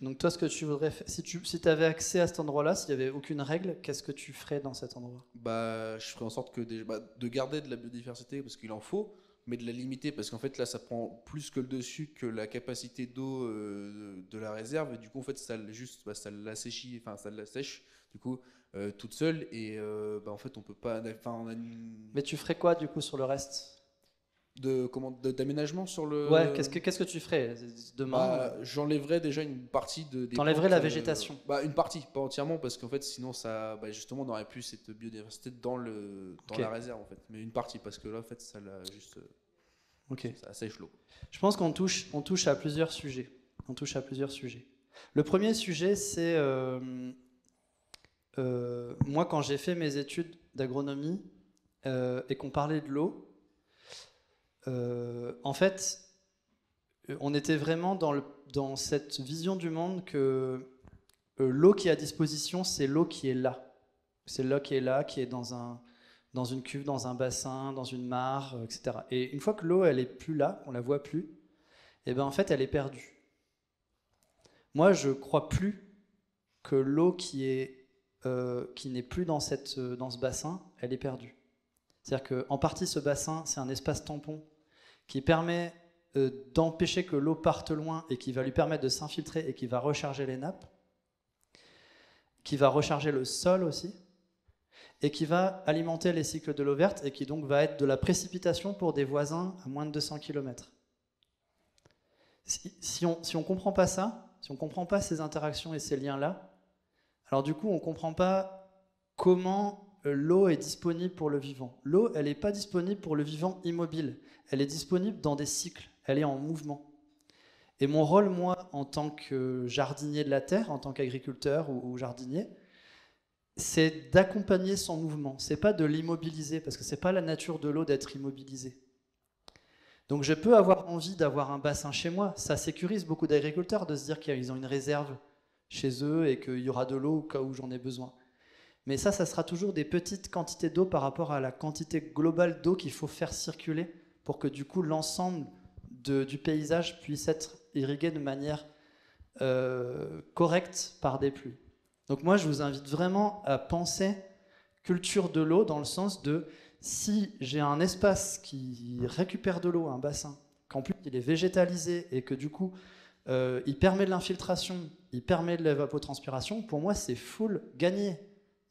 Donc toi, ce que tu voudrais, si tu avais accès à cet endroit-là, s'il n'y avait aucune règle, qu'est-ce que tu ferais dans cet endroit bah, Je ferais en sorte que bah, de garder de la biodiversité, parce qu'il en faut, mais de la limiter, parce qu'en fait là, ça prend plus que le dessus que la capacité d'eau euh, de la réserve, et du coup, en fait, ça, juste, bah, ça enfin, ça la sèche, du coup, euh, toute seule, et euh, bah, en fait, on peut pas... on Mais tu ferais quoi, du coup, sur le reste de comment d'aménagement sur le ouais qu'est-ce que qu'est-ce que tu ferais euh, demain bah, euh j'enlèverais déjà une partie de t'enlèverais la euh, végétation bah une partie pas entièrement parce qu'en fait sinon ça bah, justement on aurait plus cette biodiversité dans le dans la réserve en fait mais une partie parce que là en fait ça juste ok ça sèche l'eau je pense qu'on touche on touche à plusieurs sujets on touche à plusieurs sujets le premier sujet c'est moi quand j'ai fait mes études d'agronomie et qu'on parlait de l'eau euh, en fait, euh, on était vraiment dans, dans cette vision du monde que euh, l'eau qui est à disposition, c'est l'eau qui est là. C'est l'eau qui est là, qui est dans, dans une cuve, dans un bassin, dans une mare, etc. Et une fois que l'eau, elle est plus là, on la voit plus, et eh ben en fait, elle est perdue. Moi, je crois plus que l'eau qui qui n'est plus dans dans ce bassin, elle est perdue. C'est-à-dire que en partie, ce bassin, c'est un espace tampon qui permet euh, d'empêcher que l'eau parte loin et qui va lui permettre de s'infiltrer et qui va recharger les nappes, qui va recharger le sol aussi, et qui va alimenter les cycles de l'eau verte et qui donc va être de la précipitation pour des voisins à moins de 200 km. Si, on si ne on comprend pas ça, si on ne comprend pas ces interactions et ces liens-là, alors du coup on ne comprend pas comment euh, l'eau est disponible pour le vivant. L'eau, elle n'est pas disponible pour le vivant immobile. Elle est disponible dans des cycles. Elle est en mouvement. Et mon rôle, moi, en tant que jardinier de la terre, en tant qu'agriculteur ou, jardinier, c'est d'accompagner son mouvement. C'est pas de l'immobiliser, parce que c'est pas la nature de l'eau d'être immobilisée. Donc je peux avoir envie d'avoir un bassin chez moi. Ça sécurise beaucoup d'agriculteurs de se dire qu'ils ont une réserve chez eux et qu'il y aura de l'eau au cas où j'en ai besoin. Mais ça, ça sera toujours des petites quantités d'eau par rapport à la quantité globale d'eau qu'il faut faire circuler pour que du coup l'ensemble du paysage puisse être irrigué de manière euh, correcte par des pluies. Donc moi, je vous invite vraiment à penser culture de l'eau dans le sens de si j'ai un espace qui récupère de l'eau, un bassin, qu'en plus il est végétalisé et que du coup euh, il permet de l'infiltration, il permet de l'évapotranspiration, pour moi c'est full gagné.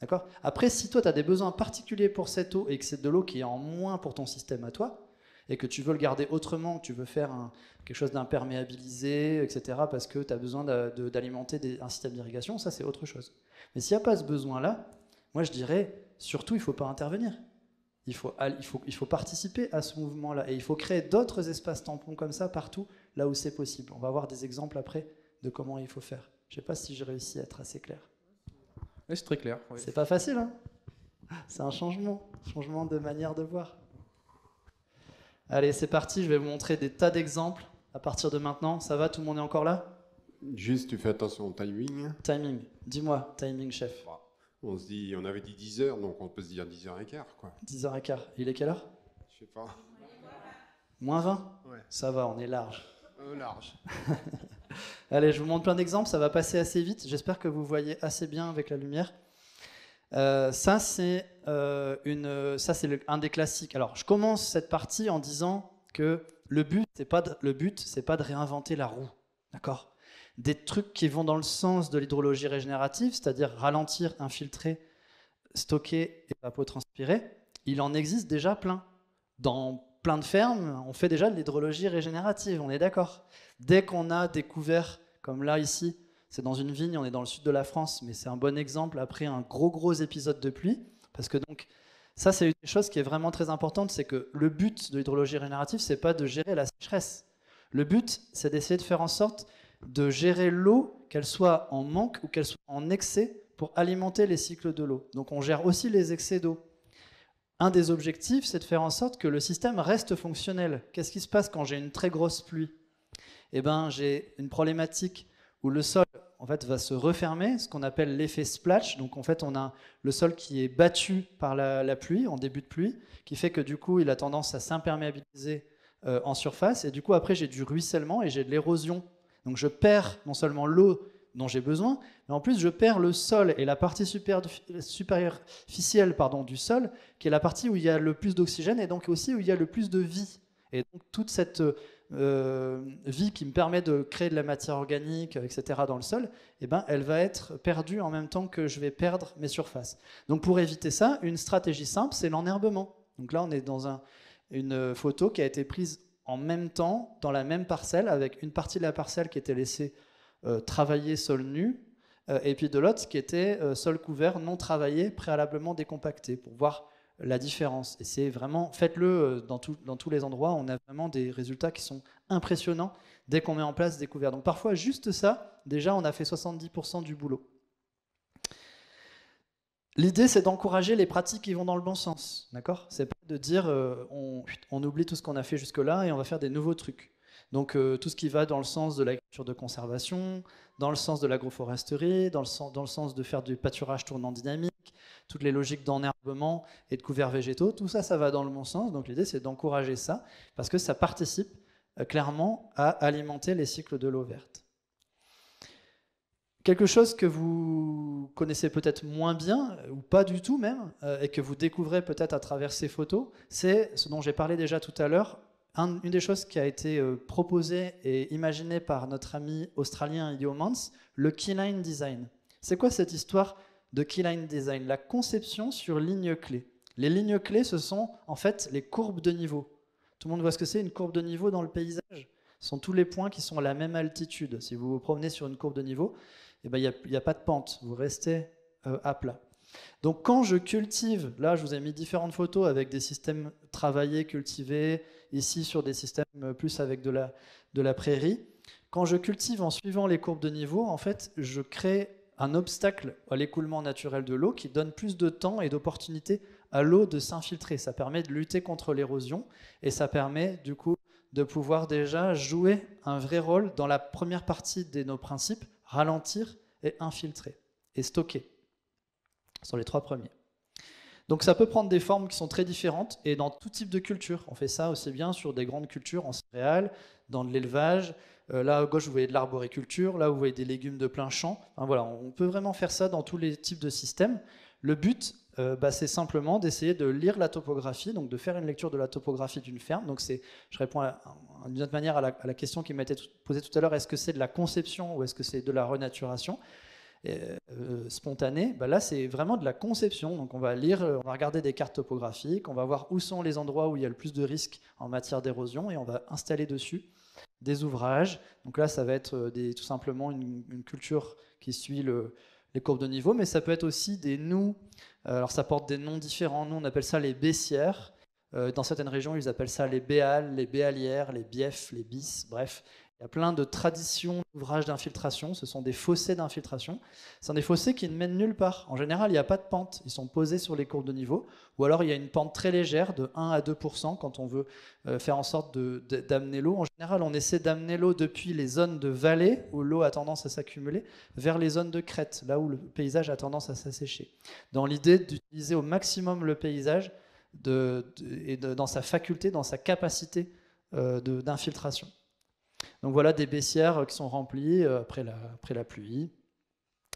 D'accord Après, si toi, tu as des besoins particuliers pour cette eau et que c'est de l'eau qui est en moins pour ton système à toi, et que tu veux le garder autrement, que tu veux faire quelque chose d'imperméabilisé, etc., parce que tu as besoin d'alimenter un système d'irrigation, ça c'est autre chose. Mais s'il n'y a pas ce besoin-là, moi je dirais, surtout, il ne faut pas intervenir. Il faut, il faut participer à ce mouvement-là, et il faut créer d'autres espaces tampons comme ça partout, là où c'est possible. On va voir des exemples après de comment il faut faire. Je ne sais pas si j'ai réussi à être assez clair c'est très clair. C'est pas facile, hein C'est un changement, changement de manière de voir. Allez, c'est parti, je vais vous montrer des tas d'exemples à partir de maintenant. Ça va, tout le monde est encore là Juste, tu fais attention au timing. Timing, dis-moi, timing, chef. Bah, on se dit, on avait dit 10 heures, donc on peut se dire 10h15, quoi. 10h15, il est quelle heure Je sais pas. Moins 20 Ouais. Ça va, on est large. Euh, large. Allez, je vous montre plein d'exemples, ça va passer assez vite. J'espère que vous voyez assez bien avec la lumière. Euh, ça, c'est euh, un des classiques. Alors, je commence cette partie en disant que le but, c'est pas le but, c'est pas de réinventer la roue, d'accord Des trucs qui vont dans le sens de l'hydrologie régénérative, c'est-à-dire ralentir, infiltrer, stocker et pas transpirer, il en existe déjà plein dans plein de fermes, on fait déjà de l'hydrologie régénérative, on est d'accord. Dès qu'on a découvert, comme là ici, c'est dans une vigne, on est dans le sud de la France, mais c'est un bon exemple après un gros gros épisode de pluie, parce que donc ça c'est une chose qui est vraiment très importante, c'est que le but de l'hydrologie régénérative, c'est pas de gérer la sécheresse. Le but, c'est d'essayer de faire en sorte de gérer l'eau, qu'elle soit en manque ou qu'elle soit en excès, pour alimenter les cycles de l'eau. Donc on gère aussi les excès d'eau. Un des objectifs, c'est de faire en sorte que le système reste fonctionnel. Qu'est-ce qui se passe quand j'ai une très grosse pluie Eh ben, j'ai une problématique où le sol en fait, va se refermer, ce qu'on appelle l'effet splash. Donc, en fait, on a le sol qui est battu par la, pluie, en début de pluie, qui fait que du coup, il a tendance à s'imperméabiliser euh, en surface. Et du coup, après, j'ai du ruissellement et j'ai de l'érosion. Donc, je perds non seulement l'eau dont j'ai besoin, mais en plus je perds le sol et la partie superficielle pardon, du sol, qui est la partie où il y a le plus d'oxygène et donc aussi où il y a le plus de vie. Et donc toute cette euh, vie qui me permet de créer de la matière organique, etc., dans le sol, eh ben, elle va être perdue en même temps que je vais perdre mes surfaces. Donc pour éviter ça, une stratégie simple, c'est l'enherbement. Donc là, on est dans une photo qui a été prise en même temps, dans la même parcelle, avec une partie de la parcelle qui était laissée euh, travaillé sol nu, euh, et puis de l'autre qui était euh, sol couvert non travaillé, préalablement décompacté, pour voir la différence. Et c'est vraiment, faites-le dans, dans tous les endroits, on a vraiment des résultats qui sont impressionnants dès qu'on met en place des couverts. Donc parfois, juste ça, déjà, on a fait 70% du boulot. L'idée, c'est d'encourager les pratiques qui vont dans le bon sens, d'accord C'est pas de dire on, on, oublie tout ce qu'on a fait jusque-là et on va faire des nouveaux trucs. Donc euh, tout ce qui va dans le sens de la culture de conservation, dans le sens de l'agroforesterie, dans, le sens, de faire du pâturage tournant dynamique, toutes les logiques d'enherbement et de couverts végétaux, tout ça, ça va dans le bon sens. Donc l'idée, c'est d'encourager ça, parce que ça participe euh, clairement à alimenter les cycles de l'eau verte. Quelque chose que vous connaissez peut-être moins bien, euh, ou pas du tout même, et que vous découvrez peut-être à travers ces photos, c'est ce dont j'ai parlé déjà tout à l'heure, une des choses qui a été euh, proposée et imaginée par notre ami australien Mans, le keyline design. C'est quoi cette histoire de keyline design La conception sur lignes clés. Les lignes clés, ce sont en fait les courbes de niveau. Tout le monde voit ce que c'est une courbe de niveau dans le paysage Ce sont tous les points qui sont à la même altitude. Si vous vous promenez sur une courbe de niveau, eh ben, il n'y a, pas de pente, vous restez euh, à plat. Donc quand je cultive, là je vous ai mis différentes photos avec des systèmes travaillés, cultivés, ici sur des systèmes plus avec de la, prairie. Quand je cultive en suivant les courbes de niveau, en fait, je crée un obstacle à l'écoulement naturel de l'eau qui donne plus de temps et d'opportunités à l'eau de s'infiltrer. Ça permet de lutter contre l'érosion et ça permet du coup de pouvoir déjà jouer un vrai rôle dans la première partie de nos principes, ralentir et infiltrer et stocker. Ce sont les trois premiers. Donc ça peut prendre des formes qui sont très différentes et dans tout type de culture. On fait ça aussi bien sur des grandes cultures en céréales, dans de l'élevage. Euh, là, à gauche, vous voyez de l'arboriculture. Là, vous voyez des légumes de plein champ. voilà, on peut vraiment faire ça dans tous les types de systèmes. Le but, euh, bah, c'est simplement d'essayer de lire la topographie, donc de faire une lecture de la topographie d'une ferme. Donc c'est, je réponds d'une autre manière à la, question qui m'était posée tout à l'heure, est-ce que c'est de la conception ou est-ce que c'est de la renaturation euh, euh, spontané, spontanée, bah là c'est vraiment de la conception. Donc on va lire, euh, on va regarder des cartes topographiques, on va voir où sont les endroits où il y a le plus de risques en matière d'érosion et on va installer dessus des ouvrages. Donc là ça va être tout simplement une, culture qui suit les courbes de niveau, mais ça peut être aussi des nous. Alors ça porte des noms différents. Nous on appelle ça les baissières. Dans certaines régions, ils appellent ça les béales, les béalières, les biefs, les bis, bref. Il y a plein de traditions d'ouvrages d'infiltration, ce sont des fossés d'infiltration. Ce sont des fossés qui ne mènent nulle part. En général, il n'y a pas de pente, ils sont posés sur les courbes de niveau, ou alors il y a une pente très légère de 1 à 2% quand on veut euh, faire en sorte d'amener l'eau. En général, on essaie d'amener l'eau depuis les zones de vallée, où l'eau a tendance à s'accumuler, vers les zones de crête, là où le paysage a tendance à s'assécher. Dans l'idée d'utiliser au maximum le paysage et dans sa faculté, dans sa capacité euh, d'infiltration. Donc voilà des baissières euh, qui sont remplies euh, après la, pluie.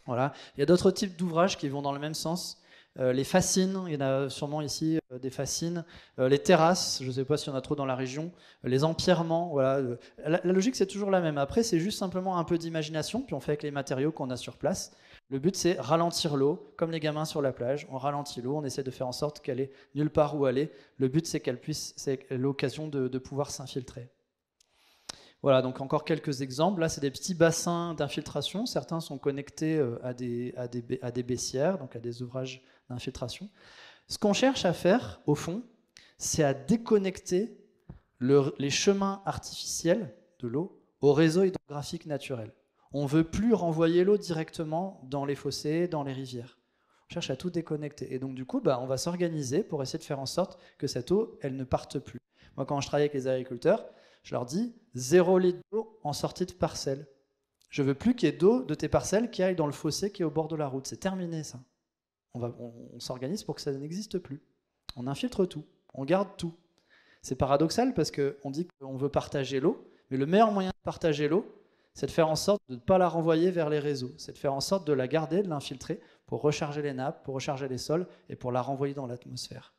Voilà. Il y a d'autres types d'ouvrages qui vont dans le même sens. Euh, les fascines, il y en a sûrement ici des fascines, les terrasses, je ne sais pas s'il y en a trop dans la région, les empierrements, La, logique c'est toujours la même. Après c'est juste simplement un peu d'imagination, puis on fait avec les matériaux qu'on a sur place. Le but c'est ralentir l'eau, comme les gamins sur la plage, on ralentit l'eau, on essaie de faire en sorte qu'elle ait nulle part où aller. Le but c'est qu'elle puisse, c'est l'occasion de pouvoir s'infiltrer. Voilà, donc encore quelques exemples. Là, c'est des petits bassins d'infiltration. Certains sont connectés euh, à des, à baissières, donc à des ouvrages d'infiltration. Ce qu'on cherche à faire, au fond, c'est à déconnecter les chemins artificiels de l'eau au réseau hydrographique naturel. On ne veut plus renvoyer l'eau directement dans les fossés, dans les rivières. On cherche à tout déconnecter. Et donc, du coup, bah, on va s'organiser pour essayer de faire en sorte que cette eau, elle ne parte plus. Moi, quand je travaille avec les agriculteurs, je leur dis zéro litre d'eau en sortie de parcelle. Je veux plus qu'il y ait d'eau de tes parcelles qui aille dans le fossé qui est au bord de la route. C'est terminé ça. On, on s'organise pour que ça n'existe plus. On infiltre tout, on garde tout. C'est paradoxal parce qu'on dit qu'on veut partager l'eau, mais le meilleur moyen de partager l'eau, c'est de faire en sorte de ne pas la renvoyer vers les réseaux, c'est de faire en sorte de la garder, de l'infiltrer pour recharger les nappes, pour recharger les sols et pour la renvoyer dans l'atmosphère.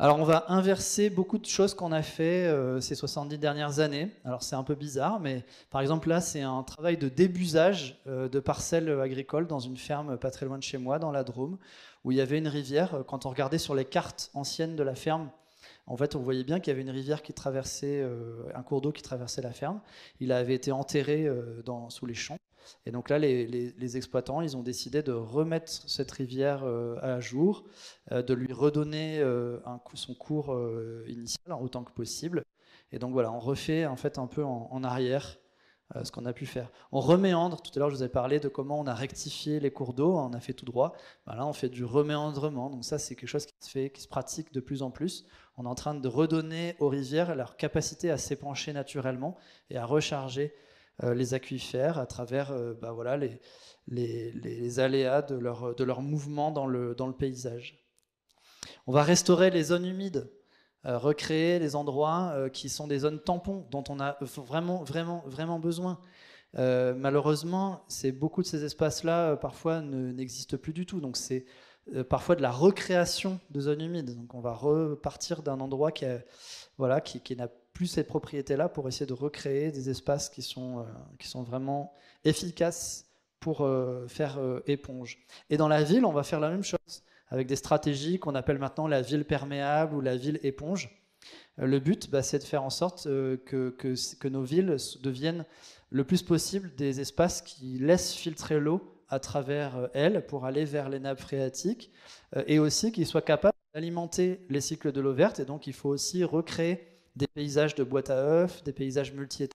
Alors on va inverser beaucoup de choses qu'on a fait euh, ces 70 dernières années. Alors c'est un peu bizarre, mais par exemple là c'est un travail de débusage euh, de parcelles agricoles dans une ferme pas très loin de chez moi, dans la Drôme, où il y avait une rivière. Euh, quand on regardait sur les cartes anciennes de la ferme, en fait on voyait bien qu'il y avait une rivière qui traversait, un cours d'eau qui traversait la ferme. Il avait été enterré dans, sous les champs. Et donc là, les, exploitants, ils ont décidé de remettre cette rivière euh, à jour, euh, de lui redonner euh, un, son cours initial autant que possible. Et donc voilà, on refait en fait un peu en, arrière ce qu'on a pu faire. On reméandre, tout à l'heure je vous ai parlé de comment on a rectifié les cours d'eau, hein, on a fait tout droit. Ben là, on fait du reméandrement, donc ça c'est quelque chose qui se fait, qui se pratique de plus en plus. On est en train de redonner aux rivières leur capacité à s'épancher naturellement et à recharger euh, les aquifères à travers euh, bah voilà, les, les, aléas de leur, de leur mouvement dans le, dans le paysage. On va restaurer les zones humides, euh, recréer les endroits qui sont des zones tampons dont on a vraiment, vraiment, vraiment besoin. malheureusement, beaucoup de ces espaces-là parfois n'existent plus du tout. Donc c'est parfois de la recréation de zones humides. Donc on va repartir d'un endroit qui, n'a voilà, qui plus ces propriétés-là pour essayer de recréer des espaces qui sont, euh, qui sont vraiment efficaces pour euh, faire euh, éponge. Et dans la ville, on va faire la même chose, avec des stratégies qu'on appelle maintenant la ville perméable ou la ville éponge. le but, bah, c'est de faire en sorte que, que, que, nos villes deviennent le plus possible des espaces qui laissent filtrer l'eau à travers elles pour aller vers les nappes phréatiques, et aussi qu'ils soient capables d'alimenter les cycles de l'eau verte. Et donc, il faut aussi recréer des paysages de boîtes à œufs, des paysages multi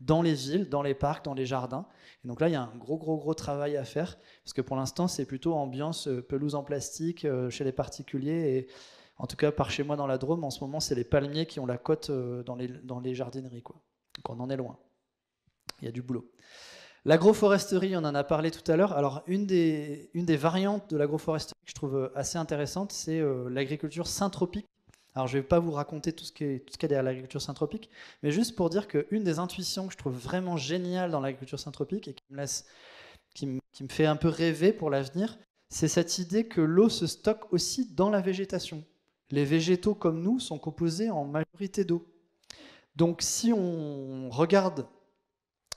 dans les villes, dans les parcs, dans les jardins. Et donc là, il y a un gros, gros, gros travail à faire, parce que pour l'instant, c'est plutôt ambiance euh, pelouse en plastique euh, chez les particuliers. Et en tout cas, par chez moi dans la Drôme, en ce moment, c'est les palmiers qui ont la côte euh, dans les, dans les jardineries. Quoi. Donc on en est loin. Il y a du boulot. L'agroforesterie, on en a parlé tout à l'heure. Alors, une des, une des variantes de l'agroforesterie que je trouve assez intéressante, c'est l'agriculture synthropique. Alors je ne vais pas vous raconter tout ce qu'il y a derrière l'agriculture synthropique, mais juste pour dire qu'une des intuitions que je trouve vraiment géniale dans l'agriculture synthropique et qui me, laisse, qui me, qui me fait un peu rêver pour l'avenir, c'est cette idée que l'eau se stocke aussi dans la végétation. Les végétaux comme nous sont composés en majorité d'eau. Donc si on regarde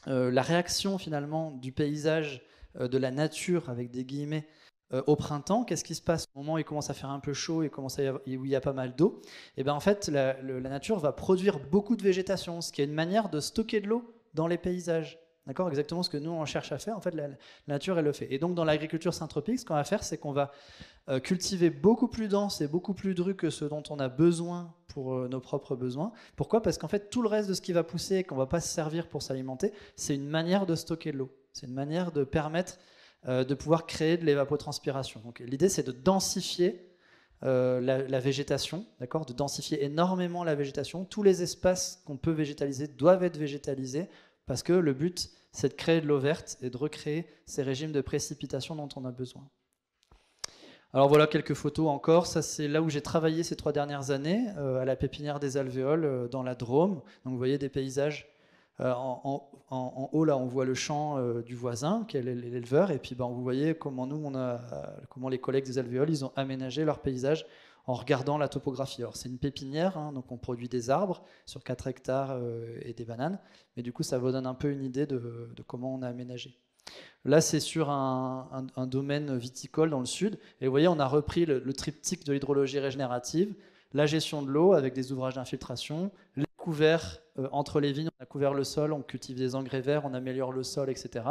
euh, la réaction finalement du paysage, euh, de la nature avec des guillemets, euh, au printemps, qu'est-ce qui se passe au moment où il commence à faire un peu chaud et commence où il y a pas mal d'eau Et eh bien en fait, la, nature va produire beaucoup de végétation, ce qui est une manière de stocker de l'eau dans les paysages. D'accord Exactement ce que nous, on cherche à faire, en fait, la, nature, elle le fait. Et donc, dans l'agriculture syntropique, ce qu'on va faire, c'est qu'on va euh, cultiver beaucoup plus dense et beaucoup plus dru que ce dont on a besoin pour euh, nos propres besoins. Pourquoi Parce qu'en fait, tout le reste de ce qui va pousser et qu'on va pas se servir pour s'alimenter, c'est une manière de stocker de l'eau. C'est une manière de permettre euh, de pouvoir créer de l'évapotranspiration. Donc l'idée c'est de densifier euh, la, végétation, d'accord, de densifier énormément la végétation. Tous les espaces qu'on peut végétaliser doivent être végétalisés parce que le but c'est de créer de l'eau verte et de recréer ces régimes de précipitation dont on a besoin. Alors voilà quelques photos encore. Ça, c'est là où j'ai travaillé ces trois dernières années, euh, à la pépinière des alvéoles, dans la Drôme. Donc vous voyez des paysages euh, en, haut, là, on voit le champ euh, du voisin, qui est l'éleveur. Et puis, ben, vous voyez comment nous, euh, comment les collègues des alvéoles, ils ont aménagé leur paysage en regardant la topographie. Alors, c'est une pépinière, hein, donc on produit des arbres sur 4 hectares et des bananes. Mais du coup, ça vous donne un peu une idée de, comment on a aménagé. Là, c'est sur un, domaine viticole dans le sud. Et vous voyez, on a repris le triptyque de l'hydrologie régénérative, la gestion de l'eau avec des ouvrages d'infiltration, les couverts euh, entre les vignes, on a couvert le sol, on cultive des engrais verts, on améliore le sol, etc.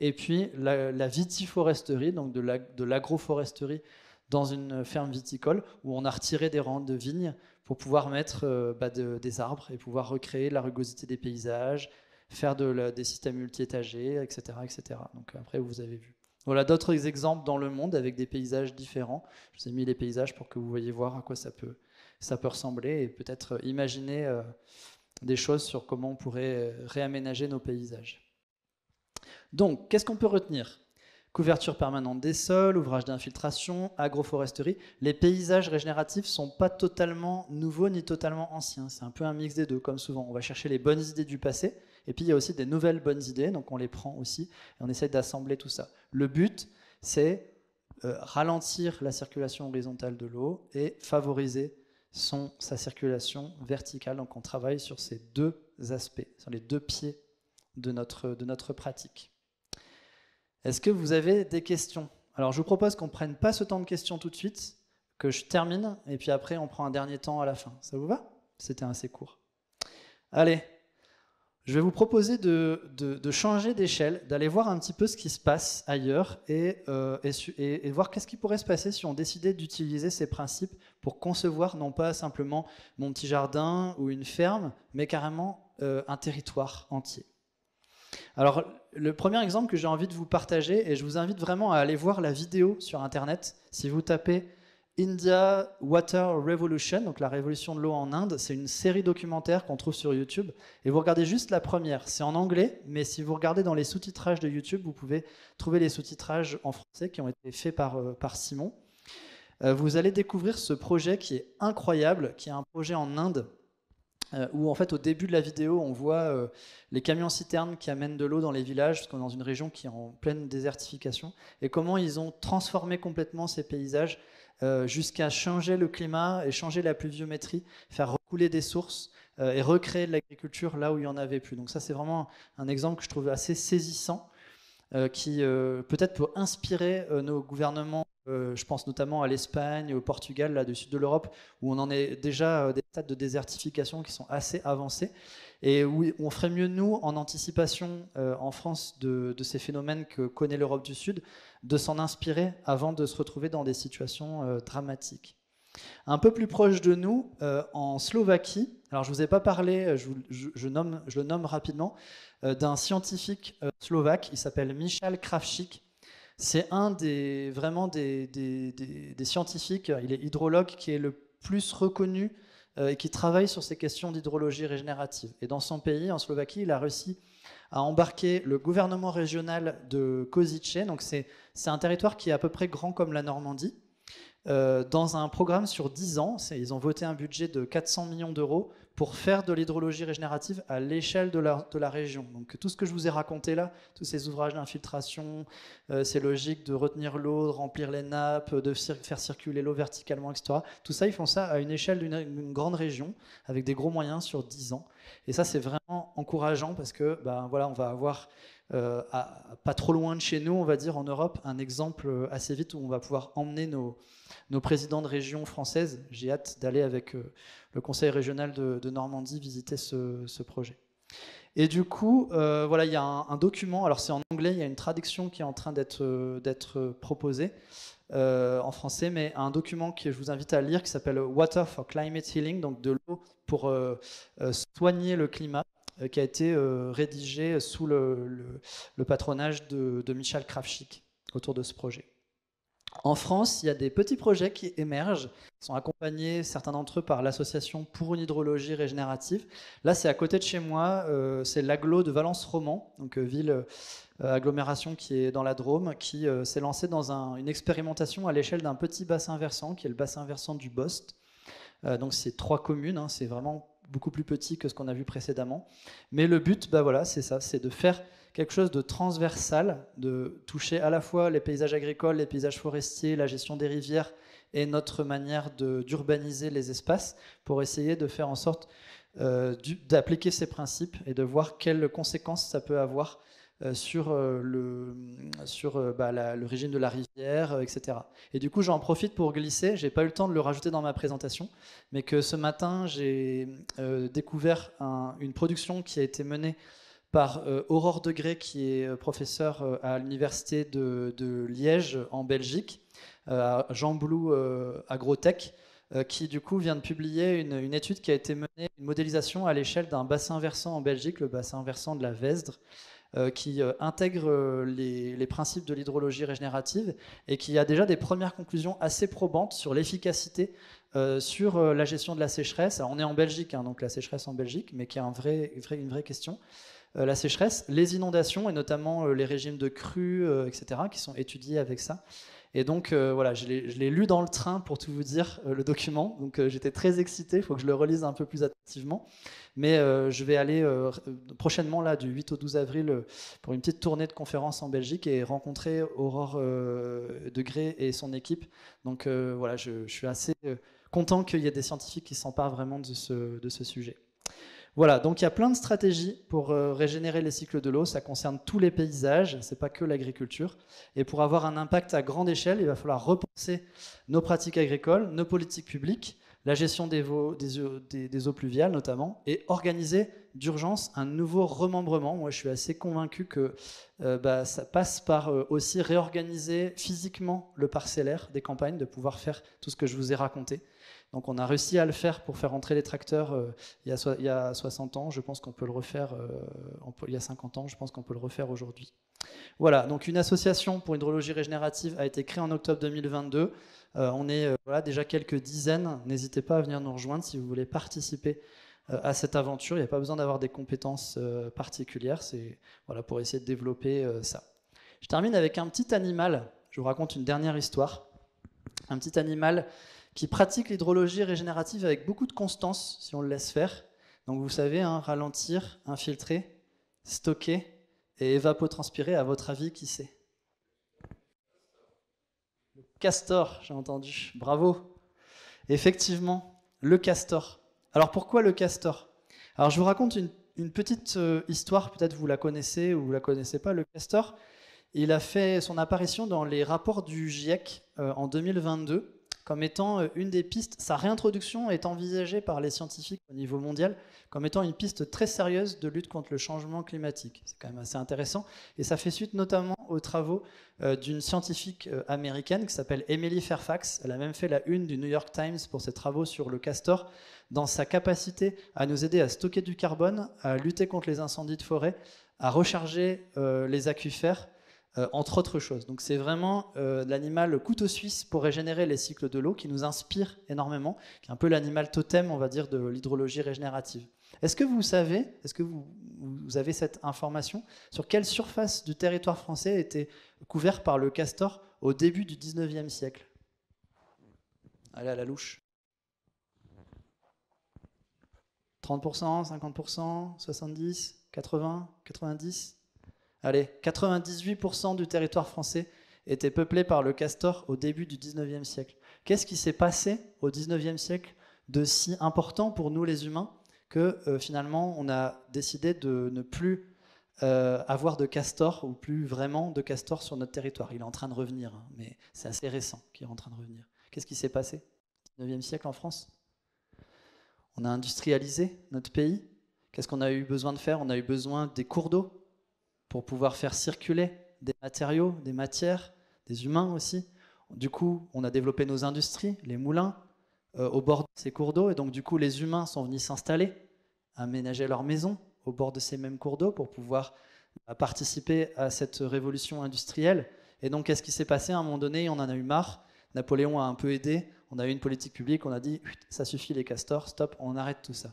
Et puis la, la vitiforesterie, donc de l'agroforesterie la, dans une ferme viticole, où on a retiré des rangs de vignes pour pouvoir mettre euh, bah, des arbres et pouvoir recréer la rugosité des paysages, faire de des systèmes multi etc., etc. Donc après, vous avez vu. Voilà d'autres exemples dans le monde avec des paysages différents. Je vous ai mis les paysages pour que vous voyez voir à quoi ça peut, ça peut ressembler et peut-être imaginer euh, des choses sur comment on pourrait euh, réaménager nos paysages. Donc, qu'est-ce qu'on peut retenir Couverture permanente des sols, ouvrage d'infiltration, agroforesterie. Les paysages régénératifs sont pas totalement nouveaux ni totalement anciens. C'est un peu un mix des deux, comme souvent. On va chercher les bonnes idées du passé, et puis il y a aussi des nouvelles bonnes idées, donc on les prend aussi, et on essaie d'assembler tout ça. Le but, c'est euh, ralentir la circulation horizontale de l'eau et favoriser sont sa circulation verticale. Donc on travaille sur ces deux aspects, sur les deux pieds de notre, de notre pratique. Est-ce que vous avez des questions Alors je vous propose qu'on ne prenne pas ce temps de questions tout de suite, que je termine, et puis après on prend un dernier temps à la fin. Ça vous va C'était assez court. Allez, je vais vous proposer de, changer d'échelle, d'aller voir un petit peu ce qui se passe ailleurs euh, et, et, voir qu'est-ce qui pourrait se passer si on décidait d'utiliser ces principes pour concevoir non pas simplement mon petit jardin ou une ferme, mais carrément euh, un territoire entier. Alors, le premier exemple que j'ai envie de vous partager, et je vous invite vraiment à aller voir la vidéo sur Internet, si vous tapez India Water Revolution, donc la révolution de l'eau en Inde. C'est une série documentaire qu'on trouve sur YouTube. Et vous regardez juste la première. C'est en anglais, mais si vous regardez dans les sous-titrages de YouTube, vous pouvez trouver les sous-titrages en français qui ont été faits par, euh, Simon. Euh, vous allez découvrir ce projet qui est incroyable, qui est un projet en Inde. Euh, où en fait au début de la vidéo on voit les camions citernes qui amènent de l'eau dans les villages, parce qu'on est dans une région qui est en pleine désertification, et comment ils ont transformé complètement ces paysages euh, jusqu'à changer le climat et changer la pluviométrie, faire recouler des sources euh, et recréer de l'agriculture là où il n'y en avait plus. Donc ça, c'est vraiment un exemple que je trouve assez saisissant, euh, qui peut-être peut inspirer nos gouvernements, je pense notamment à l'Espagne, au Portugal, là du sud de l'Europe, où on en est déjà à des stades de désertification qui sont assez avancés. Et où on ferait mieux, nous, en anticipation en France, de ces phénomènes que connaît l'Europe du Sud, de s'en inspirer avant de se retrouver dans des situations euh, dramatiques. Un peu plus proche de nous, euh, en Slovaquie, alors je ne vous ai pas parlé, euh, je, le nomme rapidement, d'un scientifique slovaque, il s'appelle Michal Kravchik. C'est un des, vraiment des, scientifiques, il est hydrologue, qui est le plus reconnu et qui travaille sur ces questions d'hydrologie régénérative. Et dans son pays, en Slovaquie, il a réussi a embarqué le gouvernement régional de Kosice, donc c'est un territoire qui est à peu près grand comme la Normandie, euh, dans un programme sur 10 ans. Ils ont voté un budget de 400 millions d'euros pour faire de l'hydrologie régénérative à l'échelle de la, région. Donc tout ce que je vous ai raconté là, tous ces ouvrages d'infiltration, euh, ces logiques de retenir l'eau, de remplir les nappes, de faire circuler l'eau verticalement, etc. Tout ça, ils font ça à une échelle d'une grande région, avec des gros moyens sur 10 ans. Et ça, c'est vraiment encourageant parce que, ben voilà, on va avoir euh, pas trop loin de chez nous, on va dire en Europe, un exemple euh, assez vite où on va pouvoir emmener nos, nos présidents de régions françaises. J'ai hâte d'aller avec euh, le Conseil régional de, Normandie visiter ce, projet. Et du coup, voilà, il y a un, document. Alors c'est en anglais, il y a une traduction qui est en train d'être proposée. en français, mais un document que je vous invite à lire qui s'appelle Water for Climate Healing, donc de l'eau pour euh, euh, soigner le climat euh, qui a été rédigé sous le, patronage de, Michel Michal Kravchik autour de ce projet. En France, il y a des petits projets qui émergent, sont accompagnés, certains d'entre eux, par l'association pour une hydrologie régénérative. Là, c'est à côté de chez moi, c'est l'aglo de Valence-Roman, donc ville agglomération qui est dans la Drôme, qui s'est lancée dans une expérimentation à l'échelle d'un petit bassin versant, qui est le bassin versant du Bost, euh, donc c'est trois communes, hein. c'est vraiment beaucoup plus petit que ce qu'on a vu précédemment. Mais le but, bah c'est ça, c'est de faire quelque chose de transversal, de toucher à la fois les paysages agricoles, les paysages forestiers, la gestion des rivières et notre manière d'urbaniser les espaces pour essayer de faire en sorte euh, d'appliquer ces principes et de voir quelles conséquences ça peut avoir euh, sur, euh, le, sur euh, bah, de la rivière, etc. Et du coup, j'en profite pour glisser, j'ai pas eu le temps de le rajouter dans ma présentation, mais que ce matin, j'ai découvert une production qui a été menée par Aurore Degré, qui est professeur à l'université de, Liège en Belgique, à Jean Blou Agrotech, qui du coup vient de publier une, une, étude qui a été menée, une modélisation à l'échelle d'un bassin versant en Belgique, le bassin versant de la Vesdre, euh, qui euh, intègre euh, les, principes de l'hydrologie régénérative et qui a déjà des premières conclusions assez probantes sur l'efficacité sur la gestion de la sécheresse. on est en Belgique, hein, donc la sécheresse en Belgique, mais qui est une vraie question. la sécheresse, les inondations et notamment les régimes de crues, etc., qui sont étudiés avec ça. Et donc, euh, voilà, je l'ai lu dans le train, pour tout vous dire, euh, le document. Donc, euh, j'étais très excité. Il faut que je le relise un peu plus attentivement. Mais je vais aller prochainement, là, du 8 au 12 avril, pour une petite tournée de conférences en Belgique et rencontrer Aurore Degré et son équipe. Donc, voilà, je, suis assez content qu'il y ait des scientifiques qui s'emparent vraiment de ce sujet. Voilà, donc il y a plein de stratégies pour euh, régénérer les cycles de l'eau. Ça concerne tous les paysages, ce n'est pas que l'agriculture. Et pour avoir un impact à grande échelle, il va falloir repenser nos pratiques agricoles, nos politiques publiques, la gestion des, eaux, pluviales notamment, et organiser d'urgence un nouveau remembrement. Moi, je suis assez convaincu que euh, bah, ça passe par euh, aussi réorganiser physiquement le parcellaire des campagnes, de pouvoir faire tout ce que je vous ai raconté. Donc on a réussi à le faire pour faire entrer les tracteurs euh, il, y a 60 ans, je pense qu'on peut le refaire, euh, il y a 50 ans, je pense qu'on peut le refaire aujourd'hui. Voilà, donc une association pour hydrologie régénérative a été créée en octobre 2022. Euh, on est voilà, déjà quelques dizaines, n'hésitez pas à venir nous rejoindre si vous voulez participer à cette aventure. Il n'y a pas besoin d'avoir des compétences particulières, c'est voilà, pour essayer de développer ça. Je termine avec un petit animal, je vous raconte une dernière histoire. Un petit animal qui pratique l'hydrologie régénérative avec beaucoup de constance, si on le laisse faire. Donc vous savez, hein, ralentir, infiltrer, stocker et évapotranspirer, à votre avis, qui sait Le castor, j'ai entendu. Bravo Effectivement, le castor. Alors pourquoi le castor Alors je vous raconte une, petite euh, histoire, peut-être vous la connaissez ou vous la connaissez pas. Le castor, il a fait son apparition dans les rapports du GIEC euh, en 2022 comme étant euh, une des pistes, sa réintroduction est envisagée par les scientifiques au niveau mondial comme étant une piste très sérieuse de lutte contre le changement climatique. C'est quand même assez intéressant. Et ça fait suite notamment aux travaux euh, d'une scientifique euh, américaine qui s'appelle Emily Fairfax. Elle a même fait la une du New York Times pour ses travaux sur le castor dans sa capacité à nous aider à stocker du carbone, à lutter contre les incendies de forêt, à recharger les aquifères euh, entre autres choses. Donc c'est vraiment euh, l'animal couteau suisse pour régénérer les cycles de l'eau qui nous inspire énormément, qui est un peu l'animal totem, on va dire, de l'hydrologie régénérative. Est-ce que vous savez, est-ce que vous, vous, avez cette information sur quelle surface du territoire français était couverte par le castor au début du 19e siècle Allez à la louche. 30%, 50%, 70%, 80%, 90% allez, 98% du territoire français était peuplé par le castor au début du 19e siècle. Qu'est-ce qui s'est passé au 19e siècle de si important pour nous les humains que euh, finalement on a décidé de ne plus euh, avoir de castor ou plus vraiment de castor sur notre territoire. Il est en train de revenir, hein, mais c'est assez récent qu'il est en train de revenir. Qu'est-ce qui s'est passé 19e siècle en France On a industrialisé notre pays. Qu'est-ce qu'on a eu besoin de faire On a eu besoin des cours d'eau pour pouvoir faire circuler des matériaux, des matières, des humains aussi. Du coup, on a développé nos industries, les moulins, euh, au bord de ces cours d'eau. Et donc, du coup, les humains sont venus s'installer, aménager leurs maisons au bord de ces mêmes cours d'eau pour pouvoir euh, participer à cette révolution industrielle. Et donc, qu'est-ce qui s'est passé À un moment donné, on en a eu marre. Napoléon a un peu aidé. On a eu une politique publique. On a dit ça suffit, les castors, stop, on arrête tout ça.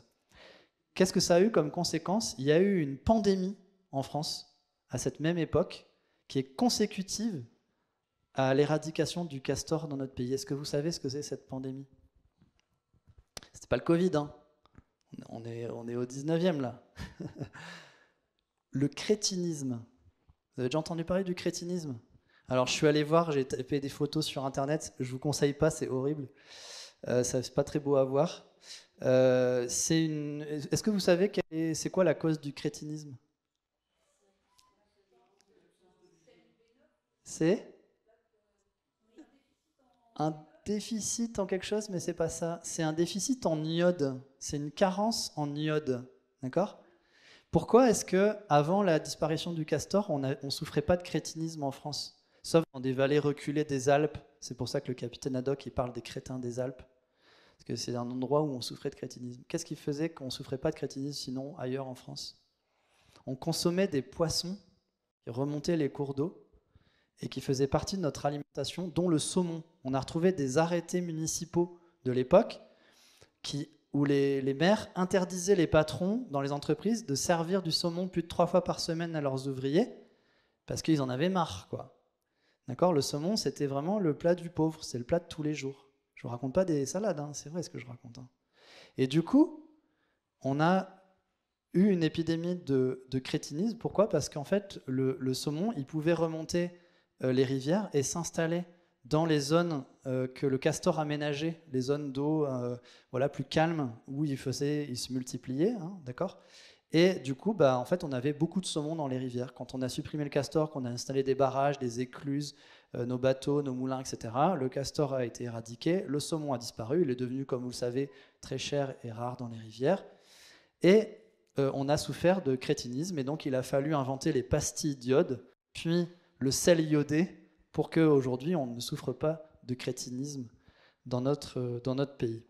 Qu'est-ce que ça a eu comme conséquence Il y a eu une pandémie en France à cette même époque qui est consécutive à l'éradication du castor dans notre pays. Est-ce que vous savez ce que c'est cette pandémie C'était pas le Covid, hein on est, on est au 19e là. le crétinisme. Vous avez déjà entendu parler du crétinisme Alors je suis allé voir, j'ai tapé des photos sur internet, je vous conseille pas, c'est horrible. Euh, c'est pas très beau à voir. Euh, est-ce que vous savez c'est quoi la cause du crétinisme C'est un déficit en quelque chose, mais c'est pas ça. C'est un déficit en iode. C'est une carence en iode. D'accord Pourquoi est-ce que avant la disparition du castor, on ne souffrait pas de crétinisme en France Sauf dans des vallées reculées des Alpes. C'est pour ça que le capitaine Haddock il parle des crétins des Alpes. Parce que c'est un endroit où on souffrait de crétinisme. Qu'est-ce qui faisait qu'on ne souffrait pas de crétinisme sinon ailleurs en France On consommait des poissons qui remontaient les cours d'eau et qui faisait partie de notre alimentation, dont le saumon. On a retrouvé des arrêtés municipaux de l'époque où les, les, maires interdisaient les patrons dans les entreprises de servir du saumon plus de trois fois par semaine à leurs ouvriers parce qu'ils en avaient marre, quoi. D'accord Le saumon, c'était vraiment le plat du pauvre, c'est le plat de tous les jours. Je vous raconte pas des salades, hein, c'est vrai ce que je raconte. Hein. Et du coup, on a eu une épidémie de, de crétinisme. Pourquoi Parce qu'en fait, le, le, saumon, il pouvait remonter euh, les rivières et s'installer dans les zones euh, que le castor aménageait, les zones d'eau euh, voilà, plus calmes où il, faisait, il se multipliait, hein, d'accord et du coup, bah, en fait, on avait beaucoup de saumon dans les rivières. Quand on a supprimé le castor, qu'on a installé des barrages, des écluses, nos bateaux, nos moulins, etc., le castor a été éradiqué, le saumon a disparu, il est devenu, comme vous le savez, très cher et rare dans les rivières. Et on a souffert de crétinisme, et donc il a fallu inventer les pastilles d'iode, puis le sel iodé pour qu'aujourd'hui on ne souffre pas de crétinisme dans notre, euh, dans notre pays.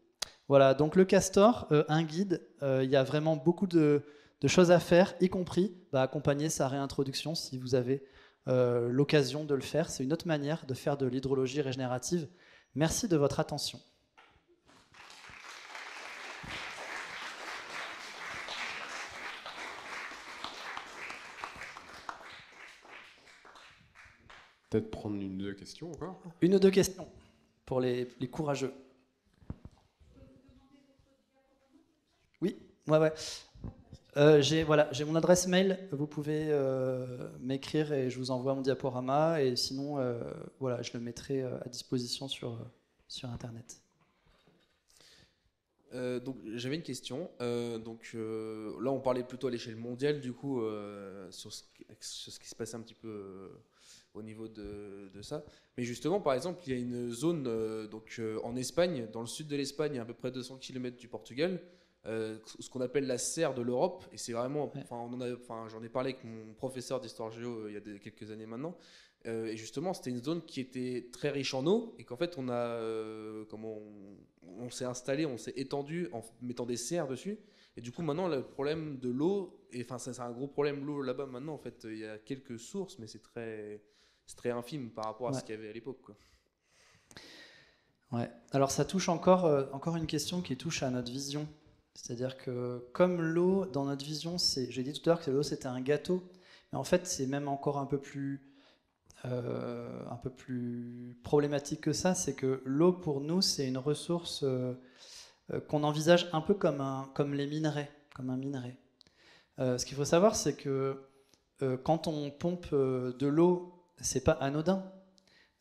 Voilà, donc le castor, euh, un guide, euh, il y a vraiment beaucoup de, choses à faire, y compris bah, accompagner sa réintroduction si vous avez l'occasion de le faire. C'est une autre manière de faire de l'hydrologie régénérative. Merci de votre attention. peut-être prendre une ou deux questions encore. Une ou deux questions pour les, courageux. Oui, ouais, ouais. Euh, j'ai voilà, j'ai mon adresse mail. Vous pouvez euh, m'écrire et je vous envoie mon diaporama. Et sinon, euh, voilà, je le mettrai à disposition sur sur internet. donc j'avais une question. donc là, on parlait plutôt à l'échelle mondiale, du coup, sur ce, qui se passait un petit peu au niveau de, de, ça. Mais justement, par exemple, il y a une zone euh, donc, euh, en Espagne, dans le sud de l'Espagne, à peu près 200 km du Portugal, euh, ce qu'on appelle la serre de l'Europe. Et c'est vraiment, enfin, j'en ai parlé avec mon professeur d'histoire géo il y a quelques années maintenant. et justement, c'était une zone qui était très riche en eau et qu'en fait, on a, comment, on, s'est installé, on s'est étendu en mettant des serres dessus. Et du coup, maintenant, le problème de l'eau, enfin, c'est un gros problème l'eau là-bas maintenant. En fait, il y a quelques sources, mais c'est très, c'est très infime par rapport à ce qu'il y avait à l'époque. Ouais. Alors ça touche encore, euh, encore une question qui touche à notre vision. C'est-à-dire que comme l'eau, dans notre vision, c'est, j'ai dit tout à l'heure que l'eau c'était un gâteau, mais en fait c'est même encore un peu plus, euh, un peu plus problématique que ça, c'est que l'eau pour nous c'est une ressource euh, qu'on envisage un peu comme, un, comme les minerais, comme un minerai. ce qu'il faut savoir c'est que quand on pompe de l'eau c'est pas anodin.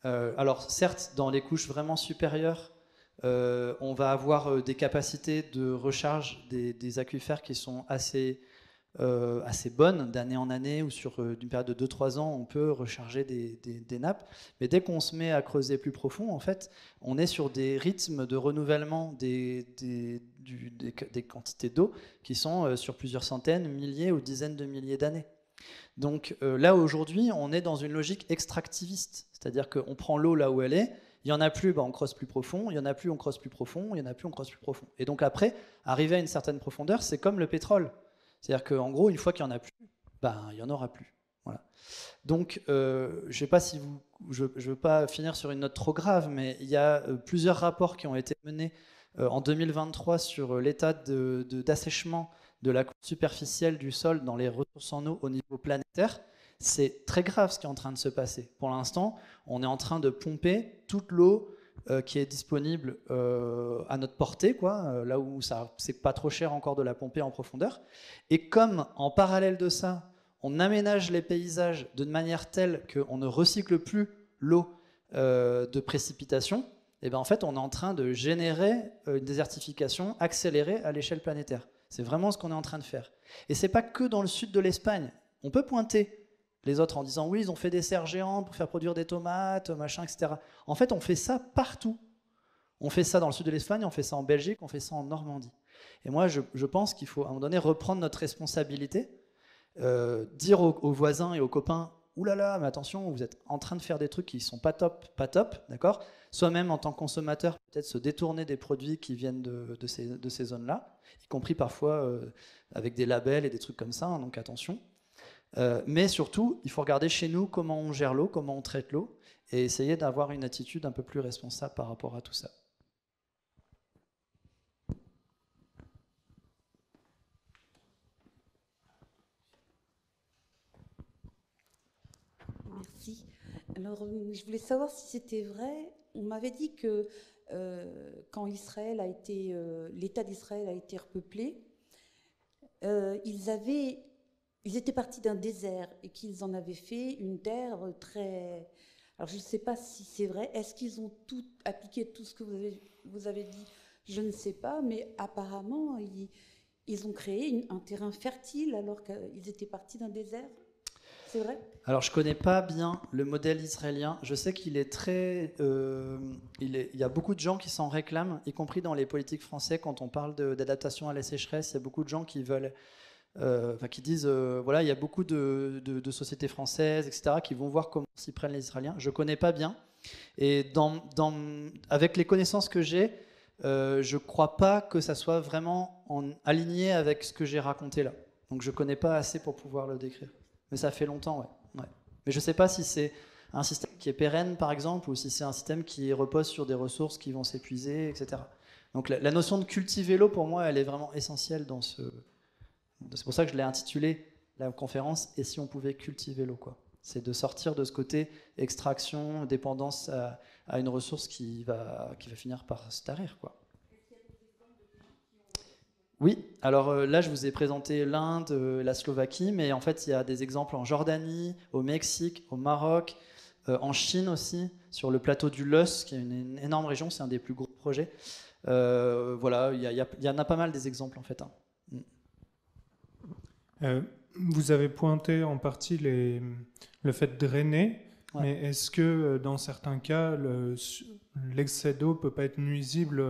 Euh, alors certes, dans les couches vraiment supérieures, euh, on va avoir euh, des capacités de recharge des, aquifères qui sont assez, assez bonnes d'année en année ou sur une période de 2-3 ans, on peut recharger des, nappes. Mais dès qu'on se met à creuser plus profond, en fait, on est sur des rythmes de renouvellement des, quantités d'eau qui sont sur plusieurs centaines, milliers ou dizaines de milliers d'années. Donc euh, là aujourd'hui, on est dans une logique extractiviste, c'est-à-dire qu'on prend l'eau là où elle est, il y en a plus, bah, on creuse plus profond, il y en a plus, on creuse plus profond, il y en a plus, on creuse plus profond. Et donc après, arriver à une certaine profondeur, c'est comme le pétrole. C'est-à-dire qu'en gros, une fois qu'il y en a plus, ben il y en aura plus. Donc, euh, je sais pas si je, ne veux pas finir sur une note trop grave, mais il y a euh, plusieurs rapports qui ont été menés en 2023 sur l'état d'assèchement de la couche superficielle du sol dans les ressources en eau au niveau planétaire, c'est très grave ce qui est en train de se passer. Pour l'instant, on est en train de pomper toute l'eau euh, qui est disponible euh, à notre portée, quoi, euh, là où ça c'est pas trop cher encore de la pomper en profondeur. Et comme en parallèle de ça, on aménage les paysages de manière telle qu'on ne recycle plus l'eau de précipitation, et eh ben en fait on est en train de générer une désertification accélérée à l'échelle planétaire. C'est vraiment ce qu'on est en train de faire. Et c'est pas que dans le sud de l'Espagne. On peut pointer les autres en disant oui, ils ont fait des serres géantes pour faire produire des tomates, machin, etc. En fait, on fait ça partout. On fait ça dans le sud de l'Espagne, on fait ça en Belgique, on fait ça en Normandie. Et moi, je, pense qu'il faut à un moment donné reprendre notre responsabilité, euh, dire aux, voisins et aux copains ouh là là, mais attention, vous êtes en train de faire des trucs qui sont pas top, pas top, d'accord Soi-même, en tant que consommateur, peut-être se détourner des produits qui viennent de, ces, zones-là, y compris parfois euh, avec des labels et des trucs comme ça, hein, donc attention. Euh, mais surtout, il faut regarder chez nous comment on gère l'eau, comment on traite l'eau, et essayer d'avoir une attitude un peu plus responsable par rapport à tout ça. Alors, euh, je voulais savoir si c'était vrai. On m'avait dit que euh, quand Israël a été, euh, l'État d'Israël a été repeuplé, ils avaient, ils étaient partis d'un désert et qu'ils en avaient fait une terre très. Alors, je ne sais pas si c'est vrai. Est-ce qu'ils ont tout appliqué tout ce que vous avez, vous avez dit Je ne sais pas, mais apparemment, ils, ils ont créé un terrain fertile alors qu'ils étaient partis d'un désert. Alors, je connais pas bien le modèle israélien. Je sais qu'il est très. Euh, il, y a beaucoup de gens qui s'en réclament, y compris dans les politiques français. Quand on parle d'adaptation à la sécheresse, il y a beaucoup de gens qui veulent. Euh, enfin, qui disent euh, voilà, il y a beaucoup de, sociétés françaises, etc., qui vont voir comment s'y prennent les Israéliens. Je connais pas bien. Et dans, dans, avec les connaissances que j'ai, euh, je crois pas que ça soit vraiment en, aligné avec ce que j'ai raconté là. Donc je connais pas assez pour pouvoir le décrire. Mais ça fait longtemps, ouais. Mais je ne sais pas si c'est un système qui est pérenne, par exemple, ou si c'est un système qui repose sur des ressources qui vont s'épuiser, etc. Donc la, notion de cultiver l'eau, pour moi, elle est vraiment essentielle dans ce... C'est pour ça que je l'ai intitulé la conférence « Et si on pouvait cultiver l'eau ?» quoi. C'est de sortir de ce côté extraction, dépendance à, une ressource qui va, qui va finir par se tarir, quoi. Oui, alors euh, là je vous ai présenté l'Inde, euh, la Slovaquie, mais en fait il y a des exemples en Jordanie, au Mexique, au Maroc, euh, en Chine aussi, sur le plateau du Lus, qui est une énorme région, c'est un des plus gros projets. voilà, il y, en a pas mal des exemples en fait. Hein. Mm. vous avez pointé en partie le fait de drainer, mais est-ce que dans certains cas, l'excès d'eau peut pas être nuisible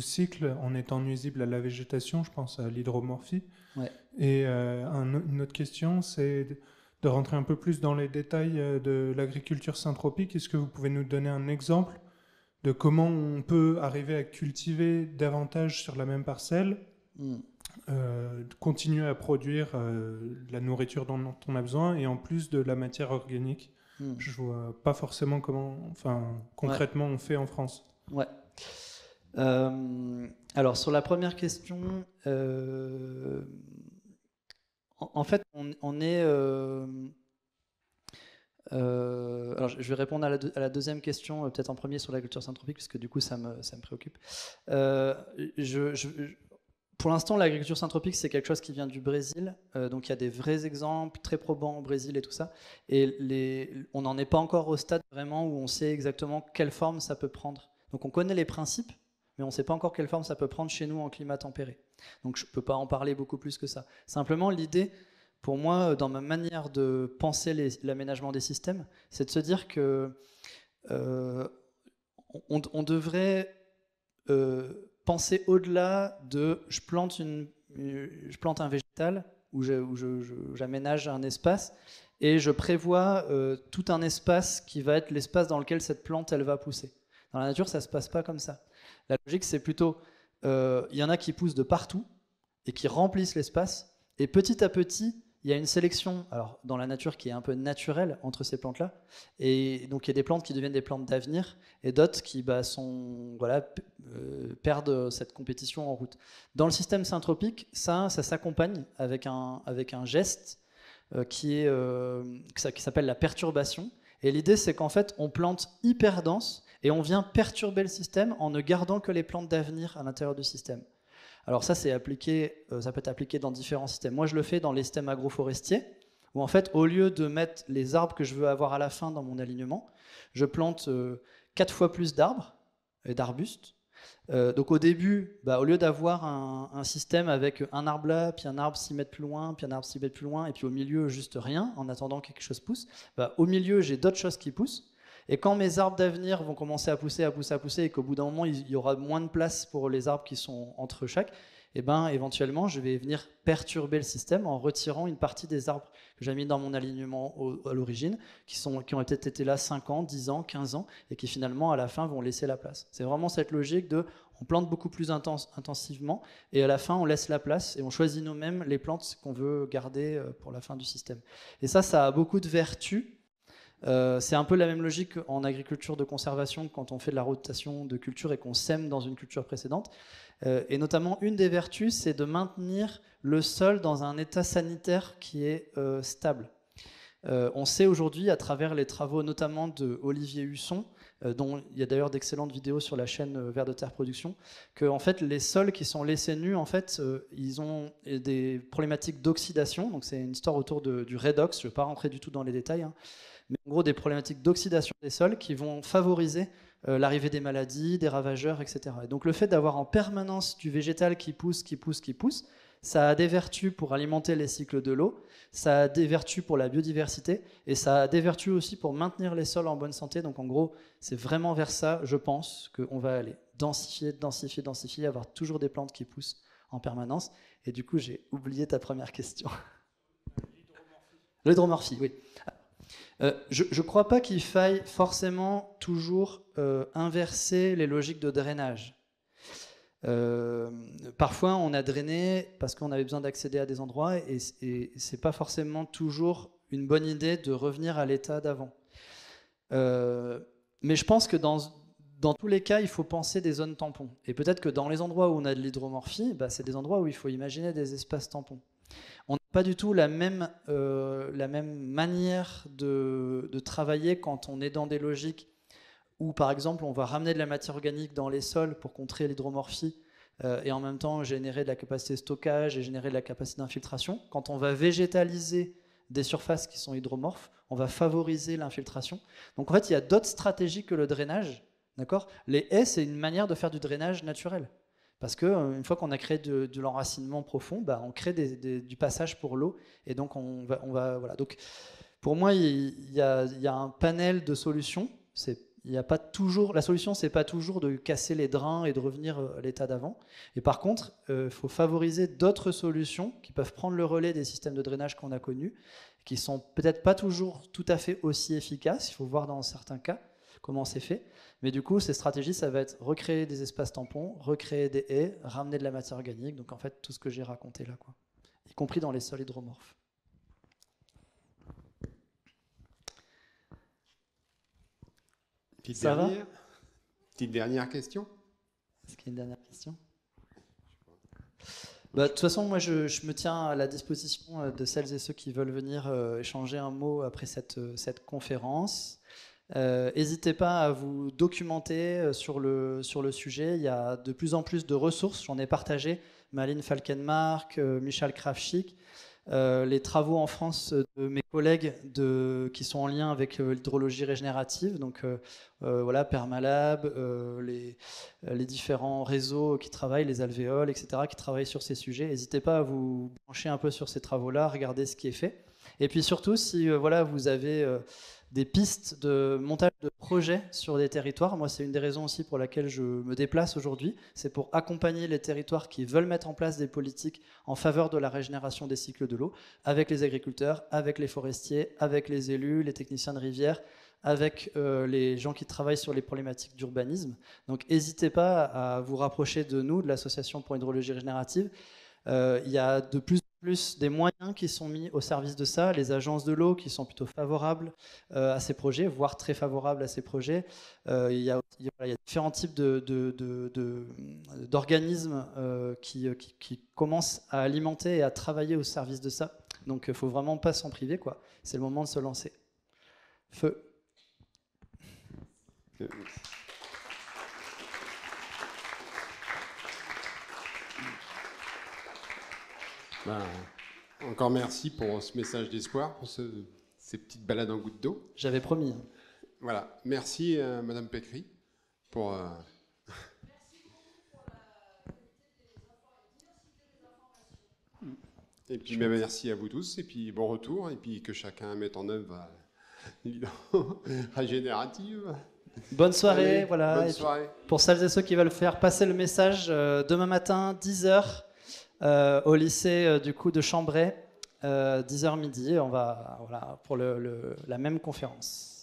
cycle en étant nuisible à la végétation, je pense à l'hydromorphie. Et euh, une autre question, c'est de, rentrer un peu plus dans les détails euh, de l'agriculture synthropique. Est-ce que vous pouvez nous donner un exemple de comment on peut arriver à cultiver davantage sur la même parcelle, hmm. euh, continuer à produire la nourriture dont, on a besoin et en plus de la matière organique hmm. Je vois pas forcément comment, enfin concrètement, on fait en France. Ouais. Euh, alors sur la première question, euh, en, fait, on, est. Euh, alors je vais répondre à la, deuxième question, peut-être en premier sur l'agriculture culture parce puisque du coup ça me, ça me préoccupe. Je, pour l'instant, l'agriculture synthropique, c'est quelque chose qui vient du Brésil. donc il y a des vrais exemples très probants au Brésil et tout ça. Et les, on n'en est pas encore au stade vraiment où on sait exactement quelle forme ça peut prendre. Donc on connaît les principes, mais on ne sait pas encore quelle forme ça peut prendre chez nous en climat tempéré. Donc je ne peux pas en parler beaucoup plus que ça. Simplement, l'idée, pour moi, euh, dans ma manière de penser l'aménagement des systèmes, c'est de se dire que euh, on, devrait euh, penser au-delà de je plante, un végétal ou j'aménage un espace et je prévois tout un espace qui va être l'espace dans lequel cette plante elle va pousser. Dans la nature, ça se passe pas comme ça. La logique, c'est plutôt, euh, il y en a qui poussent de partout et qui remplissent l'espace, et petit à petit, il y a une sélection, alors dans la nature qui est un peu naturelle entre ces plantes-là, et donc il y a des plantes qui deviennent des plantes d'avenir, et d'autres qui bah, sont, voilà, euh, perdent cette compétition en route. Dans le système syntropique, ça, ça s'accompagne avec un, avec un geste euh, qui, est, qui s'appelle la perturbation, et l'idée c'est qu'en fait on plante hyper dense et on vient perturber le système en ne gardant que les plantes d'avenir à l'intérieur du système. Alors ça, c'est appliqué, euh, ça peut être appliqué dans différents systèmes. Moi, je le fais dans les systèmes agroforestiers, où en fait, au lieu de mettre les arbres que je veux avoir à la fin dans mon alignement, je plante euh, quatre fois plus d'arbres et d'arbustes. Euh, donc au début, bah, au lieu d'avoir un, système avec un arbre là, puis un arbre 6 mètres plus loin, puis un arbre 6 mètres plus loin, et puis au milieu juste rien, en attendant que quelque chose pousse, bah, au milieu j'ai d'autres choses qui poussent, et quand mes arbres d'avenir vont commencer à pousser, à pousser, à pousser, et qu'au bout d'un moment, il y aura moins de place pour les arbres qui sont entre chaque, eh ben, éventuellement, je vais venir perturber le système en retirant une partie des arbres que j'ai mis dans mon alignement à l'origine, qui, qui ont peut-être été là 5 ans, 10 ans, 15 ans, et qui finalement, à la fin, vont laisser la place. C'est vraiment cette logique de on plante beaucoup plus intensivement, et à la fin, on laisse la place, et on choisit nous-mêmes les plantes qu'on veut garder euh, pour la fin du système. Et ça, ça a beaucoup de vertus euh, c'est un peu la même logique en agriculture de conservation quand on fait de la rotation de culture et qu'on sème dans une culture précédente. Euh, et notamment, une des vertus, c'est de maintenir le sol dans un état sanitaire qui est euh, stable. on sait aujourd'hui, à travers les travaux notamment de Olivier Husson, dont il y a d'ailleurs d'excellentes vidéos sur la chaîne Vert de Terre Production, que fait les sols qui sont laissés nus, en fait, ils ont des problématiques d'oxydation. Donc c'est une histoire autour du redox. Je ne vais pas rentrer du tout dans les détails. Hein mais en gros des problématiques d'oxydation des sols qui vont favoriser euh, l'arrivée des maladies, des ravageurs, etc. Et donc le fait d'avoir en permanence du végétal qui pousse, qui pousse, qui pousse, ça a des vertus pour alimenter les cycles de l'eau, ça a des vertus pour la biodiversité, et ça a des vertus aussi pour maintenir les sols en bonne santé. Donc en gros, c'est vraiment vers ça, je pense, qu'on va aller. Densifier, densifier, densifier, avoir toujours des plantes qui poussent en permanence. Et du coup, j'ai oublié ta première question. L'hydromorphie, oui. Euh, je ne crois pas qu'il faille forcément toujours euh, inverser les logiques de drainage. Euh, parfois, on a drainé parce qu'on avait besoin d'accéder à des endroits et, c'est pas forcément toujours une bonne idée de revenir à l'état d'avant. mais je pense que dans, tous les cas, il faut penser des zones tampons. Et peut-être que dans les endroits où on a de l'hydromorphie, bah, c'est des endroits où il faut imaginer des espaces tampons. On n'a pas du tout la même, euh, manière de, travailler quand on est dans des logiques où, par exemple, on va ramener de la matière organique dans les sols pour contrer l'hydromorphie euh, et en même temps générer de la capacité de stockage et générer de la capacité d'infiltration. Quand on va végétaliser des surfaces qui sont hydromorphes, on va favoriser l'infiltration. Donc en fait, il y a d'autres stratégies que le drainage. Les haies, c'est une manière de faire du drainage naturel. Parce qu'une euh, fois qu'on a créé de, l'enracinement profond, bah, on crée du passage pour l'eau. Et donc, on voilà. donc, pour moi, il y, a, un panel de solutions. il a pas toujours, la solution, n'est pas toujours de casser les drains et de revenir euh, à l'état d'avant. Et par contre, il euh, faut favoriser d'autres solutions qui peuvent prendre le relais des systèmes de drainage qu'on a connus, qui sont peut-être pas toujours tout à fait aussi efficaces. Il faut voir dans certains cas comment c'est fait. Mais du coup, ces stratégies, ça va être recréer des espaces tampons, recréer des haies, ramener de la matière organique. Donc en fait, tout ce que j'ai raconté là, quoi. Y compris dans les sols hydromorphes. Petite dernière. Petite dernière question. Est-ce qu'il y a une dernière question bah, de toute façon, moi, je, je, me tiens à la disposition euh, de celles et ceux qui veulent venir euh, échanger un mot après cette, euh, cette conférence. Euh, n'hésitez pas à vous documenter euh, sur le, sur le sujet. Il y a de plus en plus de ressources. J'en ai partagé Maline Falkenmark, euh, Michel les travaux en France de mes collègues qui sont en lien avec l'hydrologie régénérative, donc voilà, Permalab, les, les différents réseaux qui travaillent, les alvéoles, etc., qui travaillent sur ces sujets. N'hésitez pas à vous brancher un peu sur ces travaux-là, regarder ce qui est fait. Et puis surtout, si voilà, vous avez des pistes de montage de projets sur des territoires. Moi, c'est une des raisons aussi pour laquelle je me déplace aujourd'hui. C'est pour accompagner les territoires qui veulent mettre en place des politiques en faveur de la régénération des cycles de l'eau, avec les agriculteurs, avec les forestiers, avec les élus, les techniciens de rivière, avec euh, les gens qui travaillent sur les problématiques d'urbanisme. Donc n'hésitez pas à vous rapprocher de nous, de l'Association pour Hydrologie Régénérative. Euh, il y a de plus en plus des moyens qui sont mis au service de ça, les agences de l'eau qui sont plutôt favorables euh, à ces projets, voire très favorables à ces projets. Euh, il, y a, différents types d'organismes qui, commencent à alimenter et à travailler au service de ça. Donc il faut vraiment pas s'en priver, quoi. C'est le moment de se lancer. Feu. Bah, bah, encore merci pour ce message d'espoir, pour ces petites balades en goutte d'eau. J'avais promis. Hein. Voilà. Merci, euh, Madame Pécry, pour. Euh, et puis bah, merci à vous tous, et puis bon retour, et puis que chacun mette en œuvre euh, la générative. Bonne soirée, voilà. Pour celles et ceux qui veulent faire passer le message, demain matin, 10h, euh, au lycée euh, du coup de Chambray, 10h euh, midi, on va voilà, pour la même conférence.